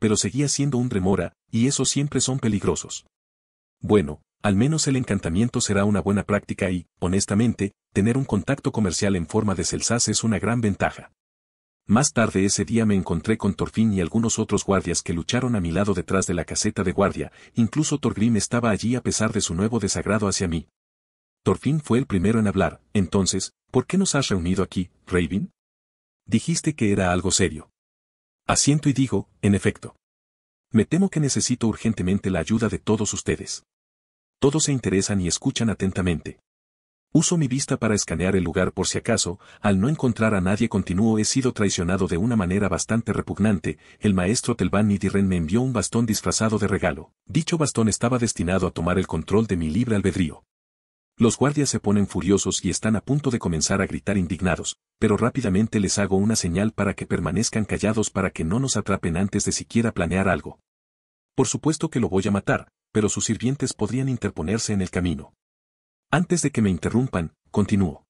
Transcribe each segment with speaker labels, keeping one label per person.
Speaker 1: pero seguía siendo un remora, y esos siempre son peligrosos. Bueno, al menos el encantamiento será una buena práctica y, honestamente, tener un contacto comercial en forma de Celsas es una gran ventaja. Más tarde ese día me encontré con Torfin y algunos otros guardias que lucharon a mi lado detrás de la caseta de guardia, incluso Torgrim estaba allí a pesar de su nuevo desagrado hacia mí. Torfin fue el primero en hablar, entonces, ¿por qué nos has reunido aquí, Raven? Dijiste que era algo serio. Asiento y digo, en efecto. Me temo que necesito urgentemente la ayuda de todos ustedes. Todos se interesan y escuchan atentamente. Uso mi vista para escanear el lugar por si acaso, al no encontrar a nadie continúo he sido traicionado de una manera bastante repugnante, el maestro Telvan Nidiren me envió un bastón disfrazado de regalo. Dicho bastón estaba destinado a tomar el control de mi libre albedrío. Los guardias se ponen furiosos y están a punto de comenzar a gritar indignados, pero rápidamente les hago una señal para que permanezcan callados para que no nos atrapen antes de siquiera planear algo. Por supuesto que lo voy a matar, pero sus sirvientes podrían interponerse en el camino. Antes de que me interrumpan, continúo.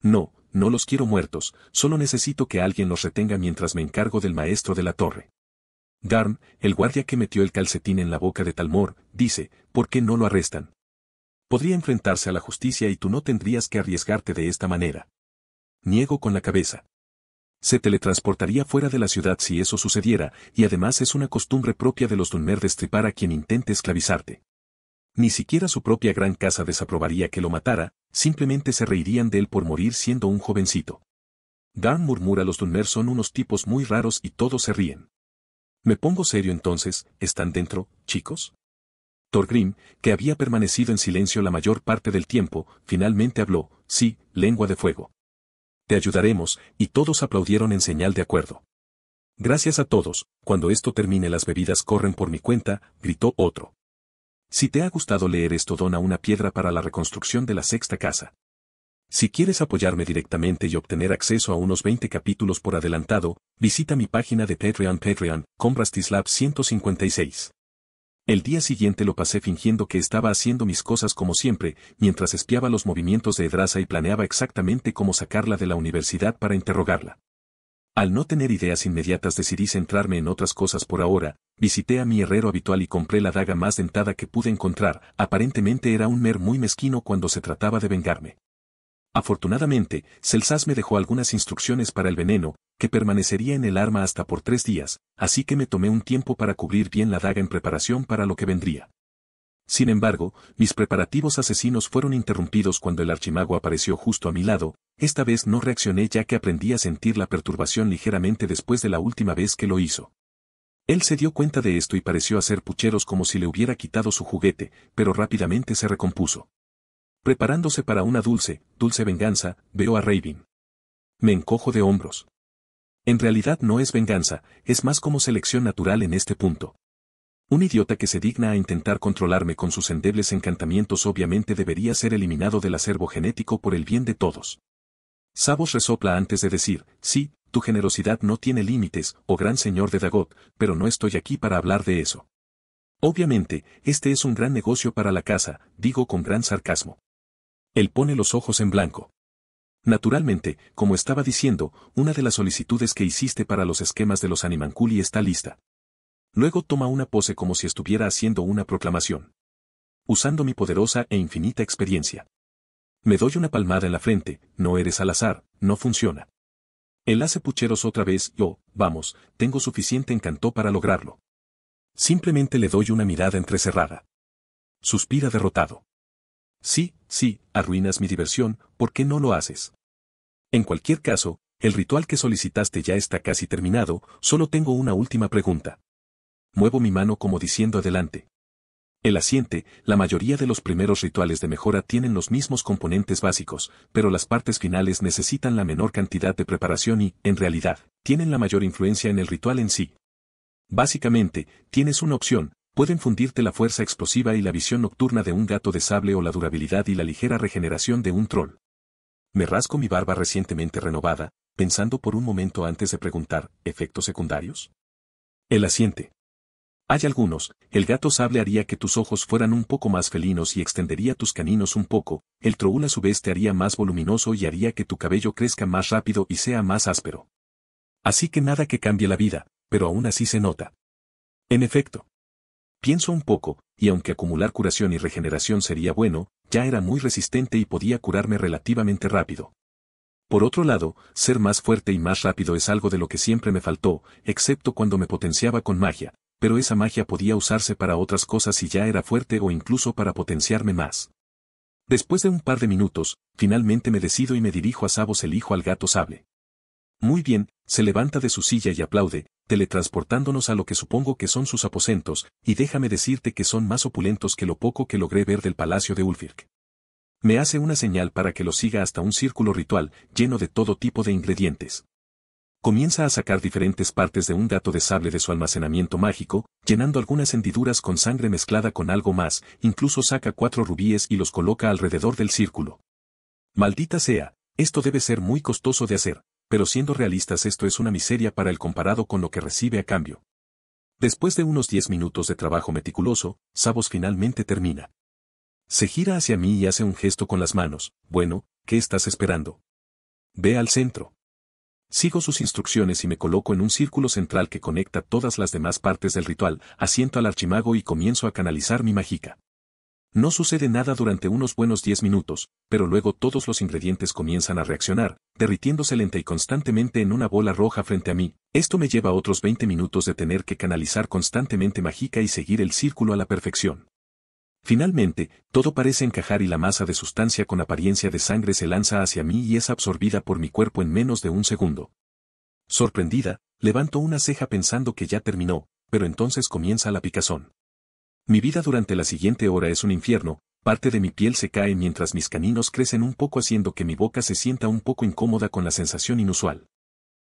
Speaker 1: No, no los quiero muertos, solo necesito que alguien los retenga mientras me encargo del maestro de la torre. Garm, el guardia que metió el calcetín en la boca de Talmor, dice, ¿por qué no lo arrestan? podría enfrentarse a la justicia y tú no tendrías que arriesgarte de esta manera. Niego con la cabeza. Se teletransportaría fuera de la ciudad si eso sucediera, y además es una costumbre propia de los Dunmer destripar a quien intente esclavizarte. Ni siquiera su propia gran casa desaprobaría que lo matara, simplemente se reirían de él por morir siendo un jovencito. Dan murmura los Dunmer son unos tipos muy raros y todos se ríen. Me pongo serio entonces, ¿están dentro, chicos? Thorgrim, que había permanecido en silencio la mayor parte del tiempo, finalmente habló, sí, lengua de fuego. Te ayudaremos, y todos aplaudieron en señal de acuerdo. Gracias a todos, cuando esto termine las bebidas corren por mi cuenta, gritó otro. Si te ha gustado leer esto dona una piedra para la reconstrucción de la sexta casa. Si quieres apoyarme directamente y obtener acceso a unos 20 capítulos por adelantado, visita mi página de Patreon Patreon, con 156. El día siguiente lo pasé fingiendo que estaba haciendo mis cosas como siempre, mientras espiaba los movimientos de Edraza y planeaba exactamente cómo sacarla de la universidad para interrogarla. Al no tener ideas inmediatas decidí centrarme en otras cosas por ahora, visité a mi herrero habitual y compré la daga más dentada que pude encontrar, aparentemente era un mer muy mezquino cuando se trataba de vengarme. Afortunadamente, Celsas me dejó algunas instrucciones para el veneno, que permanecería en el arma hasta por tres días, así que me tomé un tiempo para cubrir bien la daga en preparación para lo que vendría. Sin embargo, mis preparativos asesinos fueron interrumpidos cuando el archimago apareció justo a mi lado, esta vez no reaccioné ya que aprendí a sentir la perturbación ligeramente después de la última vez que lo hizo. Él se dio cuenta de esto y pareció hacer pucheros como si le hubiera quitado su juguete, pero rápidamente se recompuso. Preparándose para una dulce, dulce venganza, veo a Raven. Me encojo de hombros. En realidad no es venganza, es más como selección natural en este punto. Un idiota que se digna a intentar controlarme con sus endebles encantamientos obviamente debería ser eliminado del acervo genético por el bien de todos. Sabos resopla antes de decir, sí, tu generosidad no tiene límites, oh gran señor de Dagot, pero no estoy aquí para hablar de eso. Obviamente, este es un gran negocio para la casa, digo con gran sarcasmo. Él pone los ojos en blanco. Naturalmente, como estaba diciendo, una de las solicitudes que hiciste para los esquemas de los animanculi está lista. Luego toma una pose como si estuviera haciendo una proclamación. Usando mi poderosa e infinita experiencia. Me doy una palmada en la frente, no eres al azar, no funciona. Él hace pucheros otra vez, yo, vamos, tengo suficiente encanto para lograrlo. Simplemente le doy una mirada entrecerrada. Suspira derrotado. Sí, sí, arruinas mi diversión, ¿por qué no lo haces? En cualquier caso, el ritual que solicitaste ya está casi terminado, solo tengo una última pregunta. Muevo mi mano como diciendo adelante. El asiente, la mayoría de los primeros rituales de mejora tienen los mismos componentes básicos, pero las partes finales necesitan la menor cantidad de preparación y, en realidad, tienen la mayor influencia en el ritual en sí. Básicamente, tienes una opción, pueden fundirte la fuerza explosiva y la visión nocturna de un gato de sable o la durabilidad y la ligera regeneración de un troll. Me rasco mi barba recientemente renovada, pensando por un momento antes de preguntar, ¿efectos secundarios? El asiente. Hay algunos, el gato sable haría que tus ojos fueran un poco más felinos y extendería tus caninos un poco, el troll a su vez te haría más voluminoso y haría que tu cabello crezca más rápido y sea más áspero. Así que nada que cambie la vida, pero aún así se nota. En efecto. Pienso un poco, y aunque acumular curación y regeneración sería bueno, ya era muy resistente y podía curarme relativamente rápido. Por otro lado, ser más fuerte y más rápido es algo de lo que siempre me faltó, excepto cuando me potenciaba con magia, pero esa magia podía usarse para otras cosas si ya era fuerte o incluso para potenciarme más. Después de un par de minutos, finalmente me decido y me dirijo a Sabos el hijo al gato sable. Muy bien, se levanta de su silla y aplaude, teletransportándonos a lo que supongo que son sus aposentos, y déjame decirte que son más opulentos que lo poco que logré ver del palacio de Ulfirk. Me hace una señal para que lo siga hasta un círculo ritual, lleno de todo tipo de ingredientes. Comienza a sacar diferentes partes de un gato de sable de su almacenamiento mágico, llenando algunas hendiduras con sangre mezclada con algo más, incluso saca cuatro rubíes y los coloca alrededor del círculo. Maldita sea, esto debe ser muy costoso de hacer, pero siendo realistas esto es una miseria para el comparado con lo que recibe a cambio. Después de unos diez minutos de trabajo meticuloso, Sabos finalmente termina. Se gira hacia mí y hace un gesto con las manos, bueno, ¿qué estás esperando? Ve al centro. Sigo sus instrucciones y me coloco en un círculo central que conecta todas las demás partes del ritual, asiento al archimago y comienzo a canalizar mi mágica. No sucede nada durante unos buenos 10 minutos, pero luego todos los ingredientes comienzan a reaccionar, derritiéndose lenta y constantemente en una bola roja frente a mí. Esto me lleva otros 20 minutos de tener que canalizar constantemente mágica y seguir el círculo a la perfección. Finalmente, todo parece encajar y la masa de sustancia con apariencia de sangre se lanza hacia mí y es absorbida por mi cuerpo en menos de un segundo. Sorprendida, levanto una ceja pensando que ya terminó, pero entonces comienza la picazón. Mi vida durante la siguiente hora es un infierno, parte de mi piel se cae mientras mis caninos crecen un poco haciendo que mi boca se sienta un poco incómoda con la sensación inusual.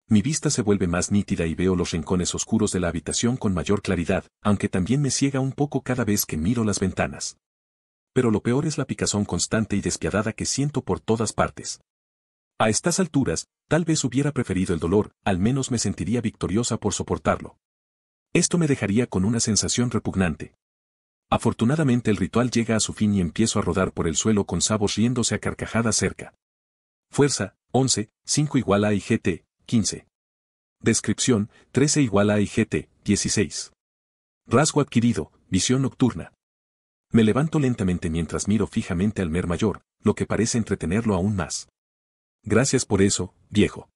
Speaker 1: Mi vista se vuelve más nítida y veo los rincones oscuros de la habitación con mayor claridad, aunque también me ciega un poco cada vez que miro las ventanas. Pero lo peor es la picazón constante y despiadada que siento por todas partes. A estas alturas, tal vez hubiera preferido el dolor, al menos me sentiría victoriosa por soportarlo. Esto me dejaría con una sensación repugnante. Afortunadamente el ritual llega a su fin y empiezo a rodar por el suelo con Sabos riéndose a carcajadas cerca. Fuerza, 11, 5 igual a IGT, 15. Descripción, 13 igual a IGT, 16. Rasgo adquirido, visión nocturna. Me levanto lentamente mientras miro fijamente al mer mayor, lo que parece entretenerlo aún más. Gracias por eso, viejo.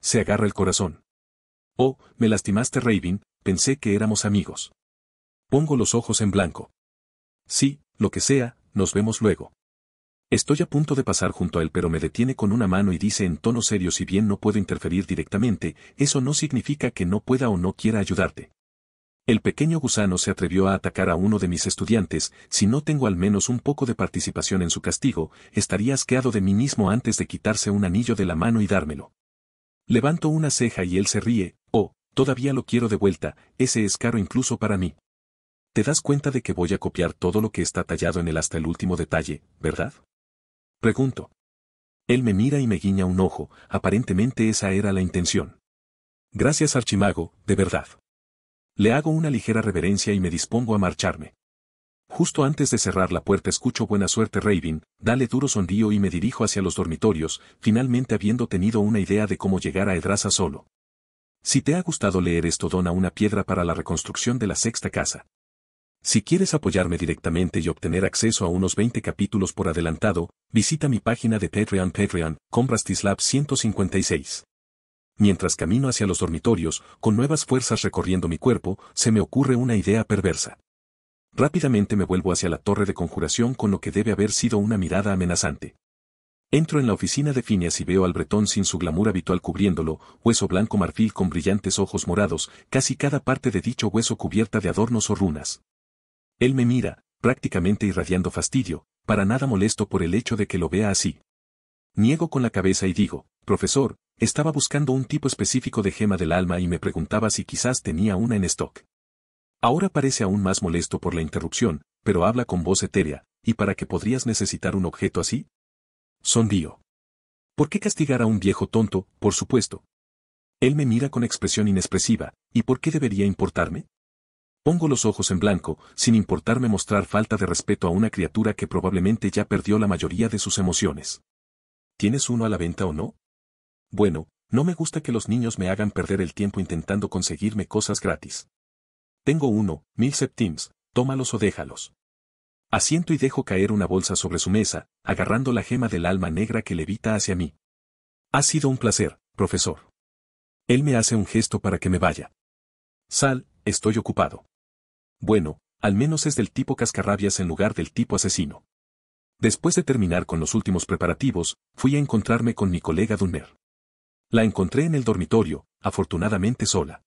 Speaker 1: Se agarra el corazón. Oh, me lastimaste Raven, pensé que éramos amigos. Pongo los ojos en blanco. Sí, lo que sea, nos vemos luego. Estoy a punto de pasar junto a él pero me detiene con una mano y dice en tono serio si bien no puedo interferir directamente, eso no significa que no pueda o no quiera ayudarte. El pequeño gusano se atrevió a atacar a uno de mis estudiantes, si no tengo al menos un poco de participación en su castigo, estaría asqueado de mí mismo antes de quitarse un anillo de la mano y dármelo. Levanto una ceja y él se ríe, oh, todavía lo quiero de vuelta, ese es caro incluso para mí. Te das cuenta de que voy a copiar todo lo que está tallado en él hasta el último detalle, ¿verdad? Pregunto. Él me mira y me guiña un ojo, aparentemente esa era la intención. Gracias Archimago, de verdad. Le hago una ligera reverencia y me dispongo a marcharme. Justo antes de cerrar la puerta escucho buena suerte Raven, dale duro sondío y me dirijo hacia los dormitorios, finalmente habiendo tenido una idea de cómo llegar a Edraza solo. Si te ha gustado leer esto dona una piedra para la reconstrucción de la sexta casa. Si quieres apoyarme directamente y obtener acceso a unos 20 capítulos por adelantado, visita mi página de Patreon Patreon, Combrastislab 156. Mientras camino hacia los dormitorios, con nuevas fuerzas recorriendo mi cuerpo, se me ocurre una idea perversa. Rápidamente me vuelvo hacia la torre de conjuración con lo que debe haber sido una mirada amenazante. Entro en la oficina de Phineas y veo al bretón sin su glamour habitual cubriéndolo, hueso blanco marfil con brillantes ojos morados, casi cada parte de dicho hueso cubierta de adornos o runas. Él me mira, prácticamente irradiando fastidio, para nada molesto por el hecho de que lo vea así. Niego con la cabeza y digo, profesor, estaba buscando un tipo específico de gema del alma y me preguntaba si quizás tenía una en stock. Ahora parece aún más molesto por la interrupción, pero habla con voz etérea, ¿y para qué podrías necesitar un objeto así? Sondío. ¿Por qué castigar a un viejo tonto, por supuesto? Él me mira con expresión inexpresiva, ¿y por qué debería importarme? Pongo los ojos en blanco, sin importarme mostrar falta de respeto a una criatura que probablemente ya perdió la mayoría de sus emociones. ¿Tienes uno a la venta o no? Bueno, no me gusta que los niños me hagan perder el tiempo intentando conseguirme cosas gratis. Tengo uno, mil septims, tómalos o déjalos. Asiento y dejo caer una bolsa sobre su mesa, agarrando la gema del alma negra que levita hacia mí. Ha sido un placer, profesor. Él me hace un gesto para que me vaya. Sal, estoy ocupado. Bueno, al menos es del tipo cascarrabias en lugar del tipo asesino. Después de terminar con los últimos preparativos, fui a encontrarme con mi colega Dunmer. La encontré en el dormitorio, afortunadamente sola.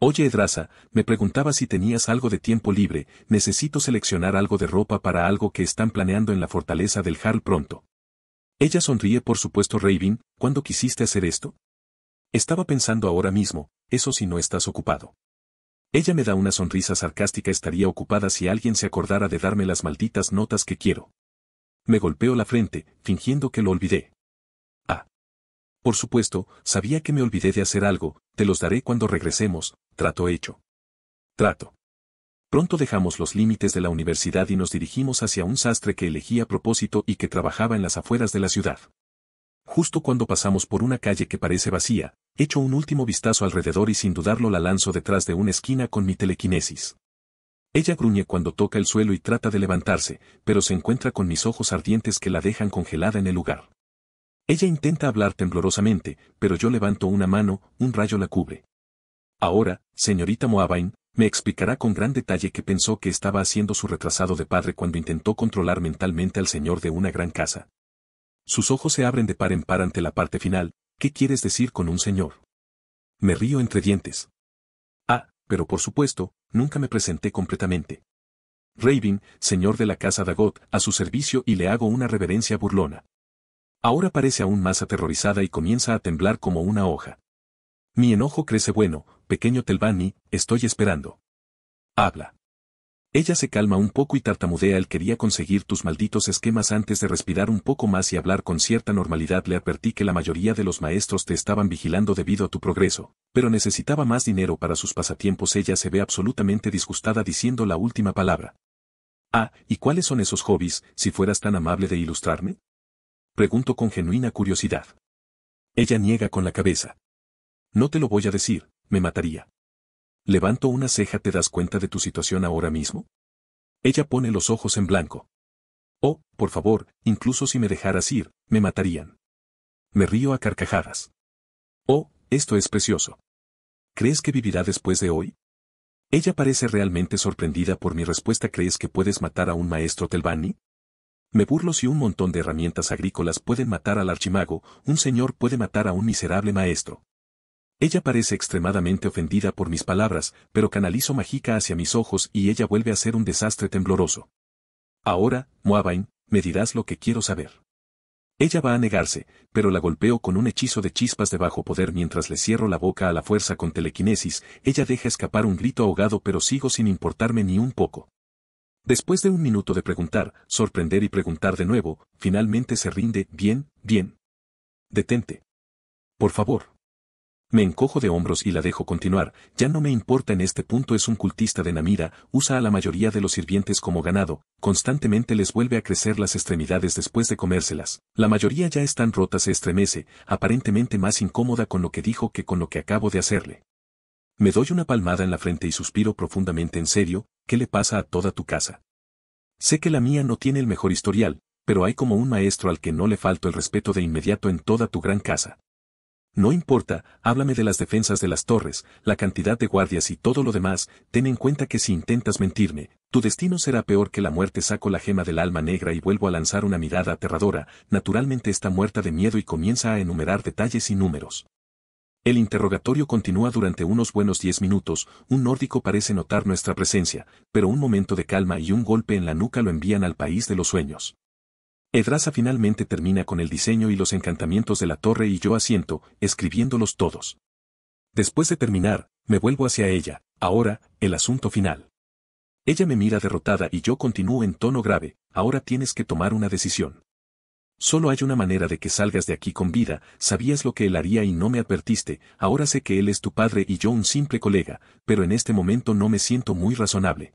Speaker 1: Oye Edraza, me preguntaba si tenías algo de tiempo libre, necesito seleccionar algo de ropa para algo que están planeando en la fortaleza del Harl pronto. Ella sonríe por supuesto Raven, ¿cuándo quisiste hacer esto? Estaba pensando ahora mismo, eso si no estás ocupado. Ella me da una sonrisa sarcástica estaría ocupada si alguien se acordara de darme las malditas notas que quiero. Me golpeo la frente, fingiendo que lo olvidé. Ah. Por supuesto, sabía que me olvidé de hacer algo, te los daré cuando regresemos, trato hecho. Trato. Pronto dejamos los límites de la universidad y nos dirigimos hacia un sastre que elegí a propósito y que trabajaba en las afueras de la ciudad justo cuando pasamos por una calle que parece vacía, echo un último vistazo alrededor y sin dudarlo la lanzo detrás de una esquina con mi telequinesis. Ella gruñe cuando toca el suelo y trata de levantarse, pero se encuentra con mis ojos ardientes que la dejan congelada en el lugar. Ella intenta hablar temblorosamente, pero yo levanto una mano, un rayo la cubre. Ahora, señorita Moabain, me explicará con gran detalle que pensó que estaba haciendo su retrasado de padre cuando intentó controlar mentalmente al señor de una gran casa. Sus ojos se abren de par en par ante la parte final, ¿qué quieres decir con un señor? Me río entre dientes. Ah, pero por supuesto, nunca me presenté completamente. Raven, señor de la casa Dagoth, a su servicio y le hago una reverencia burlona. Ahora parece aún más aterrorizada y comienza a temblar como una hoja. Mi enojo crece bueno, pequeño Telvani, estoy esperando. Habla. Ella se calma un poco y tartamudea el quería conseguir tus malditos esquemas antes de respirar un poco más y hablar con cierta normalidad le advertí que la mayoría de los maestros te estaban vigilando debido a tu progreso, pero necesitaba más dinero para sus pasatiempos ella se ve absolutamente disgustada diciendo la última palabra. Ah, ¿y cuáles son esos hobbies, si fueras tan amable de ilustrarme? Pregunto con genuina curiosidad. Ella niega con la cabeza. No te lo voy a decir, me mataría. Levanto una ceja, ¿te das cuenta de tu situación ahora mismo? Ella pone los ojos en blanco. Oh, por favor, incluso si me dejaras ir, me matarían. Me río a carcajadas. Oh, esto es precioso. ¿Crees que vivirá después de hoy? Ella parece realmente sorprendida por mi respuesta. ¿Crees que puedes matar a un maestro Telvani? Me burlo si un montón de herramientas agrícolas pueden matar al archimago, un señor puede matar a un miserable maestro. Ella parece extremadamente ofendida por mis palabras, pero canalizo mágica hacia mis ojos y ella vuelve a ser un desastre tembloroso. Ahora, Moabain, me dirás lo que quiero saber. Ella va a negarse, pero la golpeo con un hechizo de chispas de bajo poder mientras le cierro la boca a la fuerza con telequinesis, ella deja escapar un grito ahogado pero sigo sin importarme ni un poco. Después de un minuto de preguntar, sorprender y preguntar de nuevo, finalmente se rinde, bien, bien. Detente. Por favor. Me encojo de hombros y la dejo continuar, ya no me importa en este punto es un cultista de Namira, usa a la mayoría de los sirvientes como ganado, constantemente les vuelve a crecer las extremidades después de comérselas. La mayoría ya están rotas se estremece, aparentemente más incómoda con lo que dijo que con lo que acabo de hacerle. Me doy una palmada en la frente y suspiro profundamente en serio, ¿qué le pasa a toda tu casa? Sé que la mía no tiene el mejor historial, pero hay como un maestro al que no le falto el respeto de inmediato en toda tu gran casa. No importa, háblame de las defensas de las torres, la cantidad de guardias y todo lo demás, ten en cuenta que si intentas mentirme, tu destino será peor que la muerte. Saco la gema del alma negra y vuelvo a lanzar una mirada aterradora, naturalmente está muerta de miedo y comienza a enumerar detalles y números. El interrogatorio continúa durante unos buenos diez minutos, un nórdico parece notar nuestra presencia, pero un momento de calma y un golpe en la nuca lo envían al país de los sueños. Edraza finalmente termina con el diseño y los encantamientos de la torre y yo asiento, escribiéndolos todos. Después de terminar, me vuelvo hacia ella, ahora, el asunto final. Ella me mira derrotada y yo continúo en tono grave, ahora tienes que tomar una decisión. Solo hay una manera de que salgas de aquí con vida, sabías lo que él haría y no me advertiste, ahora sé que él es tu padre y yo un simple colega, pero en este momento no me siento muy razonable.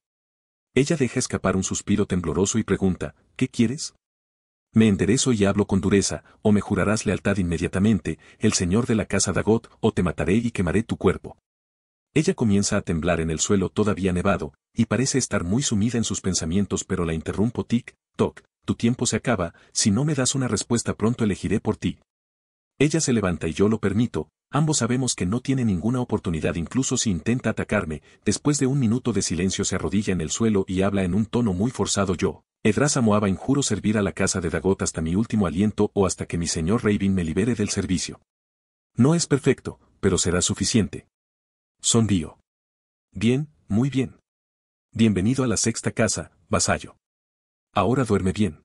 Speaker 1: Ella deja escapar un suspiro tembloroso y pregunta, ¿qué quieres? Me enderezo y hablo con dureza, o me jurarás lealtad inmediatamente, el señor de la casa Dagot, o te mataré y quemaré tu cuerpo. Ella comienza a temblar en el suelo todavía nevado, y parece estar muy sumida en sus pensamientos pero la interrumpo tic, toc, tu tiempo se acaba, si no me das una respuesta pronto elegiré por ti. Ella se levanta y yo lo permito, ambos sabemos que no tiene ninguna oportunidad incluso si intenta atacarme, después de un minuto de silencio se arrodilla en el suelo y habla en un tono muy forzado yo. Edrasa Amoaba injuro servir a la casa de Dagot hasta mi último aliento o hasta que mi señor Ravin me libere del servicio. No es perfecto, pero será suficiente. Sonrío. Bien, muy bien. Bienvenido a la sexta casa, vasallo. Ahora duerme bien.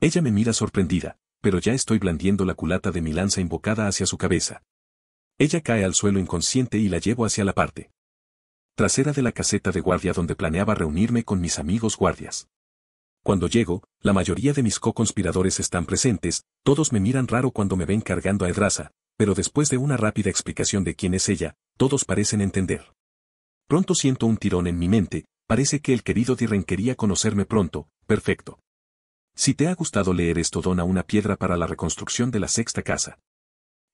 Speaker 1: Ella me mira sorprendida, pero ya estoy blandiendo la culata de mi lanza invocada hacia su cabeza. Ella cae al suelo inconsciente y la llevo hacia la parte trasera de la caseta de guardia donde planeaba reunirme con mis amigos guardias. Cuando llego, la mayoría de mis co-conspiradores están presentes, todos me miran raro cuando me ven cargando a Edraza, pero después de una rápida explicación de quién es ella, todos parecen entender. Pronto siento un tirón en mi mente, parece que el querido Dirren quería conocerme pronto, perfecto. Si te ha gustado leer esto dona una piedra para la reconstrucción de la sexta casa.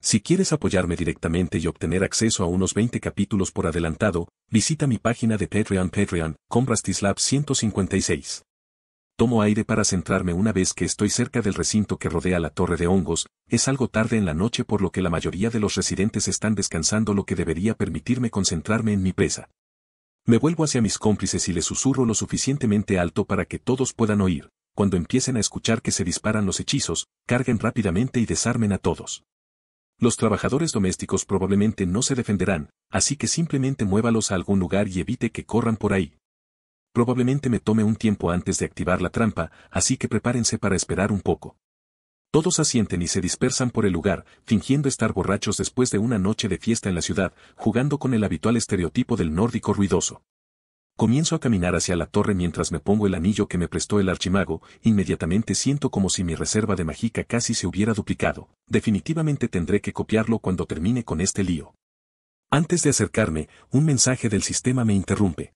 Speaker 1: Si quieres apoyarme directamente y obtener acceso a unos 20 capítulos por adelantado, visita mi página de Patreon Patreon, 156 tomo aire para centrarme una vez que estoy cerca del recinto que rodea la torre de hongos, es algo tarde en la noche por lo que la mayoría de los residentes están descansando lo que debería permitirme concentrarme en mi presa. Me vuelvo hacia mis cómplices y les susurro lo suficientemente alto para que todos puedan oír, cuando empiecen a escuchar que se disparan los hechizos, carguen rápidamente y desarmen a todos. Los trabajadores domésticos probablemente no se defenderán, así que simplemente muévalos a algún lugar y evite que corran por ahí probablemente me tome un tiempo antes de activar la trampa, así que prepárense para esperar un poco. Todos asienten y se dispersan por el lugar, fingiendo estar borrachos después de una noche de fiesta en la ciudad, jugando con el habitual estereotipo del nórdico ruidoso. Comienzo a caminar hacia la torre mientras me pongo el anillo que me prestó el archimago, inmediatamente siento como si mi reserva de magica casi se hubiera duplicado. Definitivamente tendré que copiarlo cuando termine con este lío. Antes de acercarme, un mensaje del sistema me interrumpe.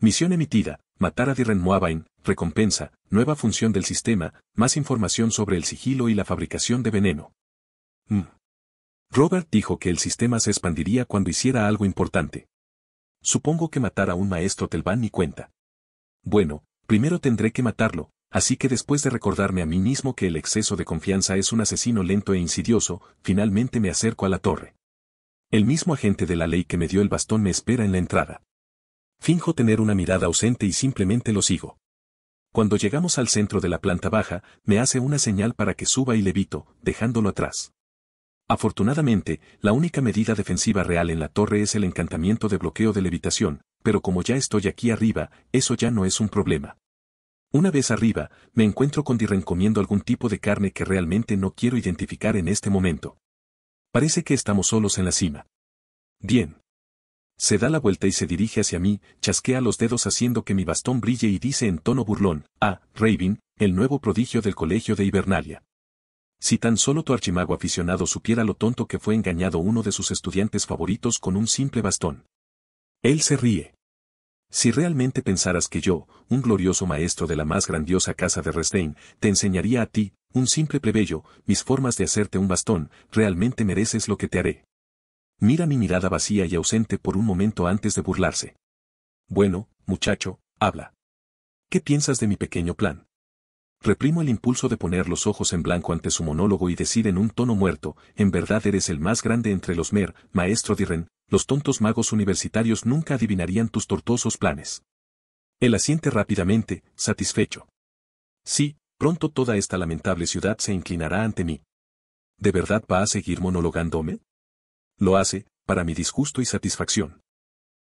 Speaker 1: Misión emitida, matar a Moabain. recompensa, nueva función del sistema, más información sobre el sigilo y la fabricación de veneno. Mm. Robert dijo que el sistema se expandiría cuando hiciera algo importante. Supongo que matar a un maestro Telván ni cuenta. Bueno, primero tendré que matarlo, así que después de recordarme a mí mismo que el exceso de confianza es un asesino lento e insidioso, finalmente me acerco a la torre. El mismo agente de la ley que me dio el bastón me espera en la entrada. Finjo tener una mirada ausente y simplemente lo sigo. Cuando llegamos al centro de la planta baja, me hace una señal para que suba y levito, dejándolo atrás. Afortunadamente, la única medida defensiva real en la torre es el encantamiento de bloqueo de levitación, pero como ya estoy aquí arriba, eso ya no es un problema. Una vez arriba, me encuentro con dirrencomiendo algún tipo de carne que realmente no quiero identificar en este momento. Parece que estamos solos en la cima. Bien. Se da la vuelta y se dirige hacia mí, chasquea los dedos haciendo que mi bastón brille y dice en tono burlón, Ah, Raven, el nuevo prodigio del colegio de Hibernalia. Si tan solo tu archimago aficionado supiera lo tonto que fue engañado uno de sus estudiantes favoritos con un simple bastón. Él se ríe. Si realmente pensaras que yo, un glorioso maestro de la más grandiosa casa de Restein, te enseñaría a ti, un simple plebeyo, mis formas de hacerte un bastón, realmente mereces lo que te haré. Mira mi mirada vacía y ausente por un momento antes de burlarse. Bueno, muchacho, habla. ¿Qué piensas de mi pequeño plan? Reprimo el impulso de poner los ojos en blanco ante su monólogo y decir en un tono muerto, en verdad eres el más grande entre los mer, maestro Dirren, los tontos magos universitarios nunca adivinarían tus tortuosos planes. Él asiente rápidamente, satisfecho. Sí, pronto toda esta lamentable ciudad se inclinará ante mí. ¿De verdad va a seguir monologándome? Lo hace, para mi disgusto y satisfacción.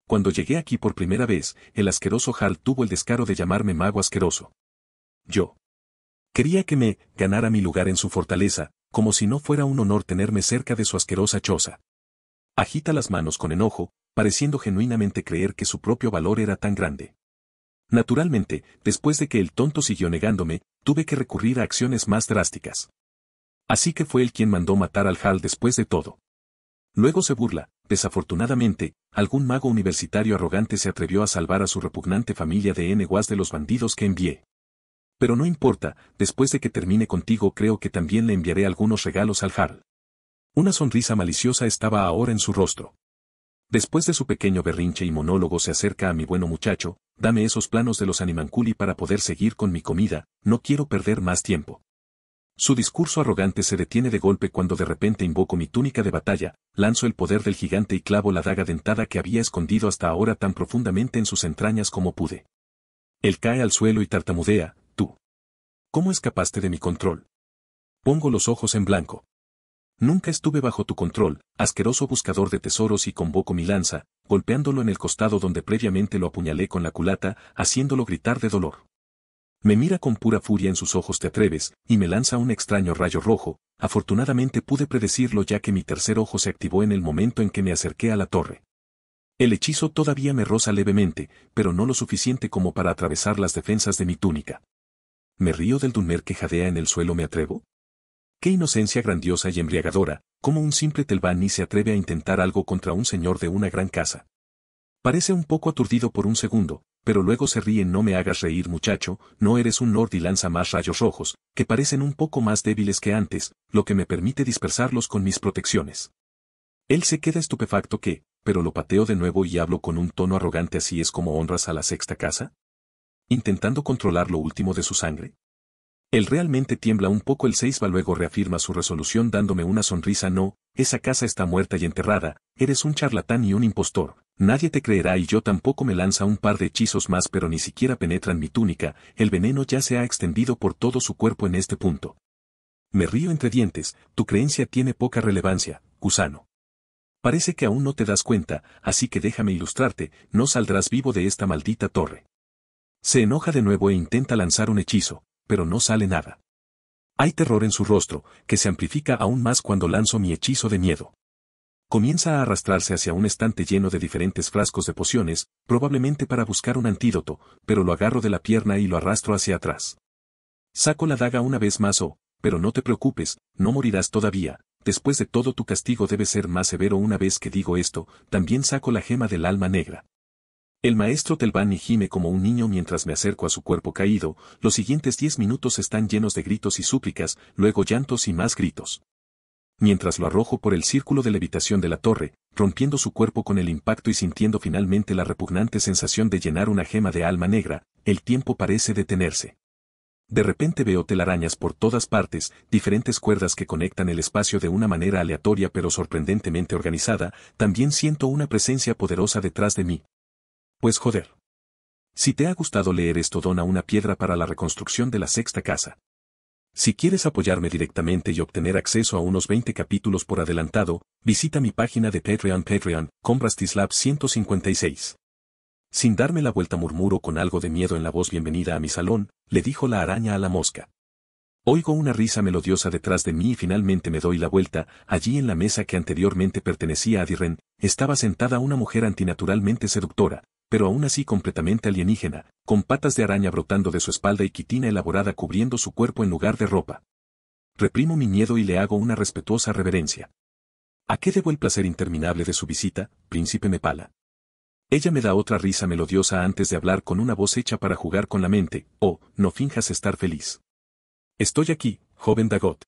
Speaker 1: Cuando llegué aquí por primera vez, el asqueroso Hal tuvo el descaro de llamarme mago asqueroso. Yo. Quería que me ganara mi lugar en su fortaleza, como si no fuera un honor tenerme cerca de su asquerosa choza. Agita las manos con enojo, pareciendo genuinamente creer que su propio valor era tan grande. Naturalmente, después de que el tonto siguió negándome, tuve que recurrir a acciones más drásticas. Así que fue él quien mandó matar al Hal después de todo. Luego se burla, desafortunadamente, algún mago universitario arrogante se atrevió a salvar a su repugnante familia de eneguas de los bandidos que envié. Pero no importa, después de que termine contigo creo que también le enviaré algunos regalos al Jarl. Una sonrisa maliciosa estaba ahora en su rostro. Después de su pequeño berrinche y monólogo se acerca a mi bueno muchacho, dame esos planos de los animanculi para poder seguir con mi comida, no quiero perder más tiempo. Su discurso arrogante se detiene de golpe cuando de repente invoco mi túnica de batalla, lanzo el poder del gigante y clavo la daga dentada que había escondido hasta ahora tan profundamente en sus entrañas como pude. Él cae al suelo y tartamudea, tú. ¿Cómo escapaste de mi control? Pongo los ojos en blanco. Nunca estuve bajo tu control, asqueroso buscador de tesoros y convoco mi lanza, golpeándolo en el costado donde previamente lo apuñalé con la culata, haciéndolo gritar de dolor. Me mira con pura furia en sus ojos te atreves, y me lanza un extraño rayo rojo, afortunadamente pude predecirlo ya que mi tercer ojo se activó en el momento en que me acerqué a la torre. El hechizo todavía me roza levemente, pero no lo suficiente como para atravesar las defensas de mi túnica. ¿Me río del Dunmer que jadea en el suelo me atrevo? Qué inocencia grandiosa y embriagadora, como un simple telvani se atreve a intentar algo contra un señor de una gran casa. Parece un poco aturdido por un segundo, pero luego se ríe No me hagas reír muchacho, no eres un lord y lanza más rayos rojos, que parecen un poco más débiles que antes, lo que me permite dispersarlos con mis protecciones. Él se queda estupefacto que, pero lo pateo de nuevo y hablo con un tono arrogante así es como honras a la sexta casa. Intentando controlar lo último de su sangre. Él realmente tiembla un poco el seisba luego reafirma su resolución dándome una sonrisa no, esa casa está muerta y enterrada, eres un charlatán y un impostor, Nadie te creerá y yo tampoco me lanza un par de hechizos más pero ni siquiera penetran mi túnica, el veneno ya se ha extendido por todo su cuerpo en este punto. Me río entre dientes, tu creencia tiene poca relevancia, gusano. Parece que aún no te das cuenta, así que déjame ilustrarte, no saldrás vivo de esta maldita torre. Se enoja de nuevo e intenta lanzar un hechizo, pero no sale nada. Hay terror en su rostro, que se amplifica aún más cuando lanzo mi hechizo de miedo. Comienza a arrastrarse hacia un estante lleno de diferentes frascos de pociones, probablemente para buscar un antídoto, pero lo agarro de la pierna y lo arrastro hacia atrás. Saco la daga una vez más oh, pero no te preocupes, no morirás todavía, después de todo tu castigo debe ser más severo una vez que digo esto, también saco la gema del alma negra. El maestro y gime como un niño mientras me acerco a su cuerpo caído, los siguientes diez minutos están llenos de gritos y súplicas, luego llantos y más gritos mientras lo arrojo por el círculo de levitación de la torre, rompiendo su cuerpo con el impacto y sintiendo finalmente la repugnante sensación de llenar una gema de alma negra, el tiempo parece detenerse. De repente veo telarañas por todas partes, diferentes cuerdas que conectan el espacio de una manera aleatoria pero sorprendentemente organizada, también siento una presencia poderosa detrás de mí. Pues joder. Si te ha gustado leer esto dona una piedra para la reconstrucción de la sexta casa. Si quieres apoyarme directamente y obtener acceso a unos 20 capítulos por adelantado, visita mi página de Patreon Patreon, Combrastislab 156. Sin darme la vuelta murmuro con algo de miedo en la voz bienvenida a mi salón, le dijo la araña a la mosca. Oigo una risa melodiosa detrás de mí y finalmente me doy la vuelta, allí en la mesa que anteriormente pertenecía a Dirren, estaba sentada una mujer antinaturalmente seductora, pero aún así completamente alienígena, con patas de araña brotando de su espalda y quitina elaborada cubriendo su cuerpo en lugar de ropa. Reprimo mi miedo y le hago una respetuosa reverencia. ¿A qué debo el placer interminable de su visita, príncipe Mepala? Ella me da otra risa melodiosa antes de hablar con una voz hecha para jugar con la mente, oh, no finjas estar feliz. Estoy aquí, joven Dagot.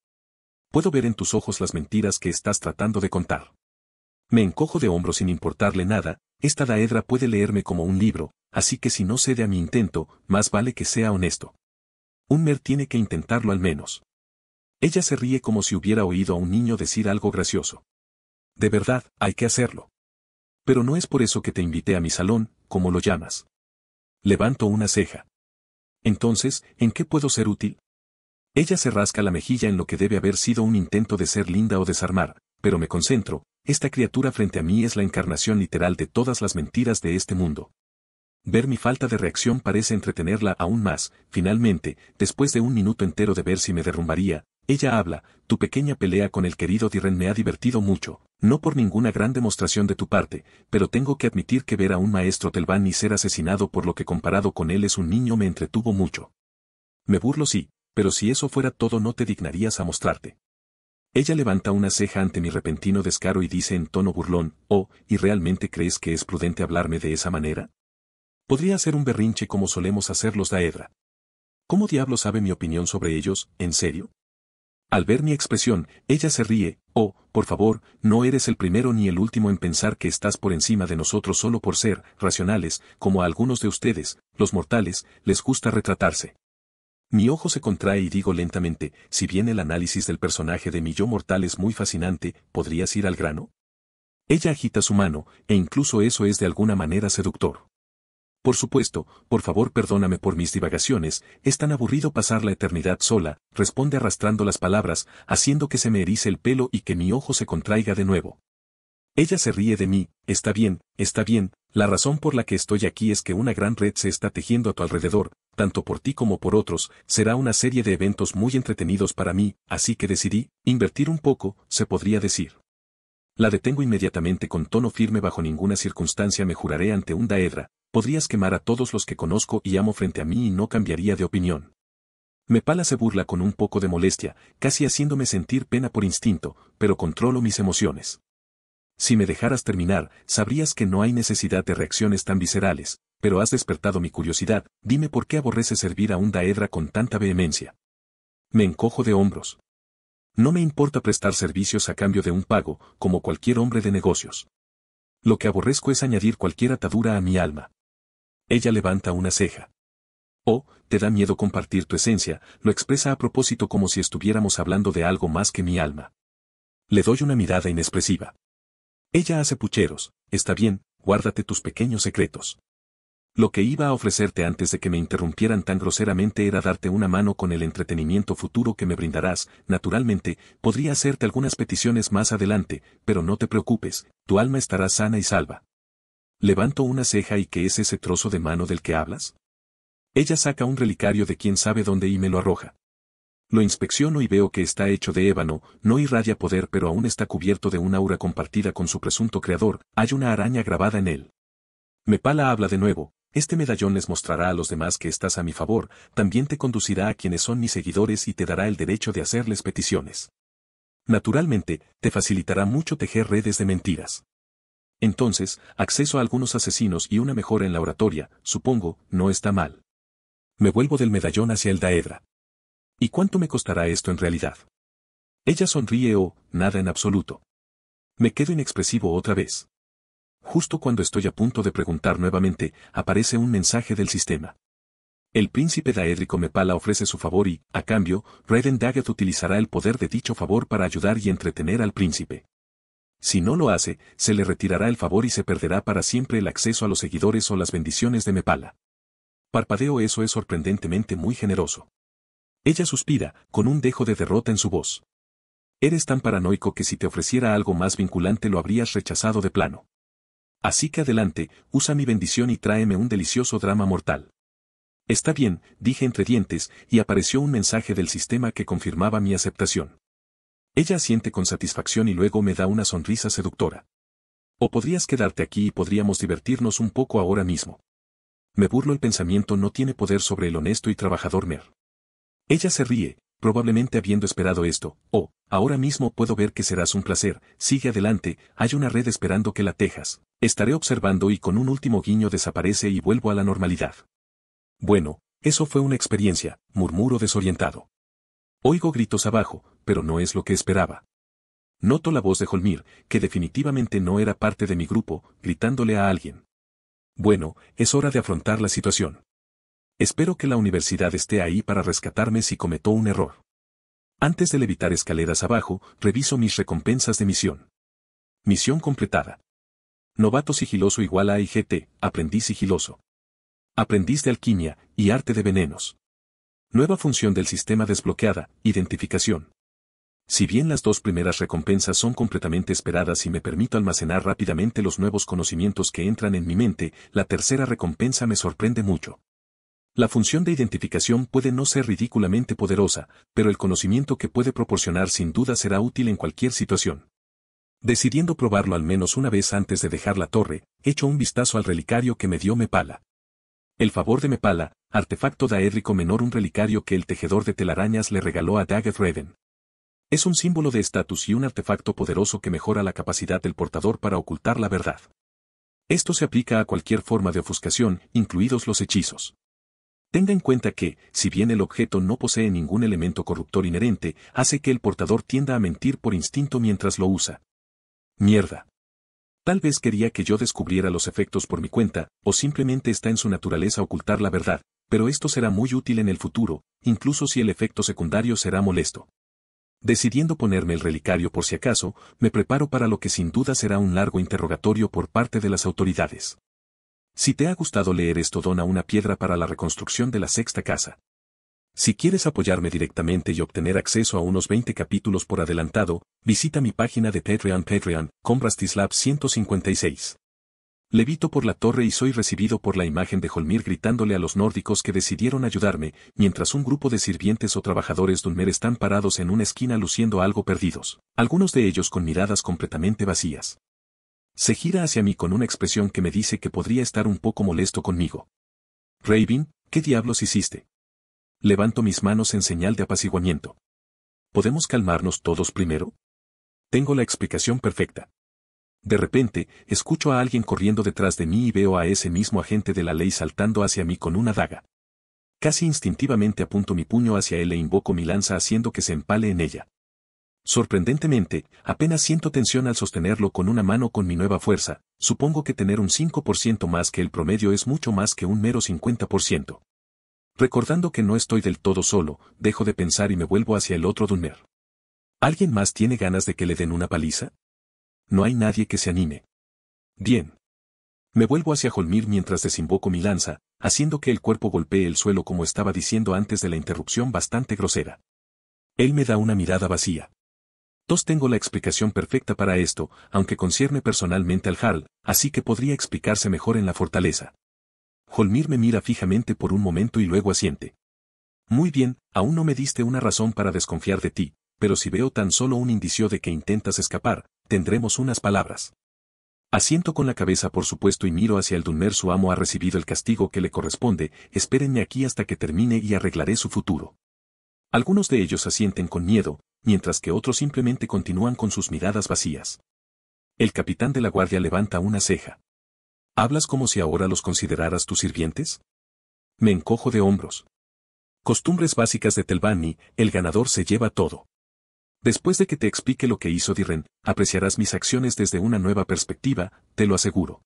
Speaker 1: Puedo ver en tus ojos las mentiras que estás tratando de contar. Me encojo de hombros sin importarle nada, esta daedra puede leerme como un libro, así que si no cede a mi intento, más vale que sea honesto. Un mer tiene que intentarlo al menos. Ella se ríe como si hubiera oído a un niño decir algo gracioso. De verdad, hay que hacerlo. Pero no es por eso que te invité a mi salón, como lo llamas. Levanto una ceja. Entonces, ¿en qué puedo ser útil? Ella se rasca la mejilla en lo que debe haber sido un intento de ser linda o desarmar, pero me concentro, esta criatura frente a mí es la encarnación literal de todas las mentiras de este mundo. Ver mi falta de reacción parece entretenerla aún más, finalmente, después de un minuto entero de ver si me derrumbaría, ella habla, tu pequeña pelea con el querido Dirren me ha divertido mucho, no por ninguna gran demostración de tu parte, pero tengo que admitir que ver a un maestro Telvan y ser asesinado por lo que comparado con él es un niño me entretuvo mucho. Me burlo sí, pero si eso fuera todo no te dignarías a mostrarte. Ella levanta una ceja ante mi repentino descaro y dice en tono burlón, Oh, ¿y realmente crees que es prudente hablarme de esa manera? Podría ser un berrinche como solemos hacer los Daedra. ¿Cómo diablo sabe mi opinión sobre ellos, en serio? Al ver mi expresión, ella se ríe, Oh, por favor, no eres el primero ni el último en pensar que estás por encima de nosotros solo por ser racionales, como a algunos de ustedes, los mortales, les gusta retratarse. Mi ojo se contrae y digo lentamente, si bien el análisis del personaje de mi yo mortal es muy fascinante, ¿podrías ir al grano? Ella agita su mano, e incluso eso es de alguna manera seductor. Por supuesto, por favor perdóname por mis divagaciones, es tan aburrido pasar la eternidad sola, responde arrastrando las palabras, haciendo que se me erice el pelo y que mi ojo se contraiga de nuevo. Ella se ríe de mí, está bien, está bien, la razón por la que estoy aquí es que una gran red se está tejiendo a tu alrededor, tanto por ti como por otros, será una serie de eventos muy entretenidos para mí, así que decidí, invertir un poco, se podría decir. La detengo inmediatamente con tono firme bajo ninguna circunstancia me juraré ante un daedra, podrías quemar a todos los que conozco y amo frente a mí y no cambiaría de opinión. Me pala se burla con un poco de molestia, casi haciéndome sentir pena por instinto, pero controlo mis emociones. Si me dejaras terminar, sabrías que no hay necesidad de reacciones tan viscerales, pero has despertado mi curiosidad, dime por qué aborrece servir a un daedra con tanta vehemencia. Me encojo de hombros. No me importa prestar servicios a cambio de un pago, como cualquier hombre de negocios. Lo que aborrezco es añadir cualquier atadura a mi alma. Ella levanta una ceja. Oh, te da miedo compartir tu esencia, lo expresa a propósito como si estuviéramos hablando de algo más que mi alma. Le doy una mirada inexpresiva. Ella hace pucheros, está bien, guárdate tus pequeños secretos. Lo que iba a ofrecerte antes de que me interrumpieran tan groseramente era darte una mano con el entretenimiento futuro que me brindarás, naturalmente, podría hacerte algunas peticiones más adelante, pero no te preocupes, tu alma estará sana y salva. Levanto una ceja y ¿qué es ese trozo de mano del que hablas? Ella saca un relicario de quién sabe dónde y me lo arroja. Lo inspecciono y veo que está hecho de ébano, no irradia poder pero aún está cubierto de una aura compartida con su presunto creador, hay una araña grabada en él. Mepala habla de nuevo, este medallón les mostrará a los demás que estás a mi favor, también te conducirá a quienes son mis seguidores y te dará el derecho de hacerles peticiones. Naturalmente, te facilitará mucho tejer redes de mentiras. Entonces, acceso a algunos asesinos y una mejora en la oratoria, supongo, no está mal. Me vuelvo del medallón hacia el daedra. ¿Y cuánto me costará esto en realidad? Ella sonríe o, nada en absoluto. Me quedo inexpresivo otra vez. Justo cuando estoy a punto de preguntar nuevamente, aparece un mensaje del sistema. El príncipe Daedrico Mepala ofrece su favor y, a cambio, Raiden Daggett utilizará el poder de dicho favor para ayudar y entretener al príncipe. Si no lo hace, se le retirará el favor y se perderá para siempre el acceso a los seguidores o las bendiciones de Mepala. Parpadeo eso es sorprendentemente muy generoso. Ella suspira, con un dejo de derrota en su voz. Eres tan paranoico que si te ofreciera algo más vinculante lo habrías rechazado de plano. Así que adelante, usa mi bendición y tráeme un delicioso drama mortal. Está bien, dije entre dientes, y apareció un mensaje del sistema que confirmaba mi aceptación. Ella siente con satisfacción y luego me da una sonrisa seductora. O podrías quedarte aquí y podríamos divertirnos un poco ahora mismo. Me burlo el pensamiento no tiene poder sobre el honesto y trabajador Mer. Ella se ríe, probablemente habiendo esperado esto, oh, ahora mismo puedo ver que serás un placer, sigue adelante, hay una red esperando que la tejas. Estaré observando y con un último guiño desaparece y vuelvo a la normalidad. Bueno, eso fue una experiencia, murmuro desorientado. Oigo gritos abajo, pero no es lo que esperaba. Noto la voz de Holmir, que definitivamente no era parte de mi grupo, gritándole a alguien. Bueno, es hora de afrontar la situación. Espero que la universidad esté ahí para rescatarme si cometó un error. Antes de levitar escaleras abajo, reviso mis recompensas de misión. Misión completada. Novato sigiloso igual a IGT, aprendiz sigiloso. Aprendiz de alquimia y arte de venenos. Nueva función del sistema desbloqueada, identificación. Si bien las dos primeras recompensas son completamente esperadas y me permito almacenar rápidamente los nuevos conocimientos que entran en mi mente, la tercera recompensa me sorprende mucho. La función de identificación puede no ser ridículamente poderosa, pero el conocimiento que puede proporcionar sin duda será útil en cualquier situación. Decidiendo probarlo al menos una vez antes de dejar la torre, echo un vistazo al relicario que me dio Mepala. El favor de Mepala, artefacto daédrico menor un relicario que el tejedor de telarañas le regaló a Daggett Raven. Es un símbolo de estatus y un artefacto poderoso que mejora la capacidad del portador para ocultar la verdad. Esto se aplica a cualquier forma de ofuscación, incluidos los hechizos. Tenga en cuenta que, si bien el objeto no posee ningún elemento corruptor inherente, hace que el portador tienda a mentir por instinto mientras lo usa. Mierda. Tal vez quería que yo descubriera los efectos por mi cuenta, o simplemente está en su naturaleza ocultar la verdad, pero esto será muy útil en el futuro, incluso si el efecto secundario será molesto. Decidiendo ponerme el relicario por si acaso, me preparo para lo que sin duda será un largo interrogatorio por parte de las autoridades. Si te ha gustado leer esto dona una piedra para la reconstrucción de la sexta casa. Si quieres apoyarme directamente y obtener acceso a unos 20 capítulos por adelantado, visita mi página de Patreon Patreon, Combrastislav 156. Levito por la torre y soy recibido por la imagen de Holmir gritándole a los nórdicos que decidieron ayudarme, mientras un grupo de sirvientes o trabajadores de están parados en una esquina luciendo algo perdidos, algunos de ellos con miradas completamente vacías. Se gira hacia mí con una expresión que me dice que podría estar un poco molesto conmigo. Raven, ¿qué diablos hiciste? levanto mis manos en señal de apaciguamiento. ¿Podemos calmarnos todos primero? Tengo la explicación perfecta. De repente, escucho a alguien corriendo detrás de mí y veo a ese mismo agente de la ley saltando hacia mí con una daga. Casi instintivamente apunto mi puño hacia él e invoco mi lanza haciendo que se empale en ella. Sorprendentemente, apenas siento tensión al sostenerlo con una mano con mi nueva fuerza, supongo que tener un 5% más que el promedio es mucho más que un mero 50%. Recordando que no estoy del todo solo, dejo de pensar y me vuelvo hacia el otro Dunmer. ¿Alguien más tiene ganas de que le den una paliza? No hay nadie que se anime. Bien. Me vuelvo hacia Holmir mientras desinvoco mi lanza, haciendo que el cuerpo golpee el suelo como estaba diciendo antes de la interrupción bastante grosera. Él me da una mirada vacía. Dos tengo la explicación perfecta para esto, aunque concierne personalmente al Hal, así que podría explicarse mejor en la fortaleza. Holmir me mira fijamente por un momento y luego asiente. Muy bien, aún no me diste una razón para desconfiar de ti, pero si veo tan solo un indicio de que intentas escapar, tendremos unas palabras. Asiento con la cabeza por supuesto y miro hacia el Dunmer su amo ha recibido el castigo que le corresponde, espérenme aquí hasta que termine y arreglaré su futuro. Algunos de ellos asienten con miedo, mientras que otros simplemente continúan con sus miradas vacías. El capitán de la guardia levanta una ceja. ¿Hablas como si ahora los consideraras tus sirvientes? Me encojo de hombros. Costumbres básicas de Telvanni, el ganador se lleva todo. Después de que te explique lo que hizo Dirren, apreciarás mis acciones desde una nueva perspectiva, te lo aseguro.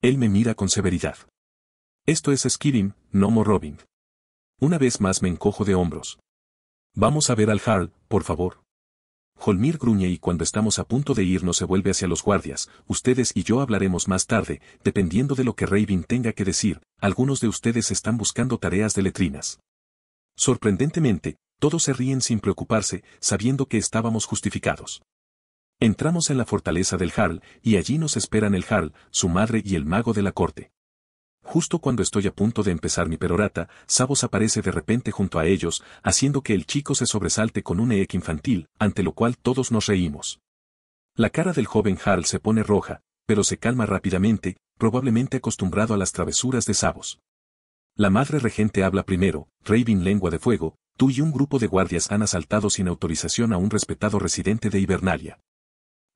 Speaker 1: Él me mira con severidad. Esto es Skirim, no robbing. Una vez más me encojo de hombros. Vamos a ver al Harl, por favor. Holmir gruñe y cuando estamos a punto de irnos se vuelve hacia los guardias, ustedes y yo hablaremos más tarde, dependiendo de lo que Raven tenga que decir, algunos de ustedes están buscando tareas de letrinas. Sorprendentemente, todos se ríen sin preocuparse, sabiendo que estábamos justificados. Entramos en la fortaleza del Harl, y allí nos esperan el Harl, su madre y el mago de la corte. Justo cuando estoy a punto de empezar mi perorata, Sabos aparece de repente junto a ellos, haciendo que el chico se sobresalte con un eek infantil, ante lo cual todos nos reímos. La cara del joven Harl se pone roja, pero se calma rápidamente, probablemente acostumbrado a las travesuras de Sabos. La madre regente habla primero, Raven lengua de fuego, tú y un grupo de guardias han asaltado sin autorización a un respetado residente de Hibernalia.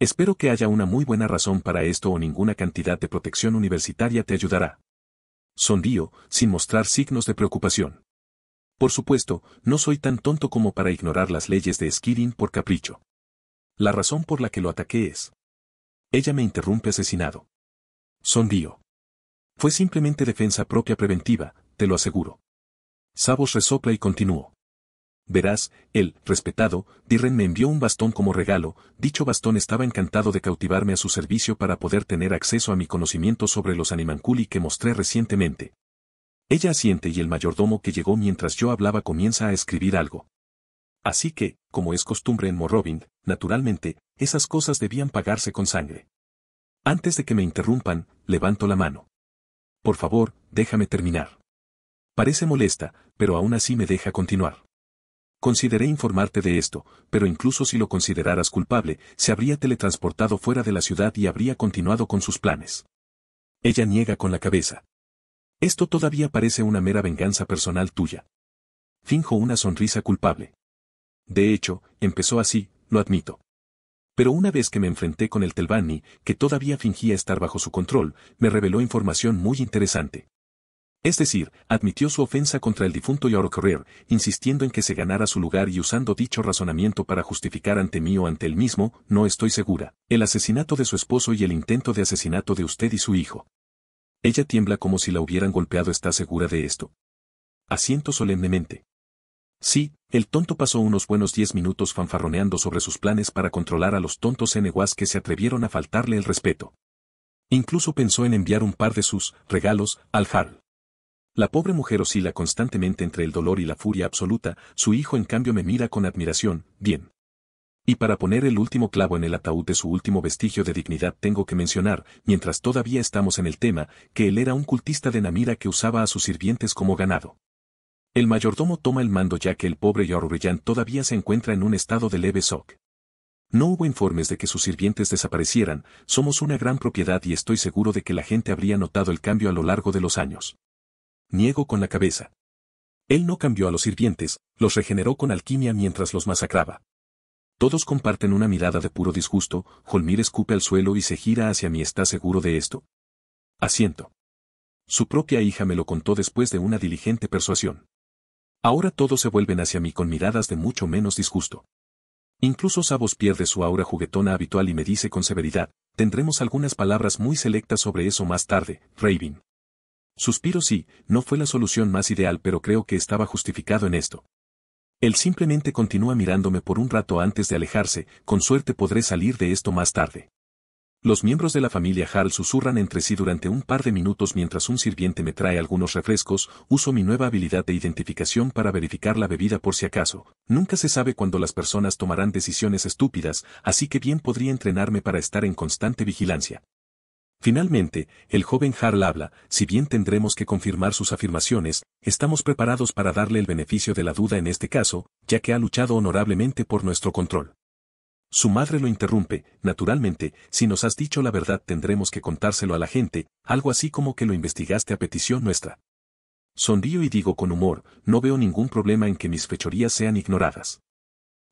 Speaker 1: Espero que haya una muy buena razón para esto o ninguna cantidad de protección universitaria te ayudará. Sondío, sin mostrar signos de preocupación. Por supuesto, no soy tan tonto como para ignorar las leyes de Skirin por capricho. La razón por la que lo ataqué es. Ella me interrumpe asesinado. Sondío. Fue simplemente defensa propia preventiva, te lo aseguro. Sabos resopla y continuó. Verás, él, respetado Dirren me envió un bastón como regalo, dicho bastón estaba encantado de cautivarme a su servicio para poder tener acceso a mi conocimiento sobre los animanculi que mostré recientemente. Ella asiente y el mayordomo que llegó mientras yo hablaba comienza a escribir algo. Así que, como es costumbre en Morrowind, naturalmente, esas cosas debían pagarse con sangre. Antes de que me interrumpan, levanto la mano. Por favor, déjame terminar. Parece molesta, pero aún así me deja continuar. Consideré informarte de esto, pero incluso si lo consideraras culpable, se habría teletransportado fuera de la ciudad y habría continuado con sus planes. Ella niega con la cabeza. Esto todavía parece una mera venganza personal tuya. Finjo una sonrisa culpable. De hecho, empezó así, lo admito. Pero una vez que me enfrenté con el Telvanni, que todavía fingía estar bajo su control, me reveló información muy interesante. Es decir, admitió su ofensa contra el difunto Correr, insistiendo en que se ganara su lugar y usando dicho razonamiento para justificar ante mí o ante él mismo, no estoy segura, el asesinato de su esposo y el intento de asesinato de usted y su hijo. Ella tiembla como si la hubieran golpeado, ¿está segura de esto? Asiento solemnemente. Sí, el tonto pasó unos buenos diez minutos fanfarroneando sobre sus planes para controlar a los tontos eneguas que se atrevieron a faltarle el respeto. Incluso pensó en enviar un par de sus regalos al Harl. La pobre mujer oscila constantemente entre el dolor y la furia absoluta, su hijo en cambio me mira con admiración, bien. Y para poner el último clavo en el ataúd de su último vestigio de dignidad tengo que mencionar, mientras todavía estamos en el tema, que él era un cultista de Namira que usaba a sus sirvientes como ganado. El mayordomo toma el mando ya que el pobre Yorbrillán todavía se encuentra en un estado de leve shock. No hubo informes de que sus sirvientes desaparecieran, somos una gran propiedad y estoy seguro de que la gente habría notado el cambio a lo largo de los años niego con la cabeza. Él no cambió a los sirvientes, los regeneró con alquimia mientras los masacraba. Todos comparten una mirada de puro disgusto, Holmir escupe al suelo y se gira hacia mí. ¿Estás seguro de esto? Asiento. Su propia hija me lo contó después de una diligente persuasión. Ahora todos se vuelven hacia mí con miradas de mucho menos disgusto. Incluso Sabos pierde su aura juguetona habitual y me dice con severidad, tendremos algunas palabras muy selectas sobre eso más tarde, Raven. Suspiro sí, no fue la solución más ideal pero creo que estaba justificado en esto. Él simplemente continúa mirándome por un rato antes de alejarse, con suerte podré salir de esto más tarde. Los miembros de la familia Harl susurran entre sí durante un par de minutos mientras un sirviente me trae algunos refrescos, uso mi nueva habilidad de identificación para verificar la bebida por si acaso. Nunca se sabe cuándo las personas tomarán decisiones estúpidas, así que bien podría entrenarme para estar en constante vigilancia. Finalmente, el joven Harl habla, si bien tendremos que confirmar sus afirmaciones, estamos preparados para darle el beneficio de la duda en este caso, ya que ha luchado honorablemente por nuestro control. Su madre lo interrumpe, naturalmente, si nos has dicho la verdad tendremos que contárselo a la gente, algo así como que lo investigaste a petición nuestra. Sonrío y digo con humor, no veo ningún problema en que mis fechorías sean ignoradas.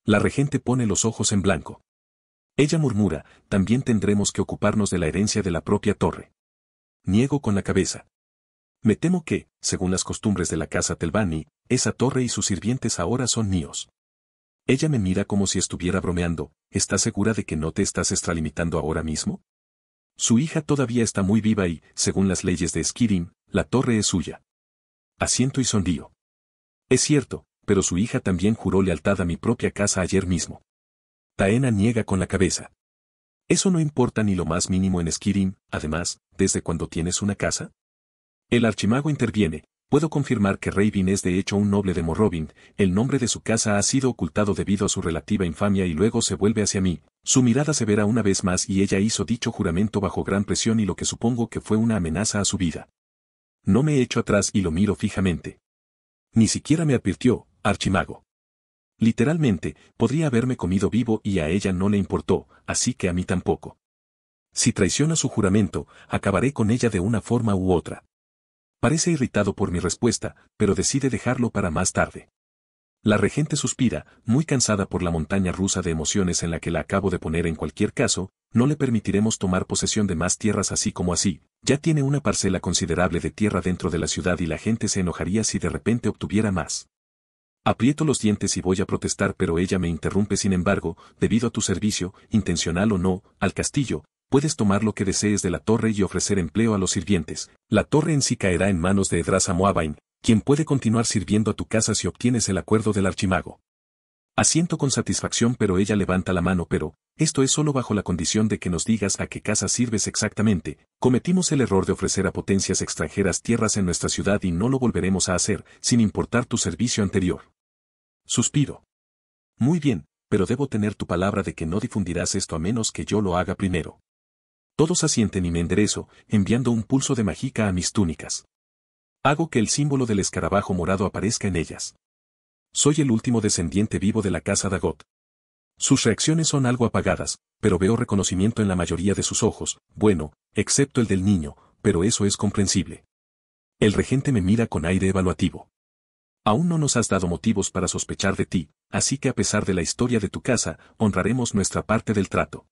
Speaker 1: La regente pone los ojos en blanco. Ella murmura, también tendremos que ocuparnos de la herencia de la propia torre. Niego con la cabeza. Me temo que, según las costumbres de la casa Telvani, esa torre y sus sirvientes ahora son míos. Ella me mira como si estuviera bromeando, ¿estás segura de que no te estás extralimitando ahora mismo? Su hija todavía está muy viva y, según las leyes de Skirim, la torre es suya. Asiento y sonrío. Es cierto, pero su hija también juró lealtad a mi propia casa ayer mismo. Taena niega con la cabeza. Eso no importa ni lo más mínimo en Skirrim. además, ¿desde cuando tienes una casa? El archimago interviene, puedo confirmar que Raven es de hecho un noble de Morrowind, el nombre de su casa ha sido ocultado debido a su relativa infamia y luego se vuelve hacia mí, su mirada se verá una vez más y ella hizo dicho juramento bajo gran presión y lo que supongo que fue una amenaza a su vida. No me echo atrás y lo miro fijamente. Ni siquiera me advirtió, archimago. Literalmente, podría haberme comido vivo y a ella no le importó, así que a mí tampoco. Si traiciona su juramento, acabaré con ella de una forma u otra. Parece irritado por mi respuesta, pero decide dejarlo para más tarde. La regente suspira, muy cansada por la montaña rusa de emociones en la que la acabo de poner en cualquier caso, no le permitiremos tomar posesión de más tierras así como así, ya tiene una parcela considerable de tierra dentro de la ciudad y la gente se enojaría si de repente obtuviera más. Aprieto los dientes y voy a protestar pero ella me interrumpe sin embargo, debido a tu servicio, intencional o no, al castillo, puedes tomar lo que desees de la torre y ofrecer empleo a los sirvientes. La torre en sí caerá en manos de Edraza Moabain, quien puede continuar sirviendo a tu casa si obtienes el acuerdo del archimago. Asiento con satisfacción pero ella levanta la mano pero, esto es solo bajo la condición de que nos digas a qué casa sirves exactamente. Cometimos el error de ofrecer a potencias extranjeras tierras en nuestra ciudad y no lo volveremos a hacer, sin importar tu servicio anterior. Suspiro. Muy bien, pero debo tener tu palabra de que no difundirás esto a menos que yo lo haga primero. Todos asienten y me enderezo, enviando un pulso de mágica a mis túnicas. Hago que el símbolo del escarabajo morado aparezca en ellas. Soy el último descendiente vivo de la casa Dagot. Sus reacciones son algo apagadas, pero veo reconocimiento en la mayoría de sus ojos, bueno, excepto el del niño, pero eso es comprensible. El regente me mira con aire evaluativo. Aún no nos has dado motivos para sospechar de ti, así que a pesar de la historia de tu casa, honraremos nuestra parte del trato.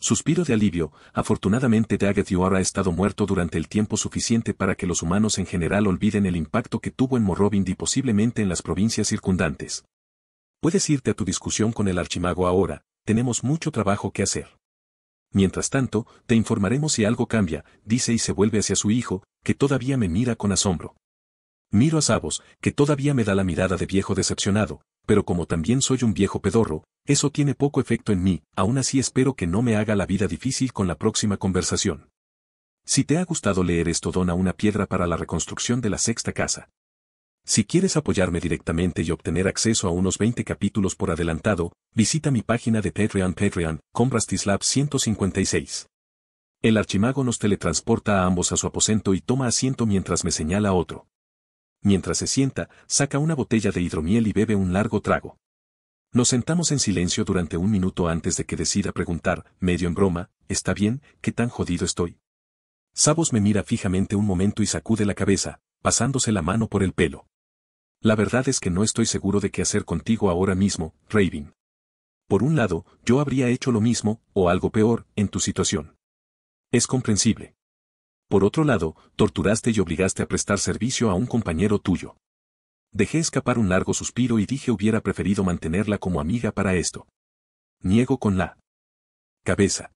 Speaker 1: Suspiro de alivio, afortunadamente Yuar ha estado muerto durante el tiempo suficiente para que los humanos en general olviden el impacto que tuvo en Morrobind y posiblemente en las provincias circundantes. Puedes irte a tu discusión con el archimago ahora, tenemos mucho trabajo que hacer. Mientras tanto, te informaremos si algo cambia, dice y se vuelve hacia su hijo, que todavía me mira con asombro. Miro a Sabos, que todavía me da la mirada de viejo decepcionado, pero como también soy un viejo pedorro, eso tiene poco efecto en mí, aún así espero que no me haga la vida difícil con la próxima conversación. Si te ha gustado leer esto dona una piedra para la reconstrucción de la sexta casa. Si quieres apoyarme directamente y obtener acceso a unos 20 capítulos por adelantado, visita mi página de Patreon Patreon, Combrastislab 156. El archimago nos teletransporta a ambos a su aposento y toma asiento mientras me señala otro. Mientras se sienta, saca una botella de hidromiel y bebe un largo trago. Nos sentamos en silencio durante un minuto antes de que decida preguntar, medio en broma, ¿está bien? ¿Qué tan jodido estoy? Sabos me mira fijamente un momento y sacude la cabeza, pasándose la mano por el pelo. La verdad es que no estoy seguro de qué hacer contigo ahora mismo, Raven. Por un lado, yo habría hecho lo mismo, o algo peor, en tu situación. Es comprensible. Por otro lado, torturaste y obligaste a prestar servicio a un compañero tuyo. Dejé escapar un largo suspiro y dije hubiera preferido mantenerla como amiga para esto. Niego con la cabeza.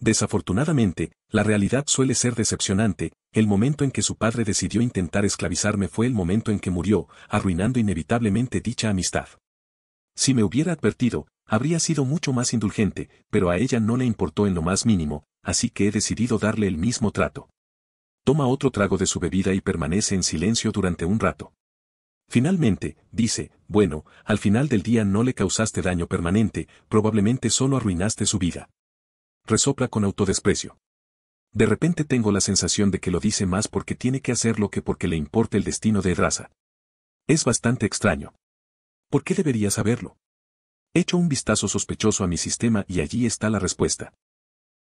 Speaker 1: Desafortunadamente, la realidad suele ser decepcionante, el momento en que su padre decidió intentar esclavizarme fue el momento en que murió, arruinando inevitablemente dicha amistad. Si me hubiera advertido, habría sido mucho más indulgente, pero a ella no le importó en lo más mínimo, así que he decidido darle el mismo trato. Toma otro trago de su bebida y permanece en silencio durante un rato. Finalmente, dice, bueno, al final del día no le causaste daño permanente, probablemente solo arruinaste su vida. Resopla con autodesprecio. De repente tengo la sensación de que lo dice más porque tiene que hacerlo que porque le importa el destino de Edraza. Es bastante extraño. ¿Por qué debería saberlo? Echo un vistazo sospechoso a mi sistema y allí está la respuesta.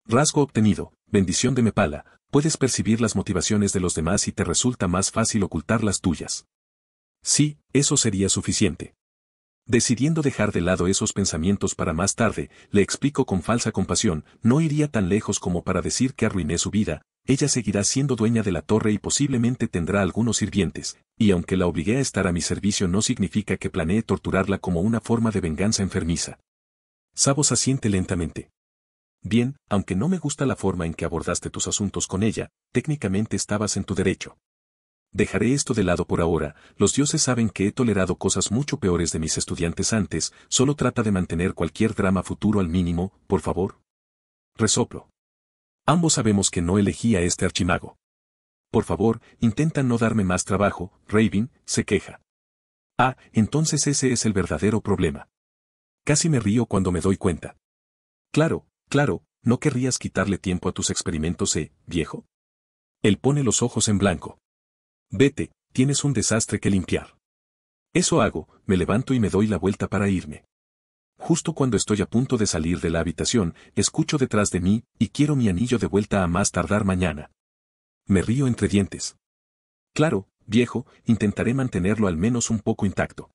Speaker 1: Rasgo obtenido, bendición de Mepala, puedes percibir las motivaciones de los demás y te resulta más fácil ocultar las tuyas. Sí, eso sería suficiente. Decidiendo dejar de lado esos pensamientos para más tarde, le explico con falsa compasión, no iría tan lejos como para decir que arruiné su vida, ella seguirá siendo dueña de la torre y posiblemente tendrá algunos sirvientes, y aunque la obligué a estar a mi servicio no significa que planee torturarla como una forma de venganza enfermiza. Sabos asiente lentamente. Bien, aunque no me gusta la forma en que abordaste tus asuntos con ella, técnicamente estabas en tu derecho. Dejaré esto de lado por ahora, los dioses saben que he tolerado cosas mucho peores de mis estudiantes antes, solo trata de mantener cualquier drama futuro al mínimo, por favor. Resoplo. Ambos sabemos que no elegí a este archimago. Por favor, intenta no darme más trabajo, Raven, se queja. Ah, entonces ese es el verdadero problema. Casi me río cuando me doy cuenta. Claro, Claro, ¿no querrías quitarle tiempo a tus experimentos, eh, viejo? Él pone los ojos en blanco. Vete, tienes un desastre que limpiar. Eso hago, me levanto y me doy la vuelta para irme. Justo cuando estoy a punto de salir de la habitación, escucho detrás de mí, y quiero mi anillo de vuelta a más tardar mañana. Me río entre dientes. Claro, viejo, intentaré mantenerlo al menos un poco intacto.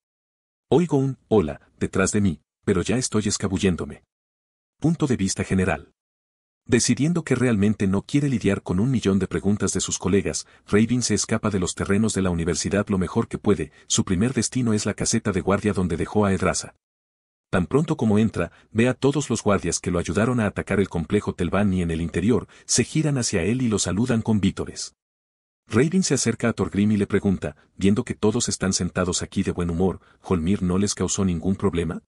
Speaker 1: Oigo un hola detrás de mí, pero ya estoy escabulléndome punto de vista general. Decidiendo que realmente no quiere lidiar con un millón de preguntas de sus colegas, Raven se escapa de los terrenos de la universidad lo mejor que puede, su primer destino es la caseta de guardia donde dejó a Edraza. Tan pronto como entra, ve a todos los guardias que lo ayudaron a atacar el complejo Telvani en el interior, se giran hacia él y lo saludan con vítores. Raven se acerca a Torgrim y le pregunta, viendo que todos están sentados aquí de buen humor, ¿Holmir no les causó ningún problema?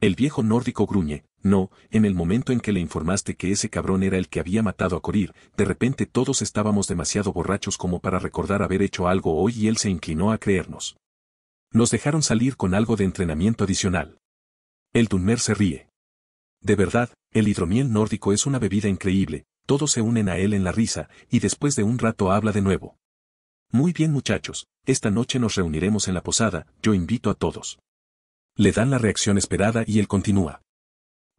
Speaker 1: El viejo nórdico gruñe, no, en el momento en que le informaste que ese cabrón era el que había matado a Corir, de repente todos estábamos demasiado borrachos como para recordar haber hecho algo hoy y él se inclinó a creernos. Nos dejaron salir con algo de entrenamiento adicional. El Dunmer se ríe. De verdad, el hidromiel nórdico es una bebida increíble, todos se unen a él en la risa, y después de un rato habla de nuevo. Muy bien muchachos, esta noche nos reuniremos en la posada, yo invito a todos. Le dan la reacción esperada y él continúa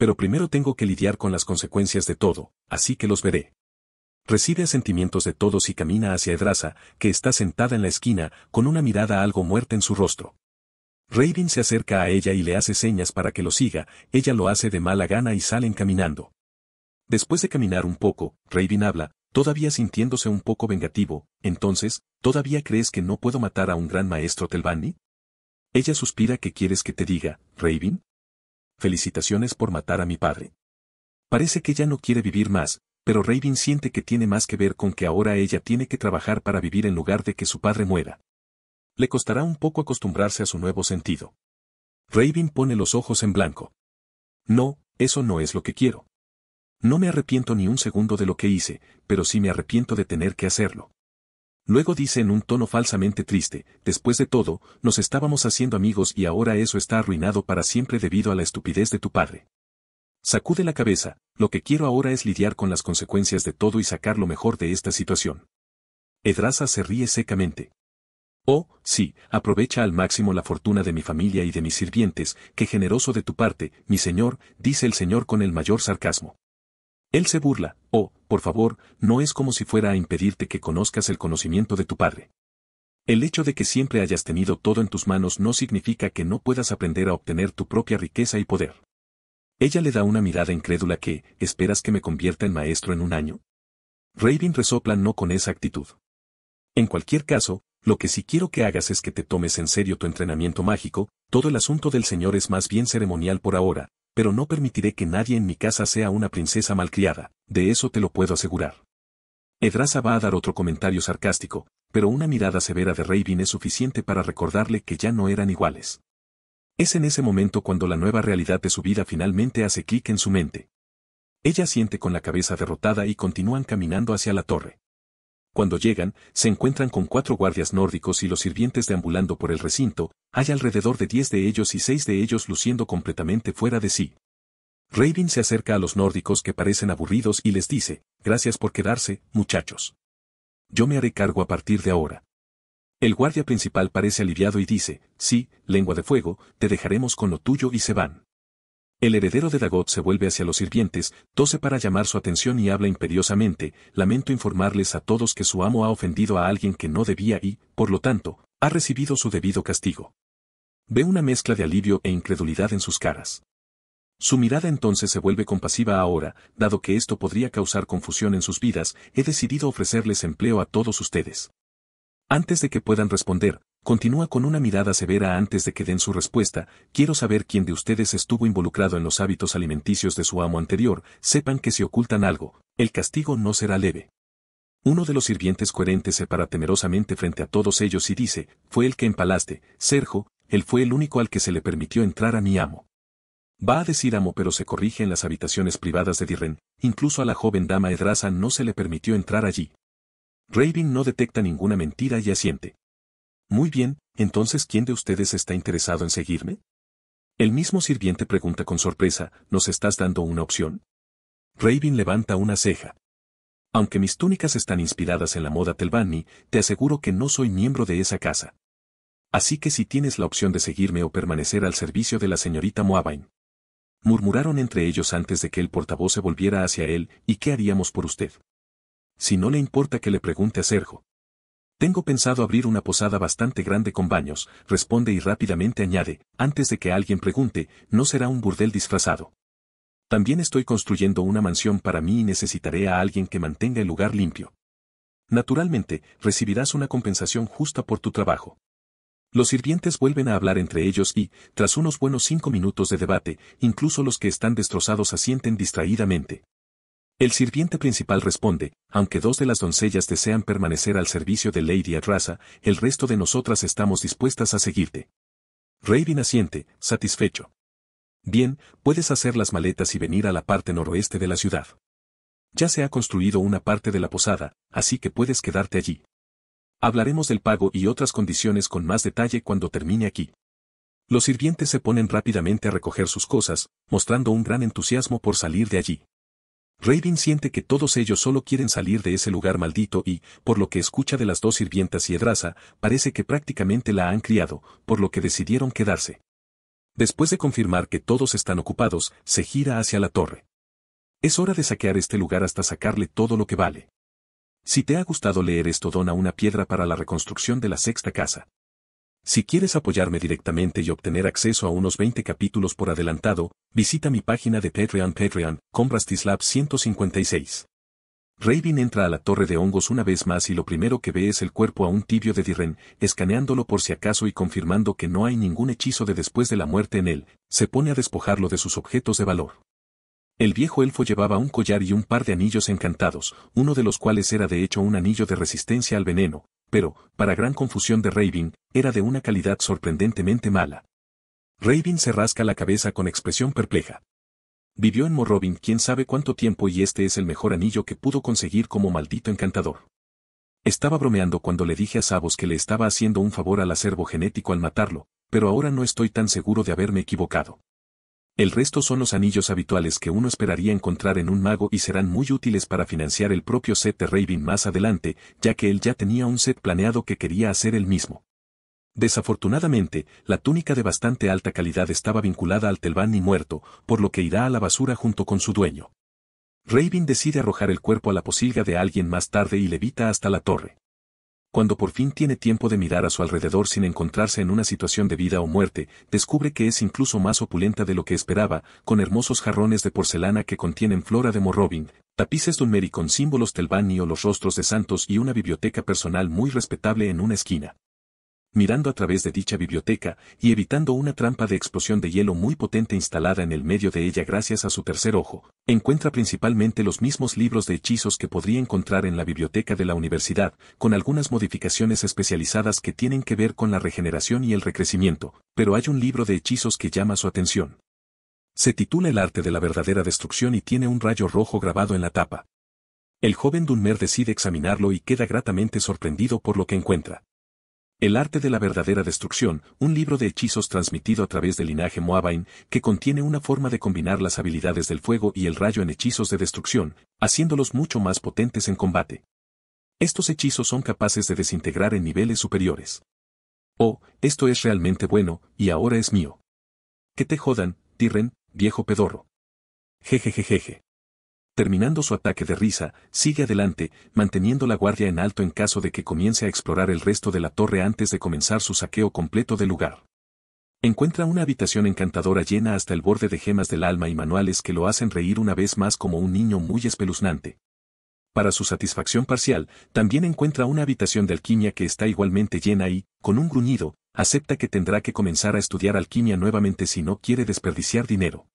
Speaker 1: pero primero tengo que lidiar con las consecuencias de todo, así que los veré. Recibe sentimientos de todos y camina hacia Edraza, que está sentada en la esquina, con una mirada algo muerta en su rostro. Raven se acerca a ella y le hace señas para que lo siga, ella lo hace de mala gana y salen caminando. Después de caminar un poco, Raven habla, todavía sintiéndose un poco vengativo, entonces, ¿todavía crees que no puedo matar a un gran maestro Telvanni? Ella suspira que quieres que te diga, Raven felicitaciones por matar a mi padre. Parece que ya no quiere vivir más, pero Raven siente que tiene más que ver con que ahora ella tiene que trabajar para vivir en lugar de que su padre muera. Le costará un poco acostumbrarse a su nuevo sentido. Raven pone los ojos en blanco. No, eso no es lo que quiero. No me arrepiento ni un segundo de lo que hice, pero sí me arrepiento de tener que hacerlo. Luego dice en un tono falsamente triste, después de todo, nos estábamos haciendo amigos y ahora eso está arruinado para siempre debido a la estupidez de tu padre. Sacude la cabeza, lo que quiero ahora es lidiar con las consecuencias de todo y sacar lo mejor de esta situación. Edraza se ríe secamente. Oh, sí, aprovecha al máximo la fortuna de mi familia y de mis sirvientes, qué generoso de tu parte, mi señor, dice el señor con el mayor sarcasmo. Él se burla, oh, por favor, no es como si fuera a impedirte que conozcas el conocimiento de tu padre. El hecho de que siempre hayas tenido todo en tus manos no significa que no puedas aprender a obtener tu propia riqueza y poder. Ella le da una mirada incrédula que, ¿esperas que me convierta en maestro en un año? Raven resopla no con esa actitud. En cualquier caso, lo que sí quiero que hagas es que te tomes en serio tu entrenamiento mágico, todo el asunto del señor es más bien ceremonial por ahora, pero no permitiré que nadie en mi casa sea una princesa malcriada, de eso te lo puedo asegurar. Edraza va a dar otro comentario sarcástico, pero una mirada severa de Raven es suficiente para recordarle que ya no eran iguales. Es en ese momento cuando la nueva realidad de su vida finalmente hace clic en su mente. Ella siente con la cabeza derrotada y continúan caminando hacia la torre. Cuando llegan, se encuentran con cuatro guardias nórdicos y los sirvientes deambulando por el recinto, hay alrededor de diez de ellos y seis de ellos luciendo completamente fuera de sí. Raven se acerca a los nórdicos que parecen aburridos y les dice, gracias por quedarse, muchachos. Yo me haré cargo a partir de ahora. El guardia principal parece aliviado y dice, sí, lengua de fuego, te dejaremos con lo tuyo y se van. El heredero de Dagot se vuelve hacia los sirvientes, tose para llamar su atención y habla imperiosamente, lamento informarles a todos que su amo ha ofendido a alguien que no debía y, por lo tanto, ha recibido su debido castigo. Ve una mezcla de alivio e incredulidad en sus caras. Su mirada entonces se vuelve compasiva ahora, dado que esto podría causar confusión en sus vidas, he decidido ofrecerles empleo a todos ustedes. Antes de que puedan responder, Continúa con una mirada severa antes de que den su respuesta, quiero saber quién de ustedes estuvo involucrado en los hábitos alimenticios de su amo anterior, sepan que si ocultan algo, el castigo no será leve. Uno de los sirvientes coherentes se para temerosamente frente a todos ellos y dice, fue el que empalaste, Sergio, él fue el único al que se le permitió entrar a mi amo. Va a decir amo pero se corrige en las habitaciones privadas de Dirren, incluso a la joven dama Edraza no se le permitió entrar allí. Raven no detecta ninguna mentira y asiente. Muy bien, entonces ¿quién de ustedes está interesado en seguirme? El mismo sirviente pregunta con sorpresa, ¿nos estás dando una opción? Raven levanta una ceja. Aunque mis túnicas están inspiradas en la moda Telvanni, te aseguro que no soy miembro de esa casa. Así que si tienes la opción de seguirme o permanecer al servicio de la señorita Moabain. Murmuraron entre ellos antes de que el portavoz se volviera hacia él, ¿y qué haríamos por usted? Si no le importa que le pregunte a Sergio. Tengo pensado abrir una posada bastante grande con baños, responde y rápidamente añade, antes de que alguien pregunte, no será un burdel disfrazado. También estoy construyendo una mansión para mí y necesitaré a alguien que mantenga el lugar limpio. Naturalmente, recibirás una compensación justa por tu trabajo. Los sirvientes vuelven a hablar entre ellos y, tras unos buenos cinco minutos de debate, incluso los que están destrozados asienten distraídamente. El sirviente principal responde, aunque dos de las doncellas desean permanecer al servicio de Lady Adrasa, el resto de nosotras estamos dispuestas a seguirte. Rey asiente, satisfecho. Bien, puedes hacer las maletas y venir a la parte noroeste de la ciudad. Ya se ha construido una parte de la posada, así que puedes quedarte allí. Hablaremos del pago y otras condiciones con más detalle cuando termine aquí. Los sirvientes se ponen rápidamente a recoger sus cosas, mostrando un gran entusiasmo por salir de allí. Raven siente que todos ellos solo quieren salir de ese lugar maldito y, por lo que escucha de las dos sirvientas y Edraza, parece que prácticamente la han criado, por lo que decidieron quedarse. Después de confirmar que todos están ocupados, se gira hacia la torre. Es hora de saquear este lugar hasta sacarle todo lo que vale. Si te ha gustado leer esto dona una piedra para la reconstrucción de la sexta casa. Si quieres apoyarme directamente y obtener acceso a unos 20 capítulos por adelantado, visita mi página de Patreon Patreon, Comprastis 156. Raven entra a la torre de hongos una vez más y lo primero que ve es el cuerpo aún tibio de Dirren, escaneándolo por si acaso y confirmando que no hay ningún hechizo de después de la muerte en él, se pone a despojarlo de sus objetos de valor. El viejo elfo llevaba un collar y un par de anillos encantados, uno de los cuales era de hecho un anillo de resistencia al veneno, pero, para gran confusión de Raven, era de una calidad sorprendentemente mala. Raven se rasca la cabeza con expresión perpleja. Vivió en Morrobin quién sabe cuánto tiempo y este es el mejor anillo que pudo conseguir como maldito encantador. Estaba bromeando cuando le dije a Sabos que le estaba haciendo un favor al acervo genético al matarlo, pero ahora no estoy tan seguro de haberme equivocado. El resto son los anillos habituales que uno esperaría encontrar en un mago y serán muy útiles para financiar el propio set de Raven más adelante, ya que él ya tenía un set planeado que quería hacer él mismo. Desafortunadamente, la túnica de bastante alta calidad estaba vinculada al Telvanni muerto, por lo que irá a la basura junto con su dueño. Raven decide arrojar el cuerpo a la posilga de alguien más tarde y levita hasta la torre. Cuando por fin tiene tiempo de mirar a su alrededor sin encontrarse en una situación de vida o muerte, descubre que es incluso más opulenta de lo que esperaba, con hermosos jarrones de porcelana que contienen flora de morrobin, tapices meri con símbolos del o los rostros de santos y una biblioteca personal muy respetable en una esquina mirando a través de dicha biblioteca y evitando una trampa de explosión de hielo muy potente instalada en el medio de ella gracias a su tercer ojo, encuentra principalmente los mismos libros de hechizos que podría encontrar en la biblioteca de la universidad, con algunas modificaciones especializadas que tienen que ver con la regeneración y el recrecimiento, pero hay un libro de hechizos que llama su atención. Se titula El arte de la verdadera destrucción y tiene un rayo rojo grabado en la tapa. El joven Dunmer decide examinarlo y queda gratamente sorprendido por lo que encuentra. El arte de la verdadera destrucción, un libro de hechizos transmitido a través del linaje Moabain, que contiene una forma de combinar las habilidades del fuego y el rayo en hechizos de destrucción, haciéndolos mucho más potentes en combate. Estos hechizos son capaces de desintegrar en niveles superiores. Oh, esto es realmente bueno, y ahora es mío. Que te jodan, Tirren, viejo pedorro. Jejejejeje terminando su ataque de risa, sigue adelante, manteniendo la guardia en alto en caso de que comience a explorar el resto de la torre antes de comenzar su saqueo completo del lugar. Encuentra una habitación encantadora llena hasta el borde de gemas del alma y manuales que lo hacen reír una vez más como un niño muy espeluznante. Para su satisfacción parcial, también encuentra una habitación de alquimia que está igualmente llena y, con un gruñido, acepta que tendrá que comenzar a estudiar alquimia nuevamente si no quiere desperdiciar dinero.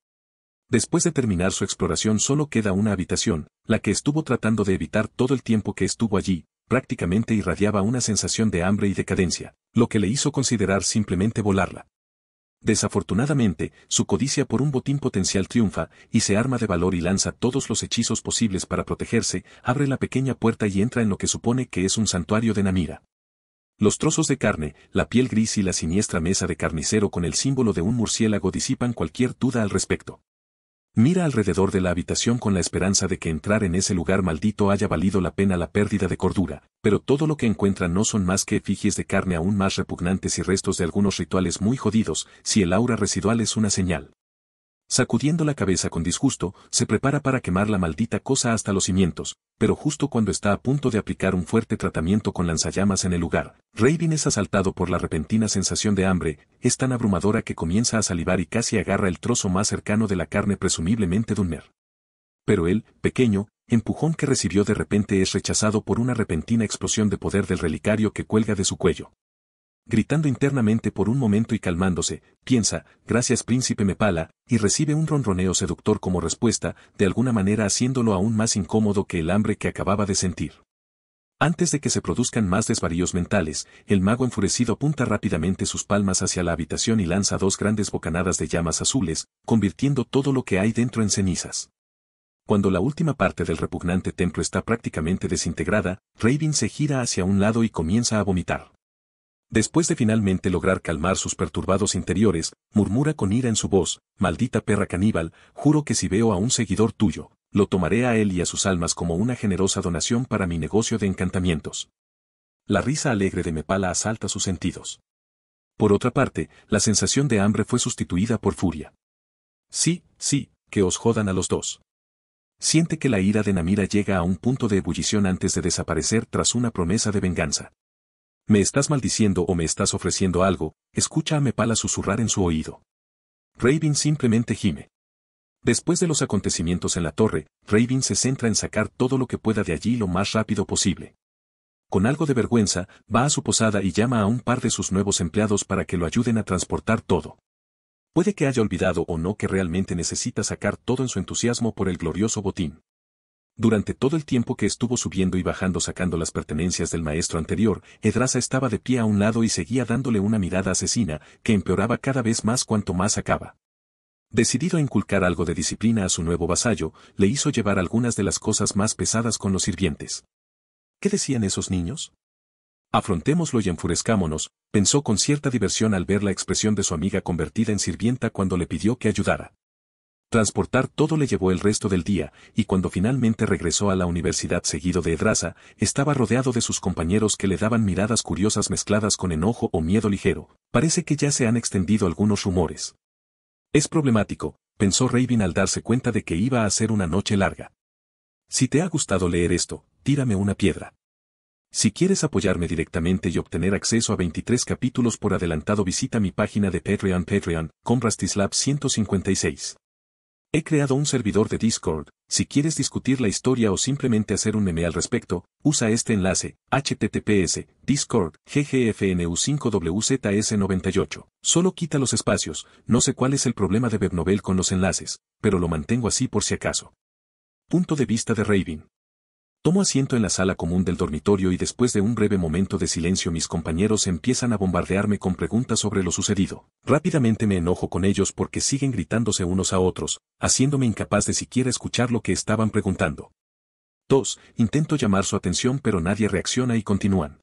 Speaker 1: Después de terminar su exploración solo queda una habitación, la que estuvo tratando de evitar todo el tiempo que estuvo allí, prácticamente irradiaba una sensación de hambre y decadencia, lo que le hizo considerar simplemente volarla. Desafortunadamente, su codicia por un botín potencial triunfa, y se arma de valor y lanza todos los hechizos posibles para protegerse, abre la pequeña puerta y entra en lo que supone que es un santuario de Namira. Los trozos de carne, la piel gris y la siniestra mesa de carnicero con el símbolo de un murciélago disipan cualquier duda al respecto. Mira alrededor de la habitación con la esperanza de que entrar en ese lugar maldito haya valido la pena la pérdida de cordura, pero todo lo que encuentra no son más que efigies de carne aún más repugnantes y restos de algunos rituales muy jodidos, si el aura residual es una señal. Sacudiendo la cabeza con disgusto, se prepara para quemar la maldita cosa hasta los cimientos, pero justo cuando está a punto de aplicar un fuerte tratamiento con lanzallamas en el lugar, raven es asaltado por la repentina sensación de hambre, es tan abrumadora que comienza a salivar y casi agarra el trozo más cercano de la carne presumiblemente de un mer. Pero él, pequeño, empujón que recibió de repente es rechazado por una repentina explosión de poder del relicario que cuelga de su cuello gritando internamente por un momento y calmándose, piensa, gracias príncipe Mepala, y recibe un ronroneo seductor como respuesta, de alguna manera haciéndolo aún más incómodo que el hambre que acababa de sentir. Antes de que se produzcan más desvaríos mentales, el mago enfurecido apunta rápidamente sus palmas hacia la habitación y lanza dos grandes bocanadas de llamas azules, convirtiendo todo lo que hay dentro en cenizas. Cuando la última parte del repugnante templo está prácticamente desintegrada, Raven se gira hacia un lado y comienza a vomitar. Después de finalmente lograr calmar sus perturbados interiores, murmura con ira en su voz, maldita perra caníbal, juro que si veo a un seguidor tuyo, lo tomaré a él y a sus almas como una generosa donación para mi negocio de encantamientos. La risa alegre de Mepala asalta sus sentidos. Por otra parte, la sensación de hambre fue sustituida por furia. Sí, sí, que os jodan a los dos. Siente que la ira de Namira llega a un punto de ebullición antes de desaparecer tras una promesa de venganza me estás maldiciendo o me estás ofreciendo algo, escucha a Mepala susurrar en su oído. Raven simplemente gime. Después de los acontecimientos en la torre, Raven se centra en sacar todo lo que pueda de allí lo más rápido posible. Con algo de vergüenza, va a su posada y llama a un par de sus nuevos empleados para que lo ayuden a transportar todo. Puede que haya olvidado o no que realmente necesita sacar todo en su entusiasmo por el glorioso botín. Durante todo el tiempo que estuvo subiendo y bajando sacando las pertenencias del maestro anterior, Edraza estaba de pie a un lado y seguía dándole una mirada asesina, que empeoraba cada vez más cuanto más acaba. Decidido a inculcar algo de disciplina a su nuevo vasallo, le hizo llevar algunas de las cosas más pesadas con los sirvientes. ¿Qué decían esos niños? Afrontémoslo y enfurezcámonos, pensó con cierta diversión al ver la expresión de su amiga convertida en sirvienta cuando le pidió que ayudara. Transportar todo le llevó el resto del día, y cuando finalmente regresó a la universidad seguido de Edraza, estaba rodeado de sus compañeros que le daban miradas curiosas mezcladas con enojo o miedo ligero. Parece que ya se han extendido algunos rumores. Es problemático, pensó Raven al darse cuenta de que iba a ser una noche larga. Si te ha gustado leer esto, tírame una piedra. Si quieres apoyarme directamente y obtener acceso a 23 capítulos por adelantado visita mi página de Patreon Patreon, con 156. He creado un servidor de Discord, si quieres discutir la historia o simplemente hacer un meme al respecto, usa este enlace, https, discord, ggfnu5wzs98. Solo quita los espacios, no sé cuál es el problema de Webnovel con los enlaces, pero lo mantengo así por si acaso. Punto de vista de Raven. Tomo asiento en la sala común del dormitorio y después de un breve momento de silencio mis compañeros empiezan a bombardearme con preguntas sobre lo sucedido. Rápidamente me enojo con ellos porque siguen gritándose unos a otros, haciéndome incapaz de siquiera escuchar lo que estaban preguntando. 2. Intento llamar su atención pero nadie reacciona y continúan.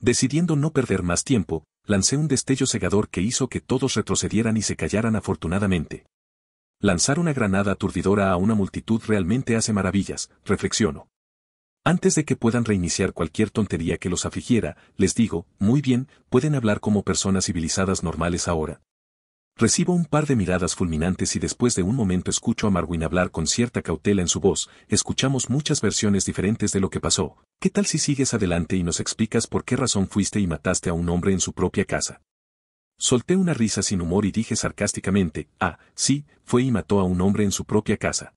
Speaker 1: Decidiendo no perder más tiempo, lancé un destello cegador que hizo que todos retrocedieran y se callaran afortunadamente. Lanzar una granada aturdidora a una multitud realmente hace maravillas, reflexiono. Antes de que puedan reiniciar cualquier tontería que los afligiera, les digo, muy bien, pueden hablar como personas civilizadas normales ahora. Recibo un par de miradas fulminantes y después de un momento escucho a Marwin hablar con cierta cautela en su voz, escuchamos muchas versiones diferentes de lo que pasó. ¿Qué tal si sigues adelante y nos explicas por qué razón fuiste y mataste a un hombre en su propia casa? Solté una risa sin humor y dije sarcásticamente, ah, sí, fue y mató a un hombre en su propia casa.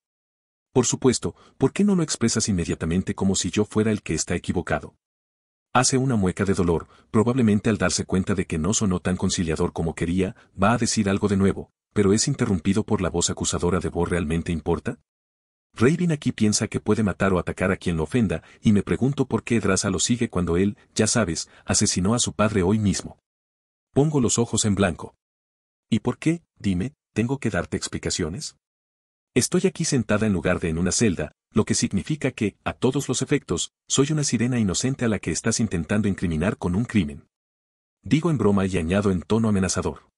Speaker 1: Por supuesto, ¿por qué no lo expresas inmediatamente como si yo fuera el que está equivocado? Hace una mueca de dolor, probablemente al darse cuenta de que no sonó tan conciliador como quería, va a decir algo de nuevo, pero es interrumpido por la voz acusadora de ¿vos realmente importa? Raven aquí piensa que puede matar o atacar a quien lo ofenda, y me pregunto por qué Draza lo sigue cuando él, ya sabes, asesinó a su padre hoy mismo. Pongo los ojos en blanco. ¿Y por qué, dime, tengo que darte explicaciones? Estoy aquí sentada en lugar de en una celda, lo que significa que, a todos los efectos, soy una sirena inocente a la que estás intentando incriminar con un crimen. Digo en broma y añado en tono amenazador.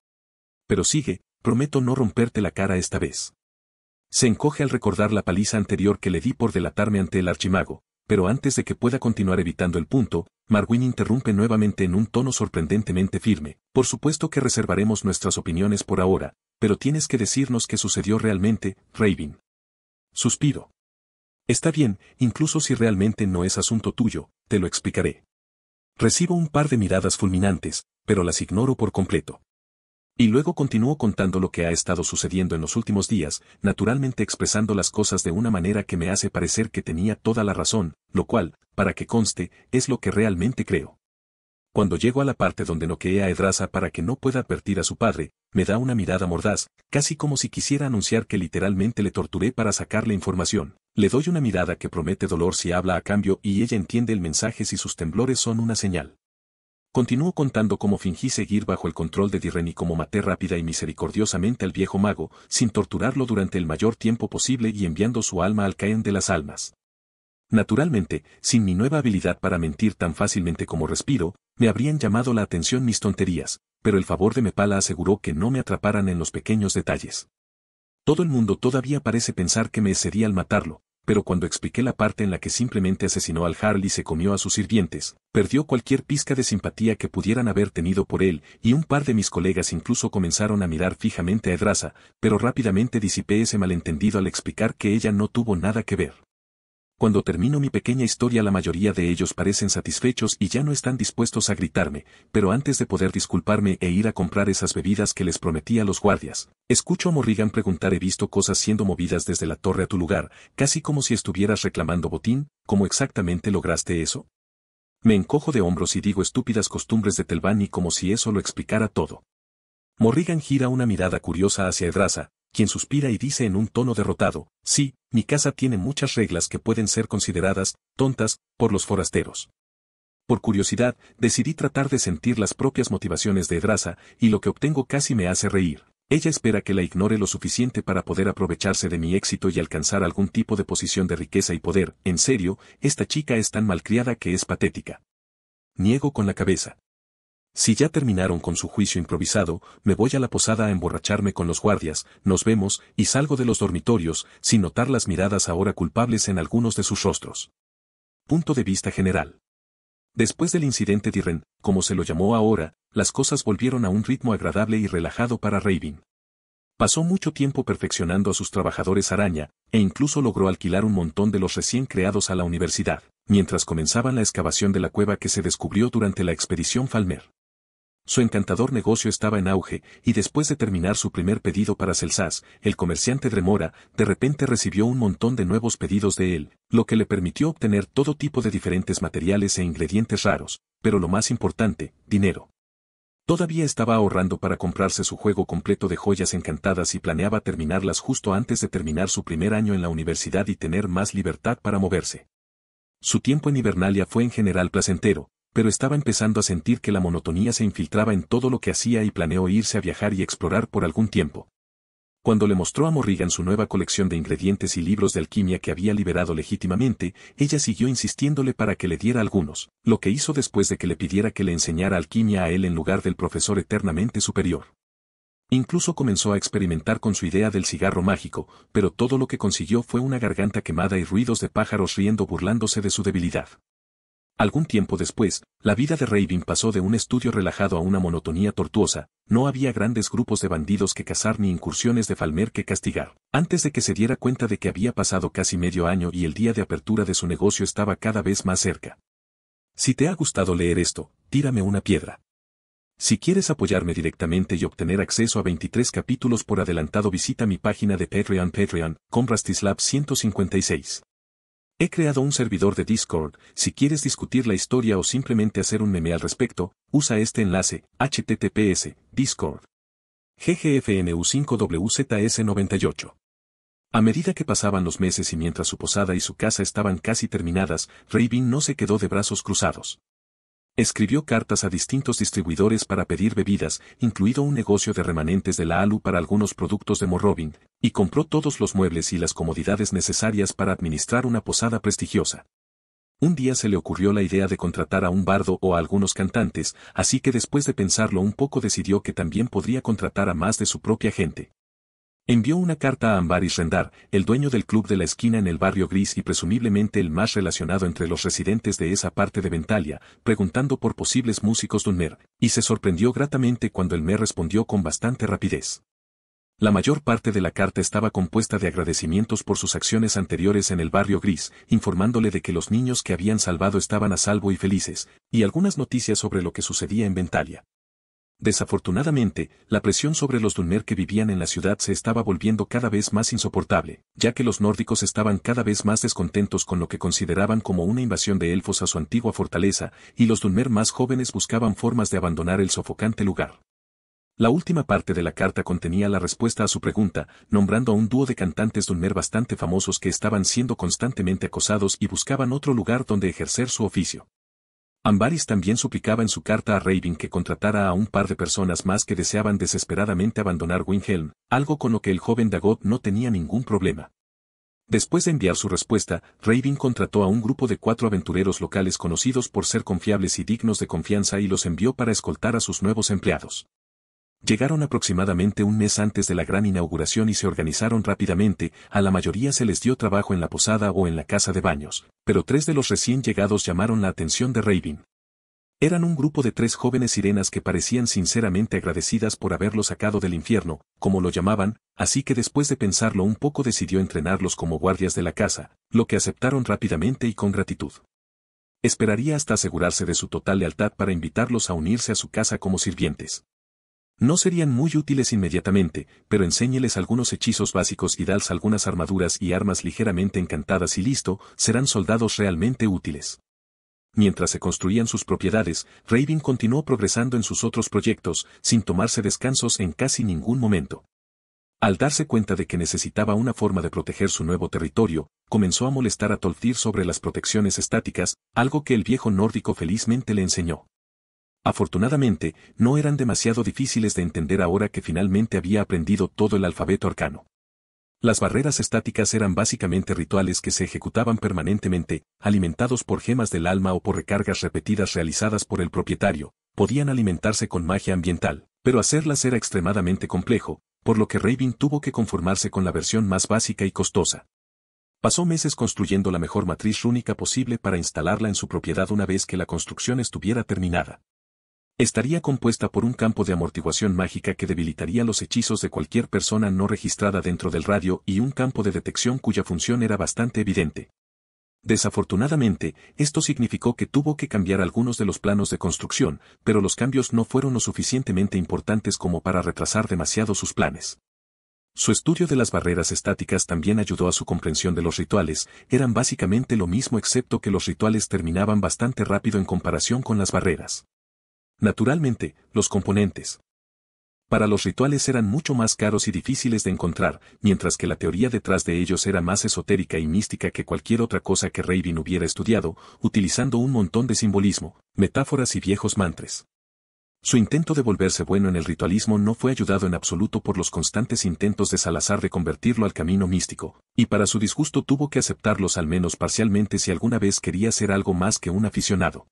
Speaker 1: Pero sigue, prometo no romperte la cara esta vez. Se encoge al recordar la paliza anterior que le di por delatarme ante el archimago, pero antes de que pueda continuar evitando el punto, Marwin interrumpe nuevamente en un tono sorprendentemente firme. Por supuesto que reservaremos nuestras opiniones por ahora, pero tienes que decirnos qué sucedió realmente, Raven. Suspiro. Está bien, incluso si realmente no es asunto tuyo, te lo explicaré. Recibo un par de miradas fulminantes, pero las ignoro por completo. Y luego continúo contando lo que ha estado sucediendo en los últimos días, naturalmente expresando las cosas de una manera que me hace parecer que tenía toda la razón, lo cual, para que conste, es lo que realmente creo. Cuando llego a la parte donde noqueé a Edraza para que no pueda advertir a su padre, me da una mirada mordaz, casi como si quisiera anunciar que literalmente le torturé para sacarle información. Le doy una mirada que promete dolor si habla a cambio y ella entiende el mensaje si sus temblores son una señal. Continúo contando cómo fingí seguir bajo el control de Dirren y cómo maté rápida y misericordiosamente al viejo mago, sin torturarlo durante el mayor tiempo posible y enviando su alma al caen de las almas. Naturalmente, sin mi nueva habilidad para mentir tan fácilmente como respiro, me habrían llamado la atención mis tonterías, pero el favor de Mepala aseguró que no me atraparan en los pequeños detalles. Todo el mundo todavía parece pensar que me excedí al matarlo, pero cuando expliqué la parte en la que simplemente asesinó al Harley y se comió a sus sirvientes, perdió cualquier pizca de simpatía que pudieran haber tenido por él, y un par de mis colegas incluso comenzaron a mirar fijamente a Edraza, pero rápidamente disipé ese malentendido al explicar que ella no tuvo nada que ver. Cuando termino mi pequeña historia la mayoría de ellos parecen satisfechos y ya no están dispuestos a gritarme, pero antes de poder disculparme e ir a comprar esas bebidas que les prometí a los guardias, escucho a Morrigan preguntar he visto cosas siendo movidas desde la torre a tu lugar, casi como si estuvieras reclamando botín, ¿cómo exactamente lograste eso? Me encojo de hombros y digo estúpidas costumbres de Telvanni como si eso lo explicara todo. Morrigan gira una mirada curiosa hacia Edraza, quien suspira y dice en un tono derrotado, sí, mi casa tiene muchas reglas que pueden ser consideradas tontas por los forasteros. Por curiosidad, decidí tratar de sentir las propias motivaciones de Edraza, y lo que obtengo casi me hace reír. Ella espera que la ignore lo suficiente para poder aprovecharse de mi éxito y alcanzar algún tipo de posición de riqueza y poder. En serio, esta chica es tan malcriada que es patética. Niego con la cabeza. Si ya terminaron con su juicio improvisado, me voy a la posada a emborracharme con los guardias, nos vemos, y salgo de los dormitorios, sin notar las miradas ahora culpables en algunos de sus rostros. Punto de vista general. Después del incidente Dirren, como se lo llamó ahora, las cosas volvieron a un ritmo agradable y relajado para Raven. Pasó mucho tiempo perfeccionando a sus trabajadores araña, e incluso logró alquilar un montón de los recién creados a la universidad, mientras comenzaban la excavación de la cueva que se descubrió durante la expedición Falmer. Su encantador negocio estaba en auge, y después de terminar su primer pedido para Celsas, el comerciante Dremora, de repente recibió un montón de nuevos pedidos de él, lo que le permitió obtener todo tipo de diferentes materiales e ingredientes raros, pero lo más importante, dinero. Todavía estaba ahorrando para comprarse su juego completo de joyas encantadas y planeaba terminarlas justo antes de terminar su primer año en la universidad y tener más libertad para moverse. Su tiempo en Hibernalia fue en general placentero, pero estaba empezando a sentir que la monotonía se infiltraba en todo lo que hacía y planeó irse a viajar y explorar por algún tiempo. Cuando le mostró a Morrigan su nueva colección de ingredientes y libros de alquimia que había liberado legítimamente, ella siguió insistiéndole para que le diera algunos, lo que hizo después de que le pidiera que le enseñara alquimia a él en lugar del profesor eternamente superior. Incluso comenzó a experimentar con su idea del cigarro mágico, pero todo lo que consiguió fue una garganta quemada y ruidos de pájaros riendo burlándose de su debilidad. Algún tiempo después, la vida de Raven pasó de un estudio relajado a una monotonía tortuosa, no había grandes grupos de bandidos que cazar ni incursiones de Falmer que castigar. Antes de que se diera cuenta de que había pasado casi medio año y el día de apertura de su negocio estaba cada vez más cerca. Si te ha gustado leer esto, tírame una piedra. Si quieres apoyarme directamente y obtener acceso a 23 capítulos por adelantado visita mi página de Patreon Patreon, con 156. He creado un servidor de Discord, si quieres discutir la historia o simplemente hacer un meme al respecto, usa este enlace, https, discord. ggfnu5wzs98. A medida que pasaban los meses y mientras su posada y su casa estaban casi terminadas, Raven no se quedó de brazos cruzados. Escribió cartas a distintos distribuidores para pedir bebidas, incluido un negocio de remanentes de la ALU para algunos productos de Morrobin, y compró todos los muebles y las comodidades necesarias para administrar una posada prestigiosa. Un día se le ocurrió la idea de contratar a un bardo o a algunos cantantes, así que después de pensarlo un poco decidió que también podría contratar a más de su propia gente. Envió una carta a Ambaris Rendar, el dueño del club de la esquina en el barrio gris y presumiblemente el más relacionado entre los residentes de esa parte de Ventalia, preguntando por posibles músicos de un mer, y se sorprendió gratamente cuando el mer respondió con bastante rapidez. La mayor parte de la carta estaba compuesta de agradecimientos por sus acciones anteriores en el barrio gris, informándole de que los niños que habían salvado estaban a salvo y felices, y algunas noticias sobre lo que sucedía en Ventalia. Desafortunadamente, la presión sobre los Dunmer que vivían en la ciudad se estaba volviendo cada vez más insoportable, ya que los nórdicos estaban cada vez más descontentos con lo que consideraban como una invasión de elfos a su antigua fortaleza, y los Dunmer más jóvenes buscaban formas de abandonar el sofocante lugar. La última parte de la carta contenía la respuesta a su pregunta, nombrando a un dúo de cantantes Dunmer bastante famosos que estaban siendo constantemente acosados y buscaban otro lugar donde ejercer su oficio. Ambaris también suplicaba en su carta a Raven que contratara a un par de personas más que deseaban desesperadamente abandonar Winhelm, algo con lo que el joven Dagot no tenía ningún problema. Después de enviar su respuesta, Raven contrató a un grupo de cuatro aventureros locales conocidos por ser confiables y dignos de confianza y los envió para escoltar a sus nuevos empleados. Llegaron aproximadamente un mes antes de la gran inauguración y se organizaron rápidamente, a la mayoría se les dio trabajo en la posada o en la casa de baños, pero tres de los recién llegados llamaron la atención de Raven. Eran un grupo de tres jóvenes sirenas que parecían sinceramente agradecidas por haberlo sacado del infierno, como lo llamaban, así que después de pensarlo un poco decidió entrenarlos como guardias de la casa, lo que aceptaron rápidamente y con gratitud. Esperaría hasta asegurarse de su total lealtad para invitarlos a unirse a su casa como sirvientes. No serían muy útiles inmediatamente, pero enséñeles algunos hechizos básicos y dals algunas armaduras y armas ligeramente encantadas y listo, serán soldados realmente útiles. Mientras se construían sus propiedades, Raven continuó progresando en sus otros proyectos, sin tomarse descansos en casi ningún momento. Al darse cuenta de que necesitaba una forma de proteger su nuevo territorio, comenzó a molestar a Toltir sobre las protecciones estáticas, algo que el viejo nórdico felizmente le enseñó. Afortunadamente, no eran demasiado difíciles de entender ahora que finalmente había aprendido todo el alfabeto arcano. Las barreras estáticas eran básicamente rituales que se ejecutaban permanentemente, alimentados por gemas del alma o por recargas repetidas realizadas por el propietario, podían alimentarse con magia ambiental, pero hacerlas era extremadamente complejo, por lo que Raven tuvo que conformarse con la versión más básica y costosa. Pasó meses construyendo la mejor matriz rúnica posible para instalarla en su propiedad una vez que la construcción estuviera terminada. Estaría compuesta por un campo de amortiguación mágica que debilitaría los hechizos de cualquier persona no registrada dentro del radio y un campo de detección cuya función era bastante evidente. Desafortunadamente, esto significó que tuvo que cambiar algunos de los planos de construcción, pero los cambios no fueron lo suficientemente importantes como para retrasar demasiado sus planes. Su estudio de las barreras estáticas también ayudó a su comprensión de los rituales, eran básicamente lo mismo excepto que los rituales terminaban bastante rápido en comparación con las barreras. Naturalmente, los componentes para los rituales eran mucho más caros y difíciles de encontrar, mientras que la teoría detrás de ellos era más esotérica y mística que cualquier otra cosa que Ravin hubiera estudiado, utilizando un montón de simbolismo, metáforas y viejos mantres. Su intento de volverse bueno en el ritualismo no fue ayudado en absoluto por los constantes intentos de Salazar de convertirlo al camino místico, y para su disgusto tuvo que aceptarlos al menos parcialmente si alguna vez quería ser algo más que un aficionado.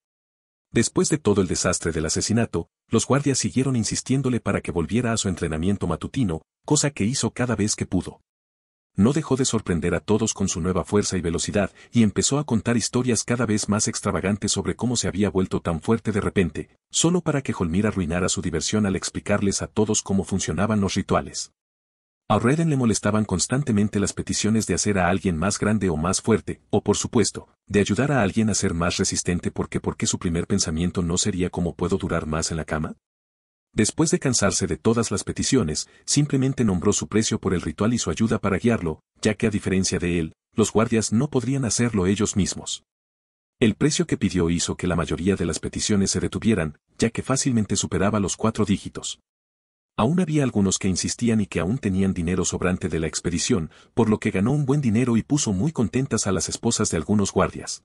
Speaker 1: Después de todo el desastre del asesinato, los guardias siguieron insistiéndole para que volviera a su entrenamiento matutino, cosa que hizo cada vez que pudo. No dejó de sorprender a todos con su nueva fuerza y velocidad y empezó a contar historias cada vez más extravagantes sobre cómo se había vuelto tan fuerte de repente, solo para que Holmir arruinara su diversión al explicarles a todos cómo funcionaban los rituales. A Reden le molestaban constantemente las peticiones de hacer a alguien más grande o más fuerte, o por supuesto, de ayudar a alguien a ser más resistente porque porque su primer pensamiento no sería cómo puedo durar más en la cama? Después de cansarse de todas las peticiones, simplemente nombró su precio por el ritual y su ayuda para guiarlo, ya que a diferencia de él, los guardias no podrían hacerlo ellos mismos. El precio que pidió hizo que la mayoría de las peticiones se detuvieran, ya que fácilmente superaba los cuatro dígitos. Aún había algunos que insistían y que aún tenían dinero sobrante de la expedición, por lo que ganó un buen dinero y puso muy contentas a las esposas de algunos guardias.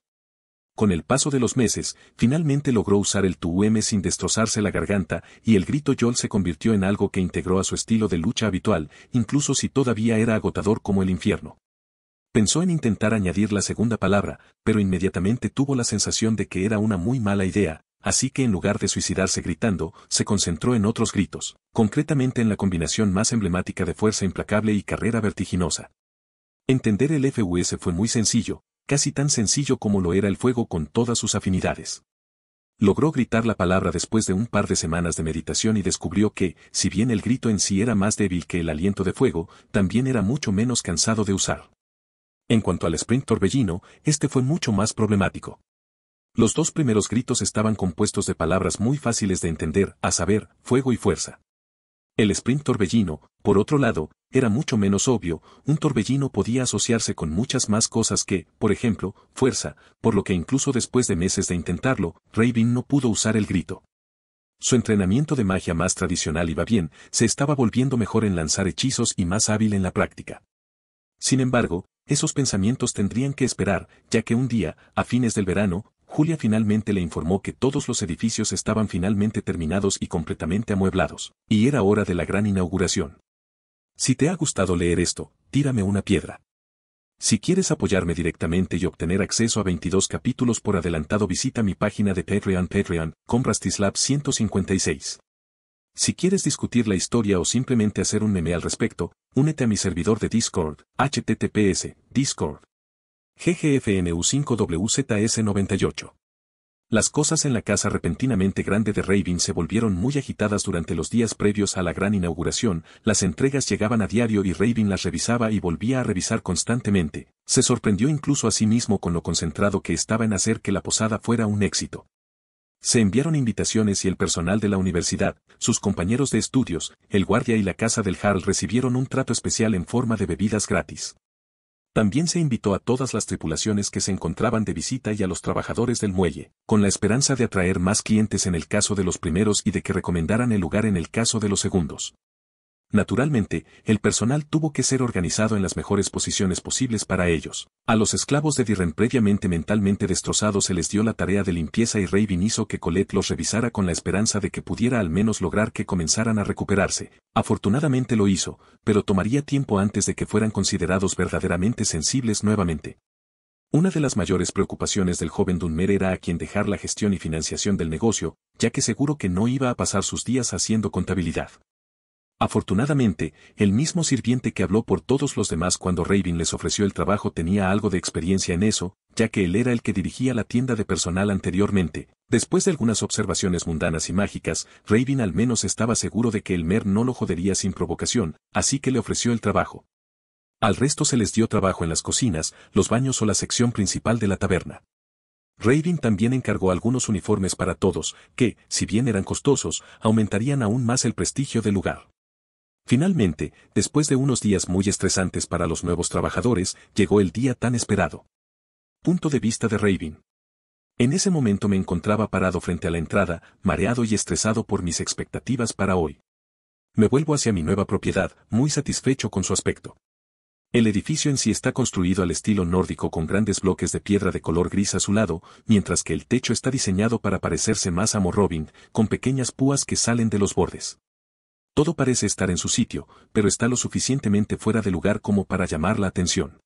Speaker 1: Con el paso de los meses, finalmente logró usar el TUM sin destrozarse la garganta, y el grito yol se convirtió en algo que integró a su estilo de lucha habitual, incluso si todavía era agotador como el infierno. Pensó en intentar añadir la segunda palabra, pero inmediatamente tuvo la sensación de que era una muy mala idea, así que en lugar de suicidarse gritando, se concentró en otros gritos, concretamente en la combinación más emblemática de fuerza implacable y carrera vertiginosa. Entender el FUS fue muy sencillo, casi tan sencillo como lo era el fuego con todas sus afinidades. Logró gritar la palabra después de un par de semanas de meditación y descubrió que, si bien el grito en sí era más débil que el aliento de fuego, también era mucho menos cansado de usar. En cuanto al sprint torbellino, este fue mucho más problemático. Los dos primeros gritos estaban compuestos de palabras muy fáciles de entender, a saber, fuego y fuerza. El sprint torbellino, por otro lado, era mucho menos obvio, un torbellino podía asociarse con muchas más cosas que, por ejemplo, fuerza, por lo que incluso después de meses de intentarlo, Raven no pudo usar el grito. Su entrenamiento de magia más tradicional iba bien, se estaba volviendo mejor en lanzar hechizos y más hábil en la práctica. Sin embargo, esos pensamientos tendrían que esperar, ya que un día, a fines del verano, Julia finalmente le informó que todos los edificios estaban finalmente terminados y completamente amueblados, y era hora de la gran inauguración. Si te ha gustado leer esto, tírame una piedra. Si quieres apoyarme directamente y obtener acceso a 22 capítulos por adelantado visita mi página de Patreon Patreon, Comprastislab 156. Si quieres discutir la historia o simplemente hacer un meme al respecto, únete a mi servidor de Discord, https, discord GGFNU 5 wzs 98 Las cosas en la casa repentinamente grande de Raven se volvieron muy agitadas durante los días previos a la gran inauguración, las entregas llegaban a diario y Raven las revisaba y volvía a revisar constantemente, se sorprendió incluso a sí mismo con lo concentrado que estaba en hacer que la posada fuera un éxito. Se enviaron invitaciones y el personal de la universidad, sus compañeros de estudios, el guardia y la casa del Harl recibieron un trato especial en forma de bebidas gratis. También se invitó a todas las tripulaciones que se encontraban de visita y a los trabajadores del muelle, con la esperanza de atraer más clientes en el caso de los primeros y de que recomendaran el lugar en el caso de los segundos. Naturalmente, el personal tuvo que ser organizado en las mejores posiciones posibles para ellos. A los esclavos de Dirren previamente mentalmente destrozados se les dio la tarea de limpieza y Raven hizo que Colette los revisara con la esperanza de que pudiera al menos lograr que comenzaran a recuperarse. Afortunadamente lo hizo, pero tomaría tiempo antes de que fueran considerados verdaderamente sensibles nuevamente. Una de las mayores preocupaciones del joven Dunmer era a quien dejar la gestión y financiación del negocio, ya que seguro que no iba a pasar sus días haciendo contabilidad. Afortunadamente, el mismo sirviente que habló por todos los demás cuando Raven les ofreció el trabajo tenía algo de experiencia en eso, ya que él era el que dirigía la tienda de personal anteriormente. Después de algunas observaciones mundanas y mágicas, Raven al menos estaba seguro de que el mer no lo jodería sin provocación, así que le ofreció el trabajo. Al resto se les dio trabajo en las cocinas, los baños o la sección principal de la taberna. Raven también encargó algunos uniformes para todos, que, si bien eran costosos, aumentarían aún más el prestigio del lugar. Finalmente, después de unos días muy estresantes para los nuevos trabajadores, llegó el día tan esperado. Punto de vista de Raven. En ese momento me encontraba parado frente a la entrada, mareado y estresado por mis expectativas para hoy. Me vuelvo hacia mi nueva propiedad, muy satisfecho con su aspecto. El edificio en sí está construido al estilo nórdico con grandes bloques de piedra de color gris azulado, mientras que el techo está diseñado para parecerse más a Morrovin, con pequeñas púas que salen de los bordes. Todo parece estar en su sitio, pero está lo suficientemente fuera de lugar como para llamar la atención.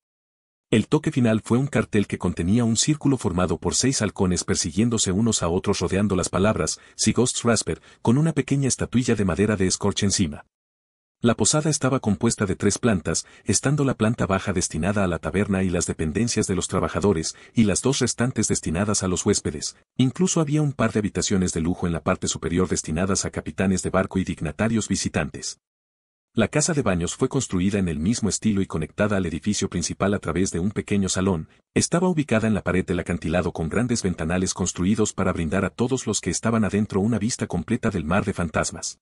Speaker 1: El toque final fue un cartel que contenía un círculo formado por seis halcones persiguiéndose unos a otros rodeando las palabras, Si Ghosts Rasper, con una pequeña estatuilla de madera de escorche encima. La posada estaba compuesta de tres plantas, estando la planta baja destinada a la taberna y las dependencias de los trabajadores, y las dos restantes destinadas a los huéspedes. Incluso había un par de habitaciones de lujo en la parte superior destinadas a capitanes de barco y dignatarios visitantes. La casa de baños fue construida en el mismo estilo y conectada al edificio principal a través de un pequeño salón, estaba ubicada en la pared del acantilado con grandes ventanales construidos para brindar a todos los que estaban adentro una vista completa del mar de fantasmas.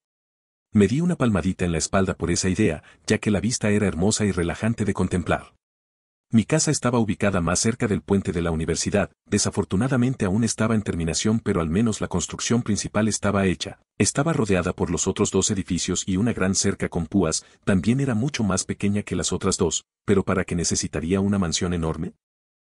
Speaker 1: Me di una palmadita en la espalda por esa idea, ya que la vista era hermosa y relajante de contemplar. Mi casa estaba ubicada más cerca del puente de la universidad, desafortunadamente aún estaba en terminación pero al menos la construcción principal estaba hecha, estaba rodeada por los otros dos edificios y una gran cerca con púas, también era mucho más pequeña que las otras dos, pero ¿para qué necesitaría una mansión enorme?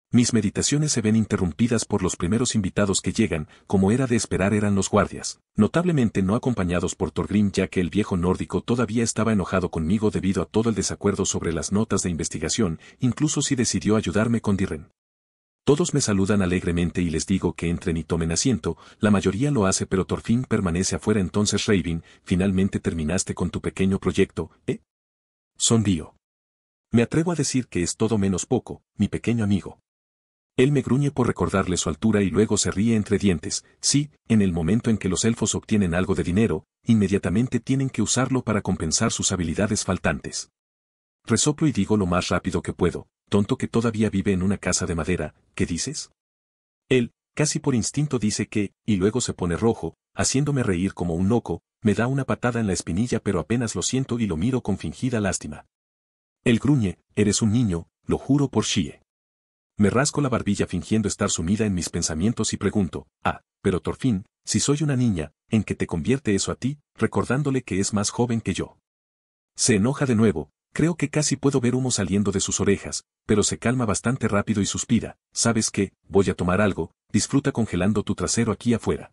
Speaker 1: Mis meditaciones se ven interrumpidas por los primeros invitados que llegan, como era de esperar eran los guardias, notablemente no acompañados por Thorgrim ya que el viejo nórdico todavía estaba enojado conmigo debido a todo el desacuerdo sobre las notas de investigación, incluso si decidió ayudarme con Dirren. Todos me saludan alegremente y les digo que entren y tomen asiento, la mayoría lo hace pero Torfin permanece afuera entonces Raven, finalmente terminaste con tu pequeño proyecto, ¿eh? Sonrío. Me atrevo a decir que es todo menos poco, mi pequeño amigo. Él me gruñe por recordarle su altura y luego se ríe entre dientes, sí, en el momento en que los elfos obtienen algo de dinero, inmediatamente tienen que usarlo para compensar sus habilidades faltantes. Resoplo y digo lo más rápido que puedo, tonto que todavía vive en una casa de madera, ¿qué dices? Él, casi por instinto dice que, y luego se pone rojo, haciéndome reír como un loco, me da una patada en la espinilla pero apenas lo siento y lo miro con fingida lástima. Él gruñe, eres un niño, lo juro por Shie. Me rasco la barbilla fingiendo estar sumida en mis pensamientos y pregunto, ah, pero Torfin, si soy una niña, ¿en qué te convierte eso a ti, recordándole que es más joven que yo? Se enoja de nuevo, creo que casi puedo ver humo saliendo de sus orejas, pero se calma bastante rápido y suspira, ¿sabes qué? Voy a tomar algo, disfruta congelando tu trasero aquí afuera.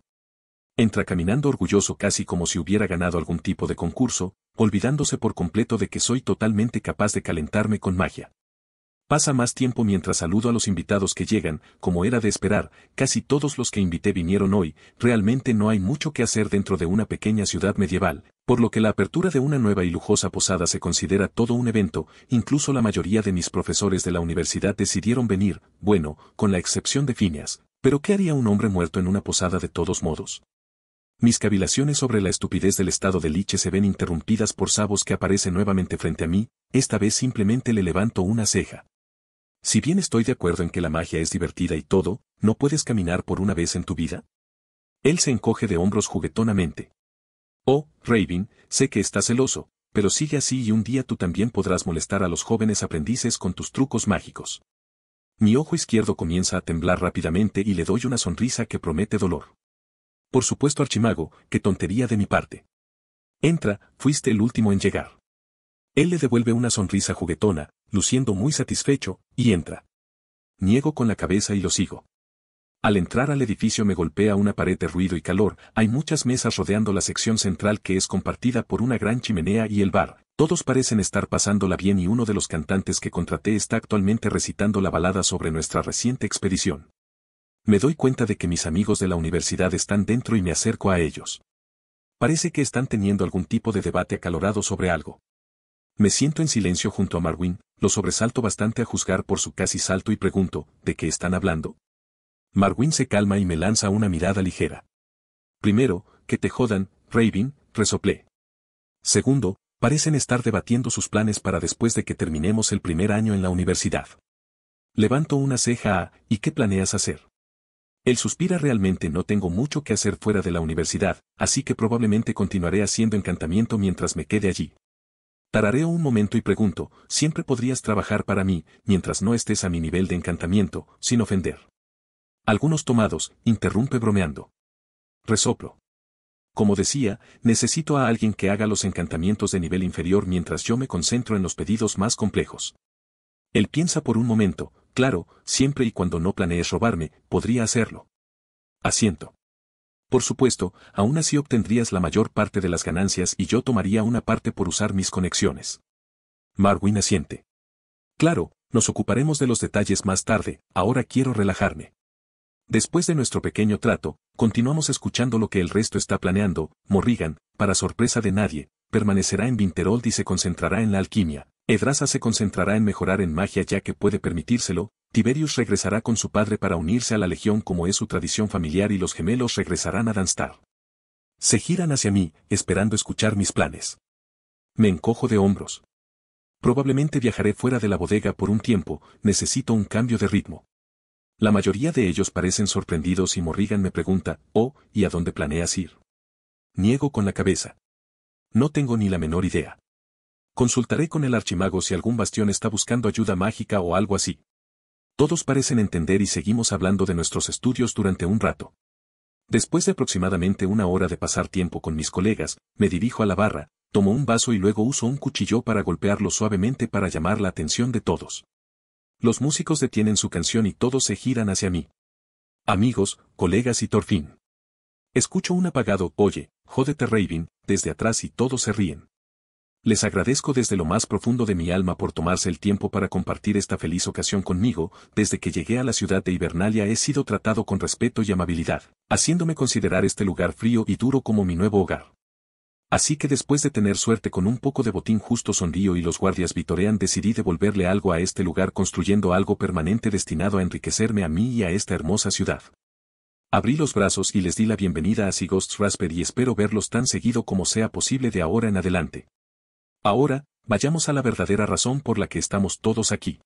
Speaker 1: Entra caminando orgulloso casi como si hubiera ganado algún tipo de concurso, olvidándose por completo de que soy totalmente capaz de calentarme con magia. Pasa más tiempo mientras saludo a los invitados que llegan, como era de esperar, casi todos los que invité vinieron hoy, realmente no hay mucho que hacer dentro de una pequeña ciudad medieval, por lo que la apertura de una nueva y lujosa posada se considera todo un evento, incluso la mayoría de mis profesores de la universidad decidieron venir, bueno, con la excepción de Phineas, pero ¿qué haría un hombre muerto en una posada de todos modos? Mis cavilaciones sobre la estupidez del estado de Liche se ven interrumpidas por Sabos que aparece nuevamente frente a mí, esta vez simplemente le levanto una ceja. Si bien estoy de acuerdo en que la magia es divertida y todo, ¿no puedes caminar por una vez en tu vida? Él se encoge de hombros juguetonamente. Oh, Raven, sé que estás celoso, pero sigue así y un día tú también podrás molestar a los jóvenes aprendices con tus trucos mágicos. Mi ojo izquierdo comienza a temblar rápidamente y le doy una sonrisa que promete dolor. Por supuesto, Archimago, qué tontería de mi parte. Entra, fuiste el último en llegar. Él le devuelve una sonrisa juguetona, luciendo muy satisfecho, y entra. Niego con la cabeza y lo sigo. Al entrar al edificio me golpea una pared de ruido y calor, hay muchas mesas rodeando la sección central que es compartida por una gran chimenea y el bar. Todos parecen estar pasándola bien y uno de los cantantes que contraté está actualmente recitando la balada sobre nuestra reciente expedición. Me doy cuenta de que mis amigos de la universidad están dentro y me acerco a ellos. Parece que están teniendo algún tipo de debate acalorado sobre algo. Me siento en silencio junto a Marwin, lo sobresalto bastante a juzgar por su casi salto y pregunto, ¿de qué están hablando? Marwin se calma y me lanza una mirada ligera. Primero, que te jodan, Raven, resoplé. Segundo, parecen estar debatiendo sus planes para después de que terminemos el primer año en la universidad. Levanto una ceja a, ¿y qué planeas hacer? Él suspira realmente no tengo mucho que hacer fuera de la universidad, así que probablemente continuaré haciendo encantamiento mientras me quede allí. Tarareo un momento y pregunto, siempre podrías trabajar para mí, mientras no estés a mi nivel de encantamiento, sin ofender. Algunos tomados, interrumpe bromeando. Resoplo. Como decía, necesito a alguien que haga los encantamientos de nivel inferior mientras yo me concentro en los pedidos más complejos. Él piensa por un momento, claro, siempre y cuando no planees robarme, podría hacerlo. Asiento. Por supuesto, aún así obtendrías la mayor parte de las ganancias y yo tomaría una parte por usar mis conexiones. Marwin asiente. Claro, nos ocuparemos de los detalles más tarde, ahora quiero relajarme. Después de nuestro pequeño trato, continuamos escuchando lo que el resto está planeando, Morrigan, para sorpresa de nadie, permanecerá en Vinterold y se concentrará en la alquimia, Edraza se concentrará en mejorar en magia ya que puede permitírselo, Tiberius regresará con su padre para unirse a la legión como es su tradición familiar y los gemelos regresarán a Danstar. Se giran hacia mí, esperando escuchar mis planes. Me encojo de hombros. Probablemente viajaré fuera de la bodega por un tiempo, necesito un cambio de ritmo. La mayoría de ellos parecen sorprendidos y Morrigan me pregunta, oh, ¿y a dónde planeas ir? Niego con la cabeza. No tengo ni la menor idea. Consultaré con el archimago si algún bastión está buscando ayuda mágica o algo así. Todos parecen entender y seguimos hablando de nuestros estudios durante un rato. Después de aproximadamente una hora de pasar tiempo con mis colegas, me dirijo a la barra, tomo un vaso y luego uso un cuchillo para golpearlo suavemente para llamar la atención de todos. Los músicos detienen su canción y todos se giran hacia mí. Amigos, colegas y Torfín. Escucho un apagado, oye, jódete Raven, desde atrás y todos se ríen. Les agradezco desde lo más profundo de mi alma por tomarse el tiempo para compartir esta feliz ocasión conmigo, desde que llegué a la ciudad de Hibernalia he sido tratado con respeto y amabilidad, haciéndome considerar este lugar frío y duro como mi nuevo hogar. Así que después de tener suerte con un poco de botín justo sonrío y los guardias vitorean decidí devolverle algo a este lugar construyendo algo permanente destinado a enriquecerme a mí y a esta hermosa ciudad. Abrí los brazos y les di la bienvenida a Sea Ghost rasper y espero verlos tan seguido como sea posible de ahora en adelante. Ahora, vayamos a la verdadera razón por la que estamos todos aquí.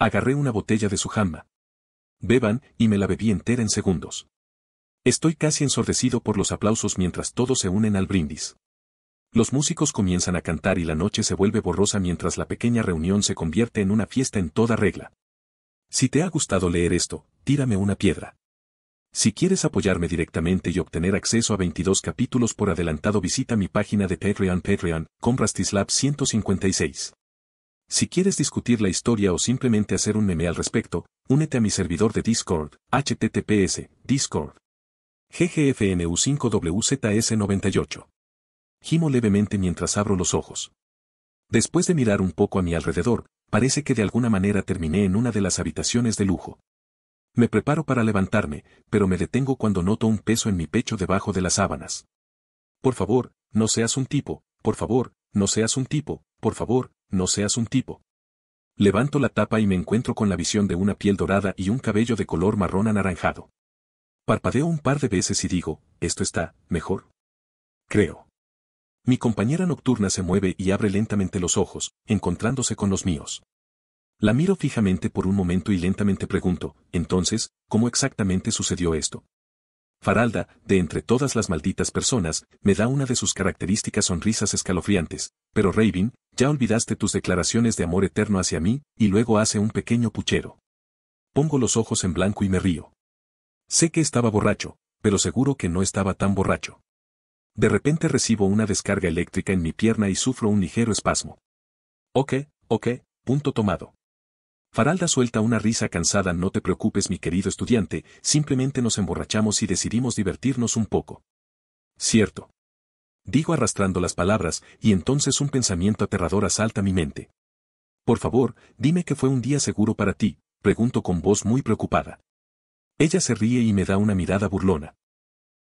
Speaker 1: Agarré una botella de su jamba. Beban, y me la bebí entera en segundos. Estoy casi ensordecido por los aplausos mientras todos se unen al brindis. Los músicos comienzan a cantar y la noche se vuelve borrosa mientras la pequeña reunión se convierte en una fiesta en toda regla. Si te ha gustado leer esto, tírame una piedra. Si quieres apoyarme directamente y obtener acceso a 22 capítulos por adelantado visita mi página de Patreon Patreon, Comprastis 156. Si quieres discutir la historia o simplemente hacer un meme al respecto, únete a mi servidor de Discord, https, discord. ggfnu5wzs98. Gimo levemente mientras abro los ojos. Después de mirar un poco a mi alrededor, parece que de alguna manera terminé en una de las habitaciones de lujo. Me preparo para levantarme, pero me detengo cuando noto un peso en mi pecho debajo de las sábanas. Por favor, no seas un tipo, por favor, no seas un tipo, por favor, no seas un tipo. Levanto la tapa y me encuentro con la visión de una piel dorada y un cabello de color marrón anaranjado. Parpadeo un par de veces y digo, esto está, mejor. Creo. Mi compañera nocturna se mueve y abre lentamente los ojos, encontrándose con los míos. La miro fijamente por un momento y lentamente pregunto, entonces, ¿cómo exactamente sucedió esto? Faralda, de entre todas las malditas personas, me da una de sus características sonrisas escalofriantes, pero Raven, ya olvidaste tus declaraciones de amor eterno hacia mí, y luego hace un pequeño puchero. Pongo los ojos en blanco y me río. Sé que estaba borracho, pero seguro que no estaba tan borracho. De repente recibo una descarga eléctrica en mi pierna y sufro un ligero espasmo. Ok, ok, punto tomado. Faralda suelta una risa cansada. No te preocupes mi querido estudiante, simplemente nos emborrachamos y decidimos divertirnos un poco. Cierto. Digo arrastrando las palabras, y entonces un pensamiento aterrador asalta mi mente. Por favor, dime que fue un día seguro para ti, pregunto con voz muy preocupada. Ella se ríe y me da una mirada burlona.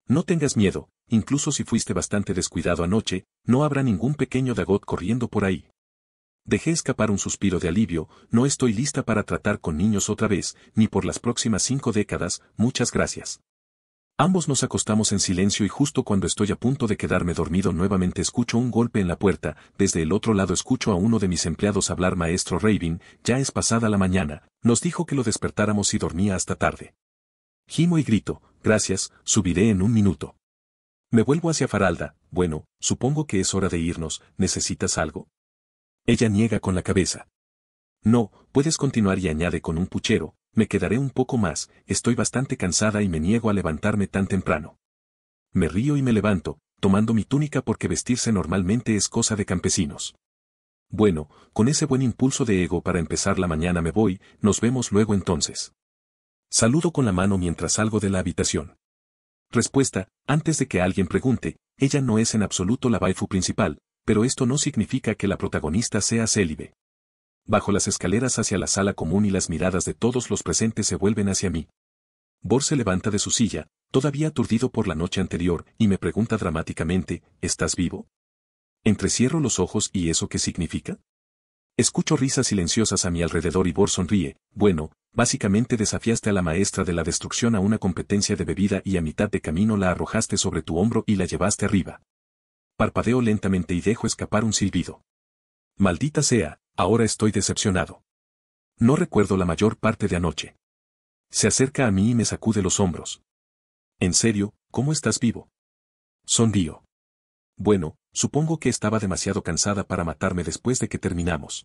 Speaker 1: No tengas miedo, incluso si fuiste bastante descuidado anoche, no habrá ningún pequeño Dagot corriendo por ahí. Dejé escapar un suspiro de alivio, no estoy lista para tratar con niños otra vez, ni por las próximas cinco décadas, muchas gracias. Ambos nos acostamos en silencio y justo cuando estoy a punto de quedarme dormido nuevamente escucho un golpe en la puerta, desde el otro lado escucho a uno de mis empleados hablar maestro Rabin, ya es pasada la mañana, nos dijo que lo despertáramos y dormía hasta tarde. Gimo y grito, gracias, subiré en un minuto. Me vuelvo hacia Faralda, bueno, supongo que es hora de irnos, ¿necesitas algo? Ella niega con la cabeza. No, puedes continuar y añade con un puchero, me quedaré un poco más, estoy bastante cansada y me niego a levantarme tan temprano. Me río y me levanto, tomando mi túnica porque vestirse normalmente es cosa de campesinos. Bueno, con ese buen impulso de ego para empezar la mañana me voy, nos vemos luego entonces. Saludo con la mano mientras salgo de la habitación. Respuesta, antes de que alguien pregunte, ella no es en absoluto la waifu principal, pero esto no significa que la protagonista sea célibe. Bajo las escaleras hacia la sala común y las miradas de todos los presentes se vuelven hacia mí. Bor se levanta de su silla, todavía aturdido por la noche anterior, y me pregunta dramáticamente, ¿estás vivo? Entrecierro los ojos y ¿eso qué significa? Escucho risas silenciosas a mi alrededor y Bor sonríe, bueno, básicamente desafiaste a la maestra de la destrucción a una competencia de bebida y a mitad de camino la arrojaste sobre tu hombro y la llevaste arriba parpadeo lentamente y dejo escapar un silbido. Maldita sea, ahora estoy decepcionado. No recuerdo la mayor parte de anoche. Se acerca a mí y me sacude los hombros. En serio, ¿cómo estás vivo? Sonrío. Bueno, supongo que estaba demasiado cansada para matarme después de que terminamos.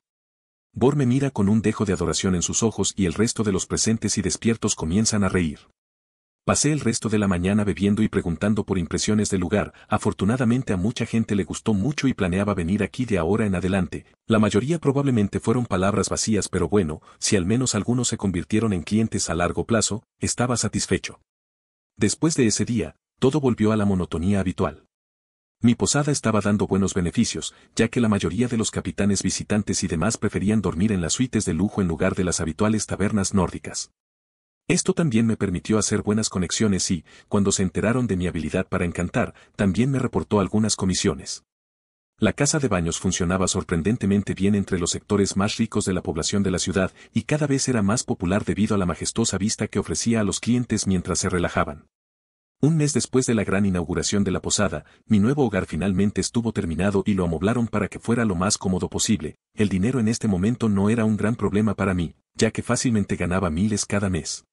Speaker 1: Bor me mira con un dejo de adoración en sus ojos y el resto de los presentes y despiertos comienzan a reír. Pasé el resto de la mañana bebiendo y preguntando por impresiones del lugar, afortunadamente a mucha gente le gustó mucho y planeaba venir aquí de ahora en adelante, la mayoría probablemente fueron palabras vacías pero bueno, si al menos algunos se convirtieron en clientes a largo plazo, estaba satisfecho. Después de ese día, todo volvió a la monotonía habitual. Mi posada estaba dando buenos beneficios, ya que la mayoría de los capitanes visitantes y demás preferían dormir en las suites de lujo en lugar de las habituales tabernas nórdicas. Esto también me permitió hacer buenas conexiones y, cuando se enteraron de mi habilidad para encantar, también me reportó algunas comisiones. La casa de baños funcionaba sorprendentemente bien entre los sectores más ricos de la población de la ciudad y cada vez era más popular debido a la majestuosa vista que ofrecía a los clientes mientras se relajaban. Un mes después de la gran inauguración de la posada, mi nuevo hogar finalmente estuvo terminado y lo amoblaron para que fuera lo más cómodo posible. El dinero en este momento no era un gran problema para mí, ya que fácilmente ganaba miles cada mes.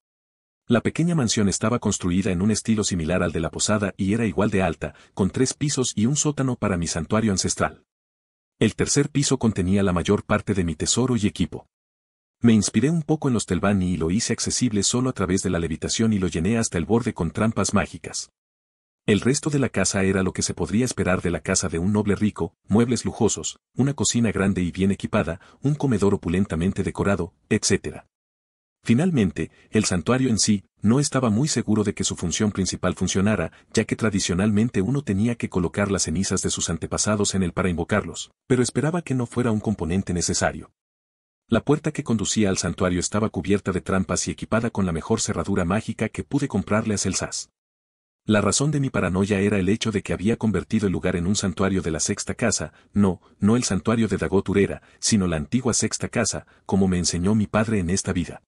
Speaker 1: La pequeña mansión estaba construida en un estilo similar al de la posada y era igual de alta, con tres pisos y un sótano para mi santuario ancestral. El tercer piso contenía la mayor parte de mi tesoro y equipo. Me inspiré un poco en los Telvani y lo hice accesible solo a través de la levitación y lo llené hasta el borde con trampas mágicas. El resto de la casa era lo que se podría esperar de la casa de un noble rico, muebles lujosos, una cocina grande y bien equipada, un comedor opulentamente decorado, etc. Finalmente, el santuario en sí, no estaba muy seguro de que su función principal funcionara, ya que tradicionalmente uno tenía que colocar las cenizas de sus antepasados en él para invocarlos, pero esperaba que no fuera un componente necesario. La puerta que conducía al santuario estaba cubierta de trampas y equipada con la mejor cerradura mágica que pude comprarle a Celsas. La razón de mi paranoia era el hecho de que había convertido el lugar en un santuario de la sexta casa, no, no el santuario de Dagoturera, sino la antigua sexta casa, como me enseñó mi padre en esta vida.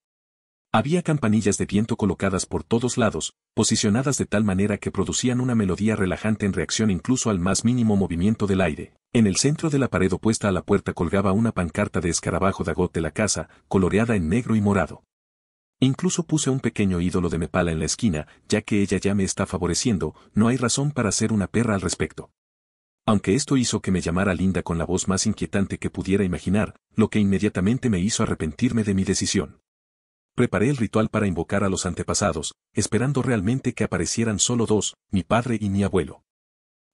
Speaker 1: Había campanillas de viento colocadas por todos lados, posicionadas de tal manera que producían una melodía relajante en reacción incluso al más mínimo movimiento del aire. En el centro de la pared opuesta a la puerta colgaba una pancarta de escarabajo dagot de la casa, coloreada en negro y morado. Incluso puse un pequeño ídolo de Mepala en la esquina, ya que ella ya me está favoreciendo, no hay razón para ser una perra al respecto. Aunque esto hizo que me llamara Linda con la voz más inquietante que pudiera imaginar, lo que inmediatamente me hizo arrepentirme de mi decisión. Preparé el ritual para invocar a los antepasados, esperando realmente que aparecieran solo dos, mi padre y mi abuelo.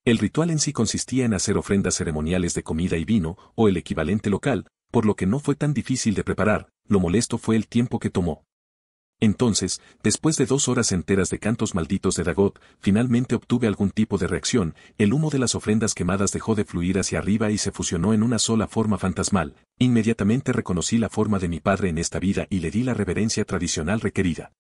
Speaker 1: El ritual en sí consistía en hacer ofrendas ceremoniales de comida y vino, o el equivalente local, por lo que no fue tan difícil de preparar, lo molesto fue el tiempo que tomó. Entonces, después de dos horas enteras de cantos malditos de Dagot, finalmente obtuve algún tipo de reacción, el humo de las ofrendas quemadas dejó de fluir hacia arriba y se fusionó en una sola forma fantasmal, inmediatamente reconocí la forma de mi padre en esta vida y le di la reverencia tradicional requerida.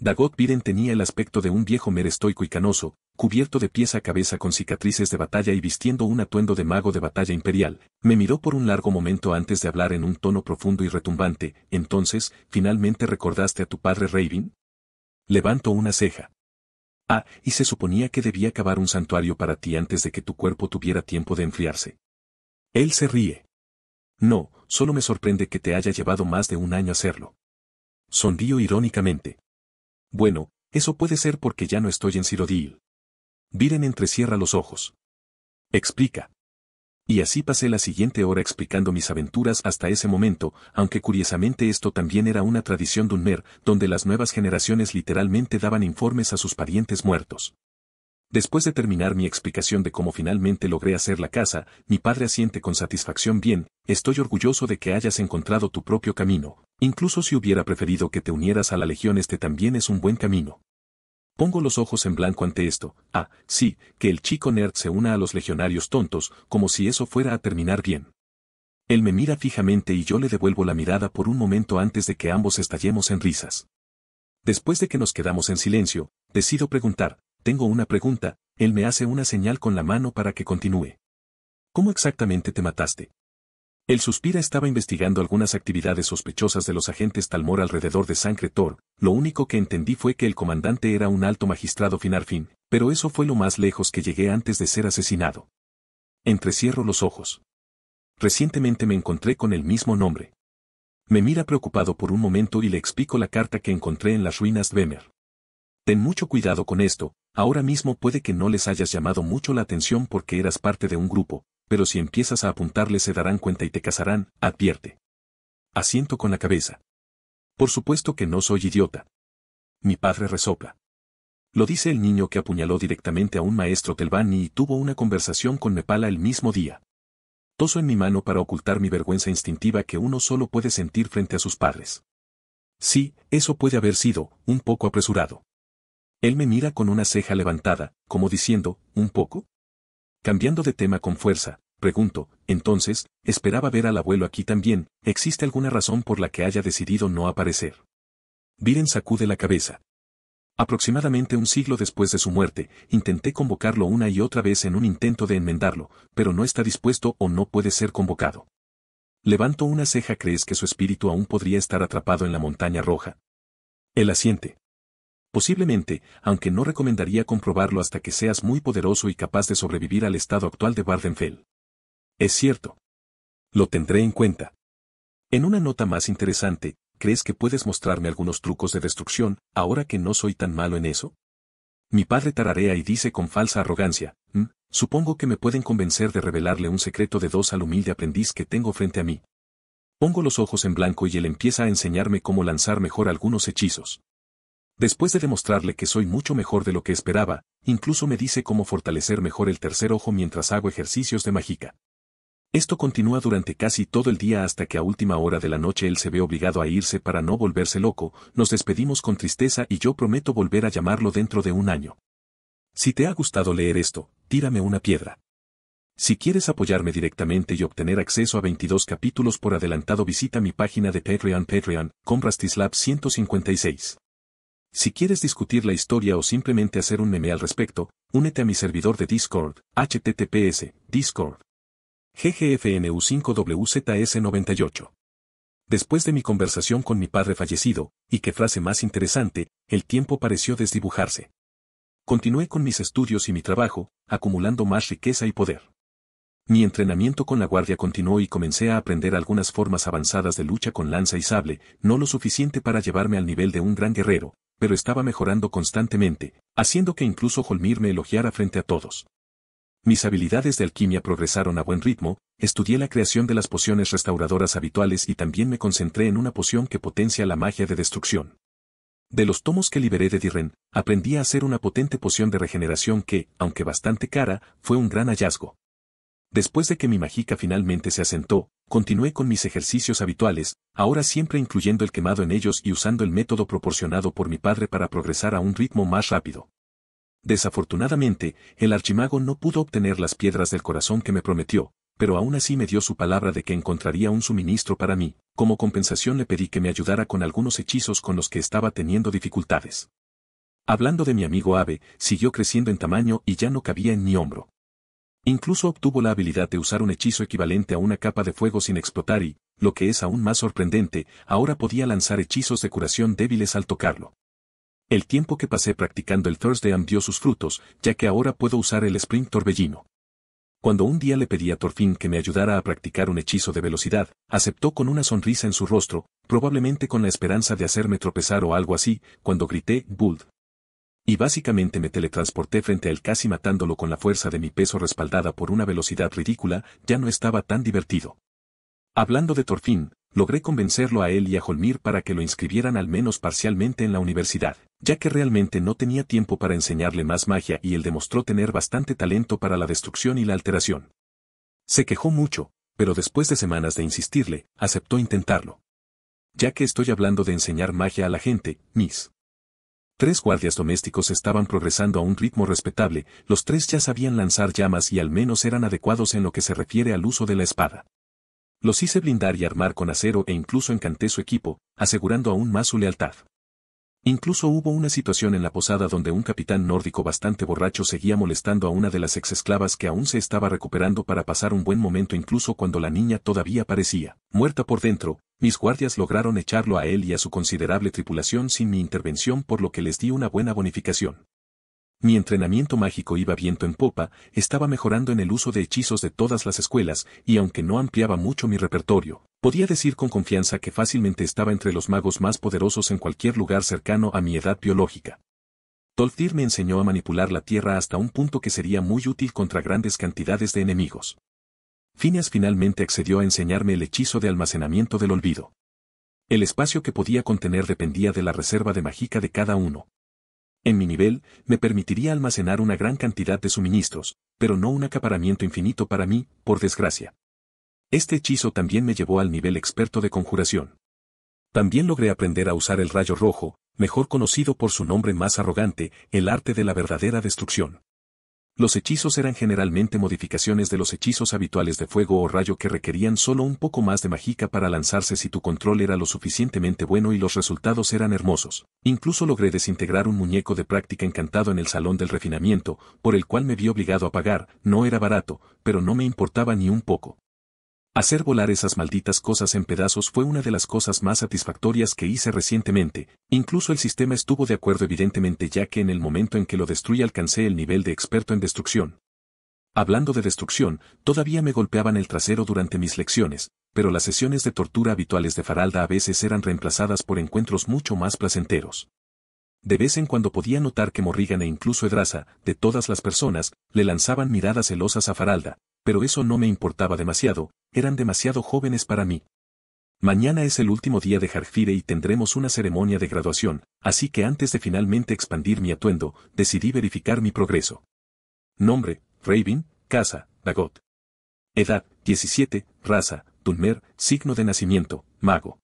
Speaker 1: Dagot Biden tenía el aspecto de un viejo merestoico y canoso, cubierto de pies a cabeza con cicatrices de batalla y vistiendo un atuendo de mago de batalla imperial, me miró por un largo momento antes de hablar en un tono profundo y retumbante, entonces, ¿finalmente recordaste a tu padre Raven? Levanto una ceja. Ah, y se suponía que debía acabar un santuario para ti antes de que tu cuerpo tuviera tiempo de enfriarse. Él se ríe. No, solo me sorprende que te haya llevado más de un año hacerlo. sondío irónicamente. Bueno, eso puede ser porque ya no estoy en Cirodil. Viren entrecierra los ojos. Explica. Y así pasé la siguiente hora explicando mis aventuras hasta ese momento, aunque curiosamente esto también era una tradición de un mer, donde las nuevas generaciones literalmente daban informes a sus parientes muertos. Después de terminar mi explicación de cómo finalmente logré hacer la casa, mi padre asiente con satisfacción bien, estoy orgulloso de que hayas encontrado tu propio camino, incluso si hubiera preferido que te unieras a la legión este también es un buen camino. Pongo los ojos en blanco ante esto. Ah, sí, que el chico nerd se una a los legionarios tontos, como si eso fuera a terminar bien. Él me mira fijamente y yo le devuelvo la mirada por un momento antes de que ambos estallemos en risas. Después de que nos quedamos en silencio, decido preguntar, tengo una pregunta, él me hace una señal con la mano para que continúe. ¿Cómo exactamente te mataste? El Suspira estaba investigando algunas actividades sospechosas de los agentes Talmor alrededor de San Cretor, lo único que entendí fue que el comandante era un alto magistrado Finarfin, pero eso fue lo más lejos que llegué antes de ser asesinado. Entrecierro los ojos. Recientemente me encontré con el mismo nombre. Me mira preocupado por un momento y le explico la carta que encontré en las ruinas de Bemer. Ten mucho cuidado con esto, ahora mismo puede que no les hayas llamado mucho la atención porque eras parte de un grupo, pero si empiezas a apuntarle se darán cuenta y te casarán, advierte. Asiento con la cabeza. Por supuesto que no soy idiota. Mi padre resopla. Lo dice el niño que apuñaló directamente a un maestro Telvani y tuvo una conversación con Nepala el mismo día. Toso en mi mano para ocultar mi vergüenza instintiva que uno solo puede sentir frente a sus padres. Sí, eso puede haber sido, un poco apresurado. Él me mira con una ceja levantada, como diciendo, ¿un poco? Cambiando de tema con fuerza, pregunto, entonces, esperaba ver al abuelo aquí también, ¿existe alguna razón por la que haya decidido no aparecer? Viren sacude la cabeza. Aproximadamente un siglo después de su muerte, intenté convocarlo una y otra vez en un intento de enmendarlo, pero no está dispuesto o no puede ser convocado. Levanto una ceja, ¿crees que su espíritu aún podría estar atrapado en la montaña roja? Él asiente. Posiblemente, aunque no recomendaría comprobarlo hasta que seas muy poderoso y capaz de sobrevivir al estado actual de Bardenfell. Es cierto. Lo tendré en cuenta. En una nota más interesante, ¿crees que puedes mostrarme algunos trucos de destrucción, ahora que no soy tan malo en eso? Mi padre tararea y dice con falsa arrogancia, mm, supongo que me pueden convencer de revelarle un secreto de dos al humilde aprendiz que tengo frente a mí. Pongo los ojos en blanco y él empieza a enseñarme cómo lanzar mejor algunos hechizos. Después de demostrarle que soy mucho mejor de lo que esperaba, incluso me dice cómo fortalecer mejor el tercer ojo mientras hago ejercicios de mágica. Esto continúa durante casi todo el día hasta que a última hora de la noche él se ve obligado a irse para no volverse loco, nos despedimos con tristeza y yo prometo volver a llamarlo dentro de un año. Si te ha gustado leer esto, tírame una piedra. Si quieres apoyarme directamente y obtener acceso a 22 capítulos por adelantado visita mi página de Patreon Patreon, Tislab 156. Si quieres discutir la historia o simplemente hacer un meme al respecto, únete a mi servidor de Discord, https, Discord. ggfnu5wzs98. Después de mi conversación con mi padre fallecido, y qué frase más interesante, el tiempo pareció desdibujarse. Continué con mis estudios y mi trabajo, acumulando más riqueza y poder. Mi entrenamiento con la guardia continuó y comencé a aprender algunas formas avanzadas de lucha con lanza y sable, no lo suficiente para llevarme al nivel de un gran guerrero, pero estaba mejorando constantemente, haciendo que incluso Holmir me elogiara frente a todos. Mis habilidades de alquimia progresaron a buen ritmo, estudié la creación de las pociones restauradoras habituales y también me concentré en una poción que potencia la magia de destrucción. De los tomos que liberé de Dirren, aprendí a hacer una potente poción de regeneración que, aunque bastante cara, fue un gran hallazgo. Después de que mi mágica finalmente se asentó, Continué con mis ejercicios habituales, ahora siempre incluyendo el quemado en ellos y usando el método proporcionado por mi padre para progresar a un ritmo más rápido. Desafortunadamente, el archimago no pudo obtener las piedras del corazón que me prometió, pero aún así me dio su palabra de que encontraría un suministro para mí, como compensación le pedí que me ayudara con algunos hechizos con los que estaba teniendo dificultades. Hablando de mi amigo Ave, siguió creciendo en tamaño y ya no cabía en mi hombro. Incluso obtuvo la habilidad de usar un hechizo equivalente a una capa de fuego sin explotar y, lo que es aún más sorprendente, ahora podía lanzar hechizos de curación débiles al tocarlo. El tiempo que pasé practicando el Thursday Am dio sus frutos, ya que ahora puedo usar el sprint Torbellino. Cuando un día le pedí a Torfin que me ayudara a practicar un hechizo de velocidad, aceptó con una sonrisa en su rostro, probablemente con la esperanza de hacerme tropezar o algo así, cuando grité, Bull, y básicamente me teletransporté frente a él casi matándolo con la fuerza de mi peso respaldada por una velocidad ridícula, ya no estaba tan divertido. Hablando de Torfin, logré convencerlo a él y a Holmir para que lo inscribieran al menos parcialmente en la universidad, ya que realmente no tenía tiempo para enseñarle más magia y él demostró tener bastante talento para la destrucción y la alteración. Se quejó mucho, pero después de semanas de insistirle, aceptó intentarlo. Ya que estoy hablando de enseñar magia a la gente, Miss. Tres guardias domésticos estaban progresando a un ritmo respetable, los tres ya sabían lanzar llamas y al menos eran adecuados en lo que se refiere al uso de la espada. Los hice blindar y armar con acero e incluso encanté su equipo, asegurando aún más su lealtad. Incluso hubo una situación en la posada donde un capitán nórdico bastante borracho seguía molestando a una de las exesclavas que aún se estaba recuperando para pasar un buen momento incluso cuando la niña todavía parecía muerta por dentro, mis guardias lograron echarlo a él y a su considerable tripulación sin mi intervención por lo que les di una buena bonificación. Mi entrenamiento mágico iba viento en popa, estaba mejorando en el uso de hechizos de todas las escuelas, y aunque no ampliaba mucho mi repertorio, podía decir con confianza que fácilmente estaba entre los magos más poderosos en cualquier lugar cercano a mi edad biológica. Toltir me enseñó a manipular la tierra hasta un punto que sería muy útil contra grandes cantidades de enemigos. Phineas finalmente accedió a enseñarme el hechizo de almacenamiento del olvido. El espacio que podía contener dependía de la reserva de mágica de cada uno. En mi nivel, me permitiría almacenar una gran cantidad de suministros, pero no un acaparamiento infinito para mí, por desgracia. Este hechizo también me llevó al nivel experto de conjuración. También logré aprender a usar el rayo rojo, mejor conocido por su nombre más arrogante, el arte de la verdadera destrucción. Los hechizos eran generalmente modificaciones de los hechizos habituales de fuego o rayo que requerían solo un poco más de mágica para lanzarse si tu control era lo suficientemente bueno y los resultados eran hermosos. Incluso logré desintegrar un muñeco de práctica encantado en el salón del refinamiento, por el cual me vi obligado a pagar, no era barato, pero no me importaba ni un poco. Hacer volar esas malditas cosas en pedazos fue una de las cosas más satisfactorias que hice recientemente, incluso el sistema estuvo de acuerdo evidentemente ya que en el momento en que lo destruí alcancé el nivel de experto en destrucción. Hablando de destrucción, todavía me golpeaban el trasero durante mis lecciones, pero las sesiones de tortura habituales de Faralda a veces eran reemplazadas por encuentros mucho más placenteros. De vez en cuando podía notar que Morrigan e incluso Edraza, de todas las personas, le lanzaban miradas celosas a Faralda, pero eso no me importaba demasiado, eran demasiado jóvenes para mí. Mañana es el último día de Harfire y tendremos una ceremonia de graduación, así que antes de finalmente expandir mi atuendo, decidí verificar mi progreso. Nombre, Raven, Casa, Dagot. Edad, 17, raza, Dunmer, signo de nacimiento, mago.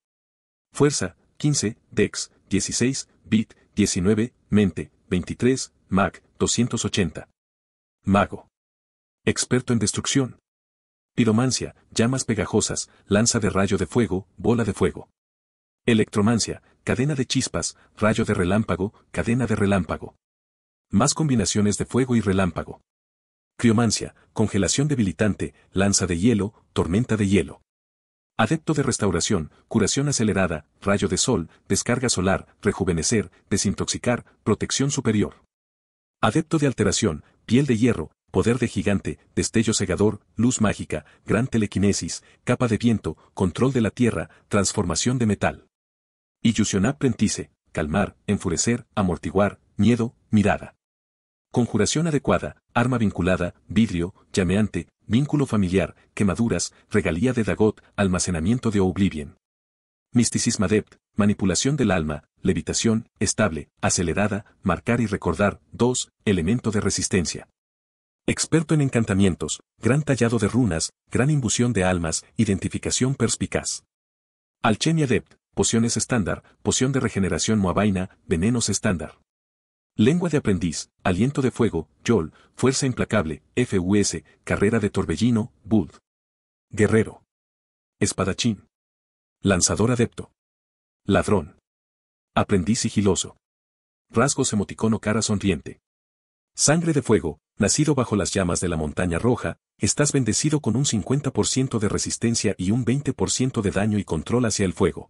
Speaker 1: Fuerza, 15, Dex, 16, Bit, 19, Mente, 23, Mag, 280. Mago. Experto en destrucción. Piromancia, llamas pegajosas, lanza de rayo de fuego, bola de fuego. Electromancia, cadena de chispas, rayo de relámpago, cadena de relámpago. Más combinaciones de fuego y relámpago. Criomancia, congelación debilitante, lanza de hielo, tormenta de hielo. Adepto de restauración, curación acelerada, rayo de sol, descarga solar, rejuvenecer, desintoxicar, protección superior. Adepto de alteración, piel de hierro, poder de gigante, destello cegador, luz mágica, gran telequinesis, capa de viento, control de la tierra, transformación de metal. ilusionar prentice, calmar, enfurecer, amortiguar, miedo, mirada. Conjuración adecuada, arma vinculada, vidrio, llameante, vínculo familiar, quemaduras, regalía de Dagot, almacenamiento de Oblivion. Misticismo adept, manipulación del alma, levitación, estable, acelerada, marcar y recordar, dos, elemento de resistencia. Experto en encantamientos, gran tallado de runas, gran imbusión de almas, identificación perspicaz. Alchemia Adept, pociones estándar, poción de regeneración moabaina, venenos estándar. Lengua de aprendiz, aliento de fuego, Yol, fuerza implacable, FUS, carrera de torbellino, bull. Guerrero. Espadachín. Lanzador adepto. Ladrón. Aprendiz sigiloso. Rasgos emoticono cara sonriente. Sangre de fuego, nacido bajo las llamas de la montaña roja, estás bendecido con un 50% de resistencia y un 20% de daño y control hacia el fuego.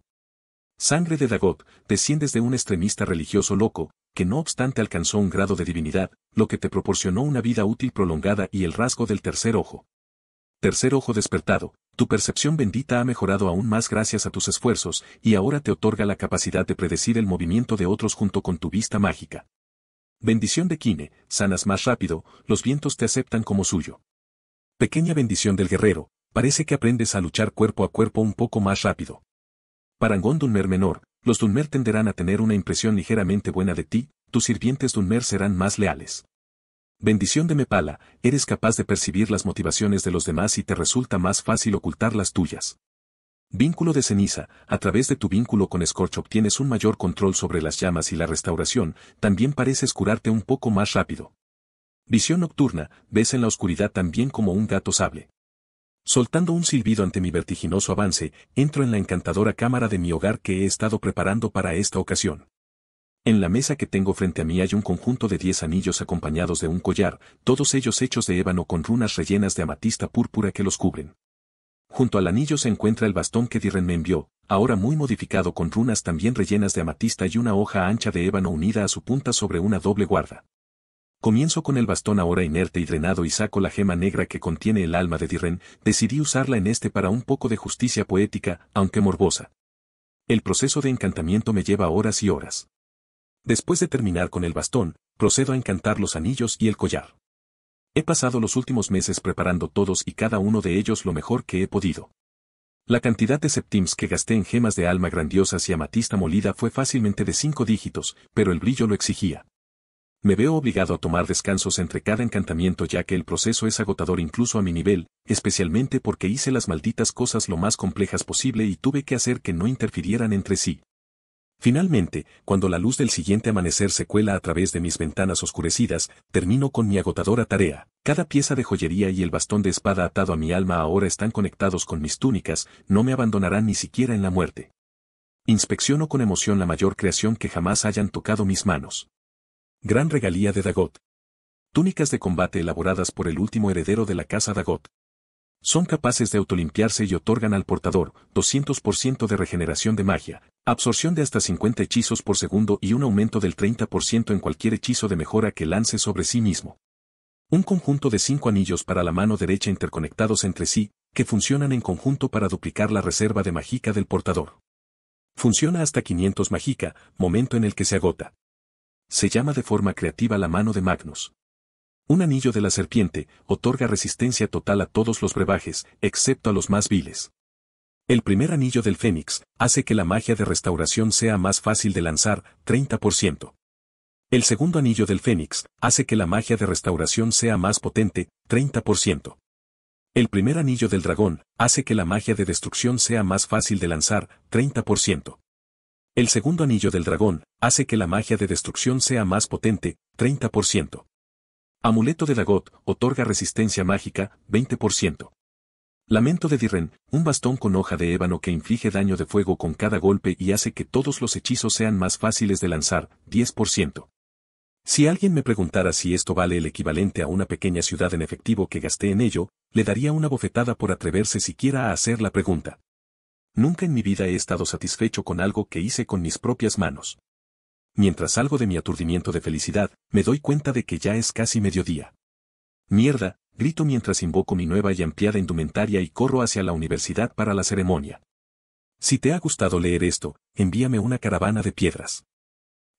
Speaker 1: Sangre de Dagot, desciendes de un extremista religioso loco, que no obstante alcanzó un grado de divinidad, lo que te proporcionó una vida útil prolongada y el rasgo del tercer ojo. Tercer ojo despertado, tu percepción bendita ha mejorado aún más gracias a tus esfuerzos y ahora te otorga la capacidad de predecir el movimiento de otros junto con tu vista mágica. Bendición de Kine, sanas más rápido, los vientos te aceptan como suyo. Pequeña bendición del guerrero, parece que aprendes a luchar cuerpo a cuerpo un poco más rápido. Parangón Dunmer menor, los Dunmer tenderán a tener una impresión ligeramente buena de ti, tus sirvientes Dunmer serán más leales. Bendición de Mepala, eres capaz de percibir las motivaciones de los demás y te resulta más fácil ocultar las tuyas. Vínculo de ceniza, a través de tu vínculo con Scorch obtienes un mayor control sobre las llamas y la restauración, también pareces curarte un poco más rápido. Visión nocturna, ves en la oscuridad también como un gato sable. Soltando un silbido ante mi vertiginoso avance, entro en la encantadora cámara de mi hogar que he estado preparando para esta ocasión. En la mesa que tengo frente a mí hay un conjunto de diez anillos acompañados de un collar, todos ellos hechos de ébano con runas rellenas de amatista púrpura que los cubren. Junto al anillo se encuentra el bastón que Dirren me envió, ahora muy modificado con runas también rellenas de amatista y una hoja ancha de ébano unida a su punta sobre una doble guarda. Comienzo con el bastón ahora inerte y drenado y saco la gema negra que contiene el alma de Dirren, decidí usarla en este para un poco de justicia poética, aunque morbosa. El proceso de encantamiento me lleva horas y horas. Después de terminar con el bastón, procedo a encantar los anillos y el collar. He pasado los últimos meses preparando todos y cada uno de ellos lo mejor que he podido. La cantidad de septims que gasté en gemas de alma grandiosas y amatista molida fue fácilmente de cinco dígitos, pero el brillo lo exigía. Me veo obligado a tomar descansos entre cada encantamiento ya que el proceso es agotador incluso a mi nivel, especialmente porque hice las malditas cosas lo más complejas posible y tuve que hacer que no interfirieran entre sí. Finalmente, cuando la luz del siguiente amanecer se cuela a través de mis ventanas oscurecidas, termino con mi agotadora tarea. Cada pieza de joyería y el bastón de espada atado a mi alma ahora están conectados con mis túnicas, no me abandonarán ni siquiera en la muerte. Inspecciono con emoción la mayor creación que jamás hayan tocado mis manos. Gran regalía de Dagot. Túnicas de combate elaboradas por el último heredero de la casa Dagot. Son capaces de autolimpiarse y otorgan al portador 200% de regeneración de magia, Absorción de hasta 50 hechizos por segundo y un aumento del 30% en cualquier hechizo de mejora que lance sobre sí mismo. Un conjunto de 5 anillos para la mano derecha interconectados entre sí, que funcionan en conjunto para duplicar la reserva de mágica del portador. Funciona hasta 500 mágica, momento en el que se agota. Se llama de forma creativa la mano de Magnus. Un anillo de la serpiente otorga resistencia total a todos los brebajes, excepto a los más viles. El primer anillo del Fénix hace que la magia de restauración sea más fácil de lanzar, 30%. El segundo anillo del Fénix hace que la magia de restauración sea más potente, 30%. El primer anillo del dragón hace que la magia de destrucción sea más fácil de lanzar, 30%. El segundo anillo del dragón hace que la magia de destrucción sea más potente, 30%. Amuleto de Dagot otorga resistencia mágica, 20%. Lamento de Dirren, un bastón con hoja de ébano que inflige daño de fuego con cada golpe y hace que todos los hechizos sean más fáciles de lanzar, 10%. Si alguien me preguntara si esto vale el equivalente a una pequeña ciudad en efectivo que gasté en ello, le daría una bofetada por atreverse siquiera a hacer la pregunta. Nunca en mi vida he estado satisfecho con algo que hice con mis propias manos. Mientras salgo de mi aturdimiento de felicidad, me doy cuenta de que ya es casi mediodía. Mierda, Grito mientras invoco mi nueva y ampliada indumentaria y corro hacia la universidad para la ceremonia. Si te ha gustado leer esto, envíame una caravana de piedras.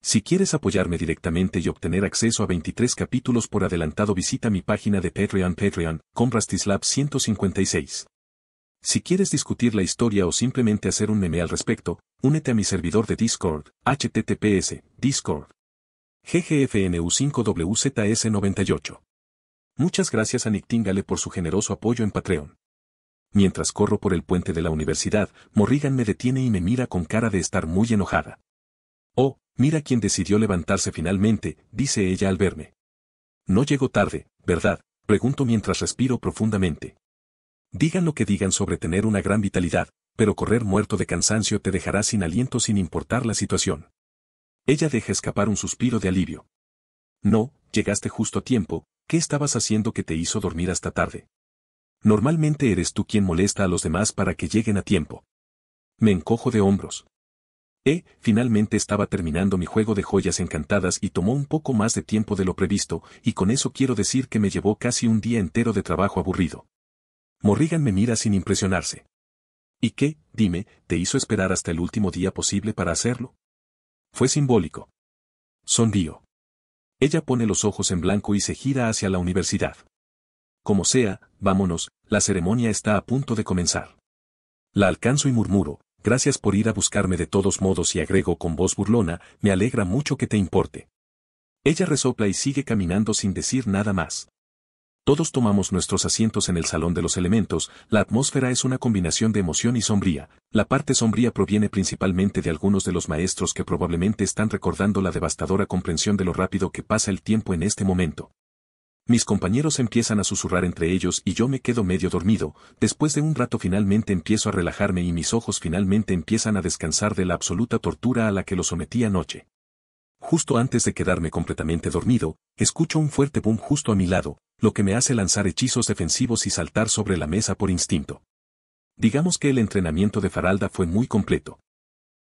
Speaker 1: Si quieres apoyarme directamente y obtener acceso a 23 capítulos por adelantado visita mi página de Patreon Patreon, con 156. Si quieres discutir la historia o simplemente hacer un meme al respecto, únete a mi servidor de Discord, https, discord. ggfnu5wzs98 Muchas gracias a Nictingale por su generoso apoyo en Patreon. Mientras corro por el puente de la universidad, Morrigan me detiene y me mira con cara de estar muy enojada. Oh, mira quién decidió levantarse finalmente, dice ella al verme. No llego tarde, ¿verdad? Pregunto mientras respiro profundamente. Digan lo que digan sobre tener una gran vitalidad, pero correr muerto de cansancio te dejará sin aliento sin importar la situación. Ella deja escapar un suspiro de alivio. No, llegaste justo a tiempo, ¿Qué estabas haciendo que te hizo dormir hasta tarde? Normalmente eres tú quien molesta a los demás para que lleguen a tiempo. Me encojo de hombros. Eh, finalmente estaba terminando mi juego de joyas encantadas y tomó un poco más de tiempo de lo previsto, y con eso quiero decir que me llevó casi un día entero de trabajo aburrido. Morrigan me mira sin impresionarse. ¿Y qué, dime, te hizo esperar hasta el último día posible para hacerlo? Fue simbólico. Sonrío. Ella pone los ojos en blanco y se gira hacia la universidad. Como sea, vámonos, la ceremonia está a punto de comenzar. La alcanzo y murmuro, gracias por ir a buscarme de todos modos y agrego con voz burlona, me alegra mucho que te importe. Ella resopla y sigue caminando sin decir nada más. Todos tomamos nuestros asientos en el Salón de los Elementos, la atmósfera es una combinación de emoción y sombría. La parte sombría proviene principalmente de algunos de los maestros que probablemente están recordando la devastadora comprensión de lo rápido que pasa el tiempo en este momento. Mis compañeros empiezan a susurrar entre ellos y yo me quedo medio dormido, después de un rato finalmente empiezo a relajarme y mis ojos finalmente empiezan a descansar de la absoluta tortura a la que lo sometí anoche. Justo antes de quedarme completamente dormido, escucho un fuerte boom justo a mi lado, lo que me hace lanzar hechizos defensivos y saltar sobre la mesa por instinto. Digamos que el entrenamiento de Faralda fue muy completo.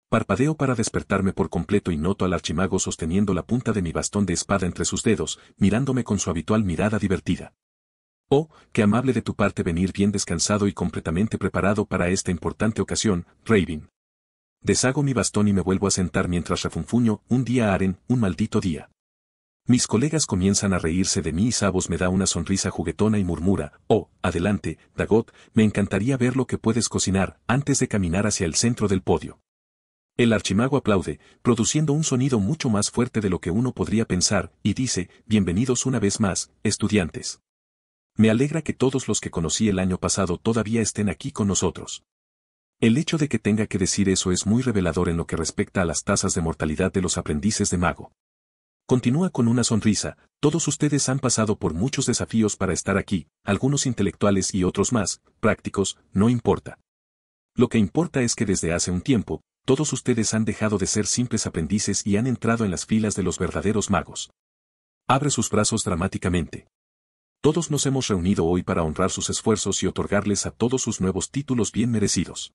Speaker 1: Parpadeo para despertarme por completo y noto al archimago sosteniendo la punta de mi bastón de espada entre sus dedos, mirándome con su habitual mirada divertida. Oh, qué amable de tu parte venir bien descansado y completamente preparado para esta importante ocasión, Raven. Deshago mi bastón y me vuelvo a sentar mientras refunfuño, un día Aren, un maldito día. Mis colegas comienzan a reírse de mí y Sabos me da una sonrisa juguetona y murmura, oh, adelante, Dagot, me encantaría ver lo que puedes cocinar, antes de caminar hacia el centro del podio. El archimago aplaude, produciendo un sonido mucho más fuerte de lo que uno podría pensar, y dice, bienvenidos una vez más, estudiantes. Me alegra que todos los que conocí el año pasado todavía estén aquí con nosotros. El hecho de que tenga que decir eso es muy revelador en lo que respecta a las tasas de mortalidad de los aprendices de mago. Continúa con una sonrisa, todos ustedes han pasado por muchos desafíos para estar aquí, algunos intelectuales y otros más, prácticos, no importa. Lo que importa es que desde hace un tiempo, todos ustedes han dejado de ser simples aprendices y han entrado en las filas de los verdaderos magos. Abre sus brazos dramáticamente. Todos nos hemos reunido hoy para honrar sus esfuerzos y otorgarles a todos sus nuevos títulos bien merecidos.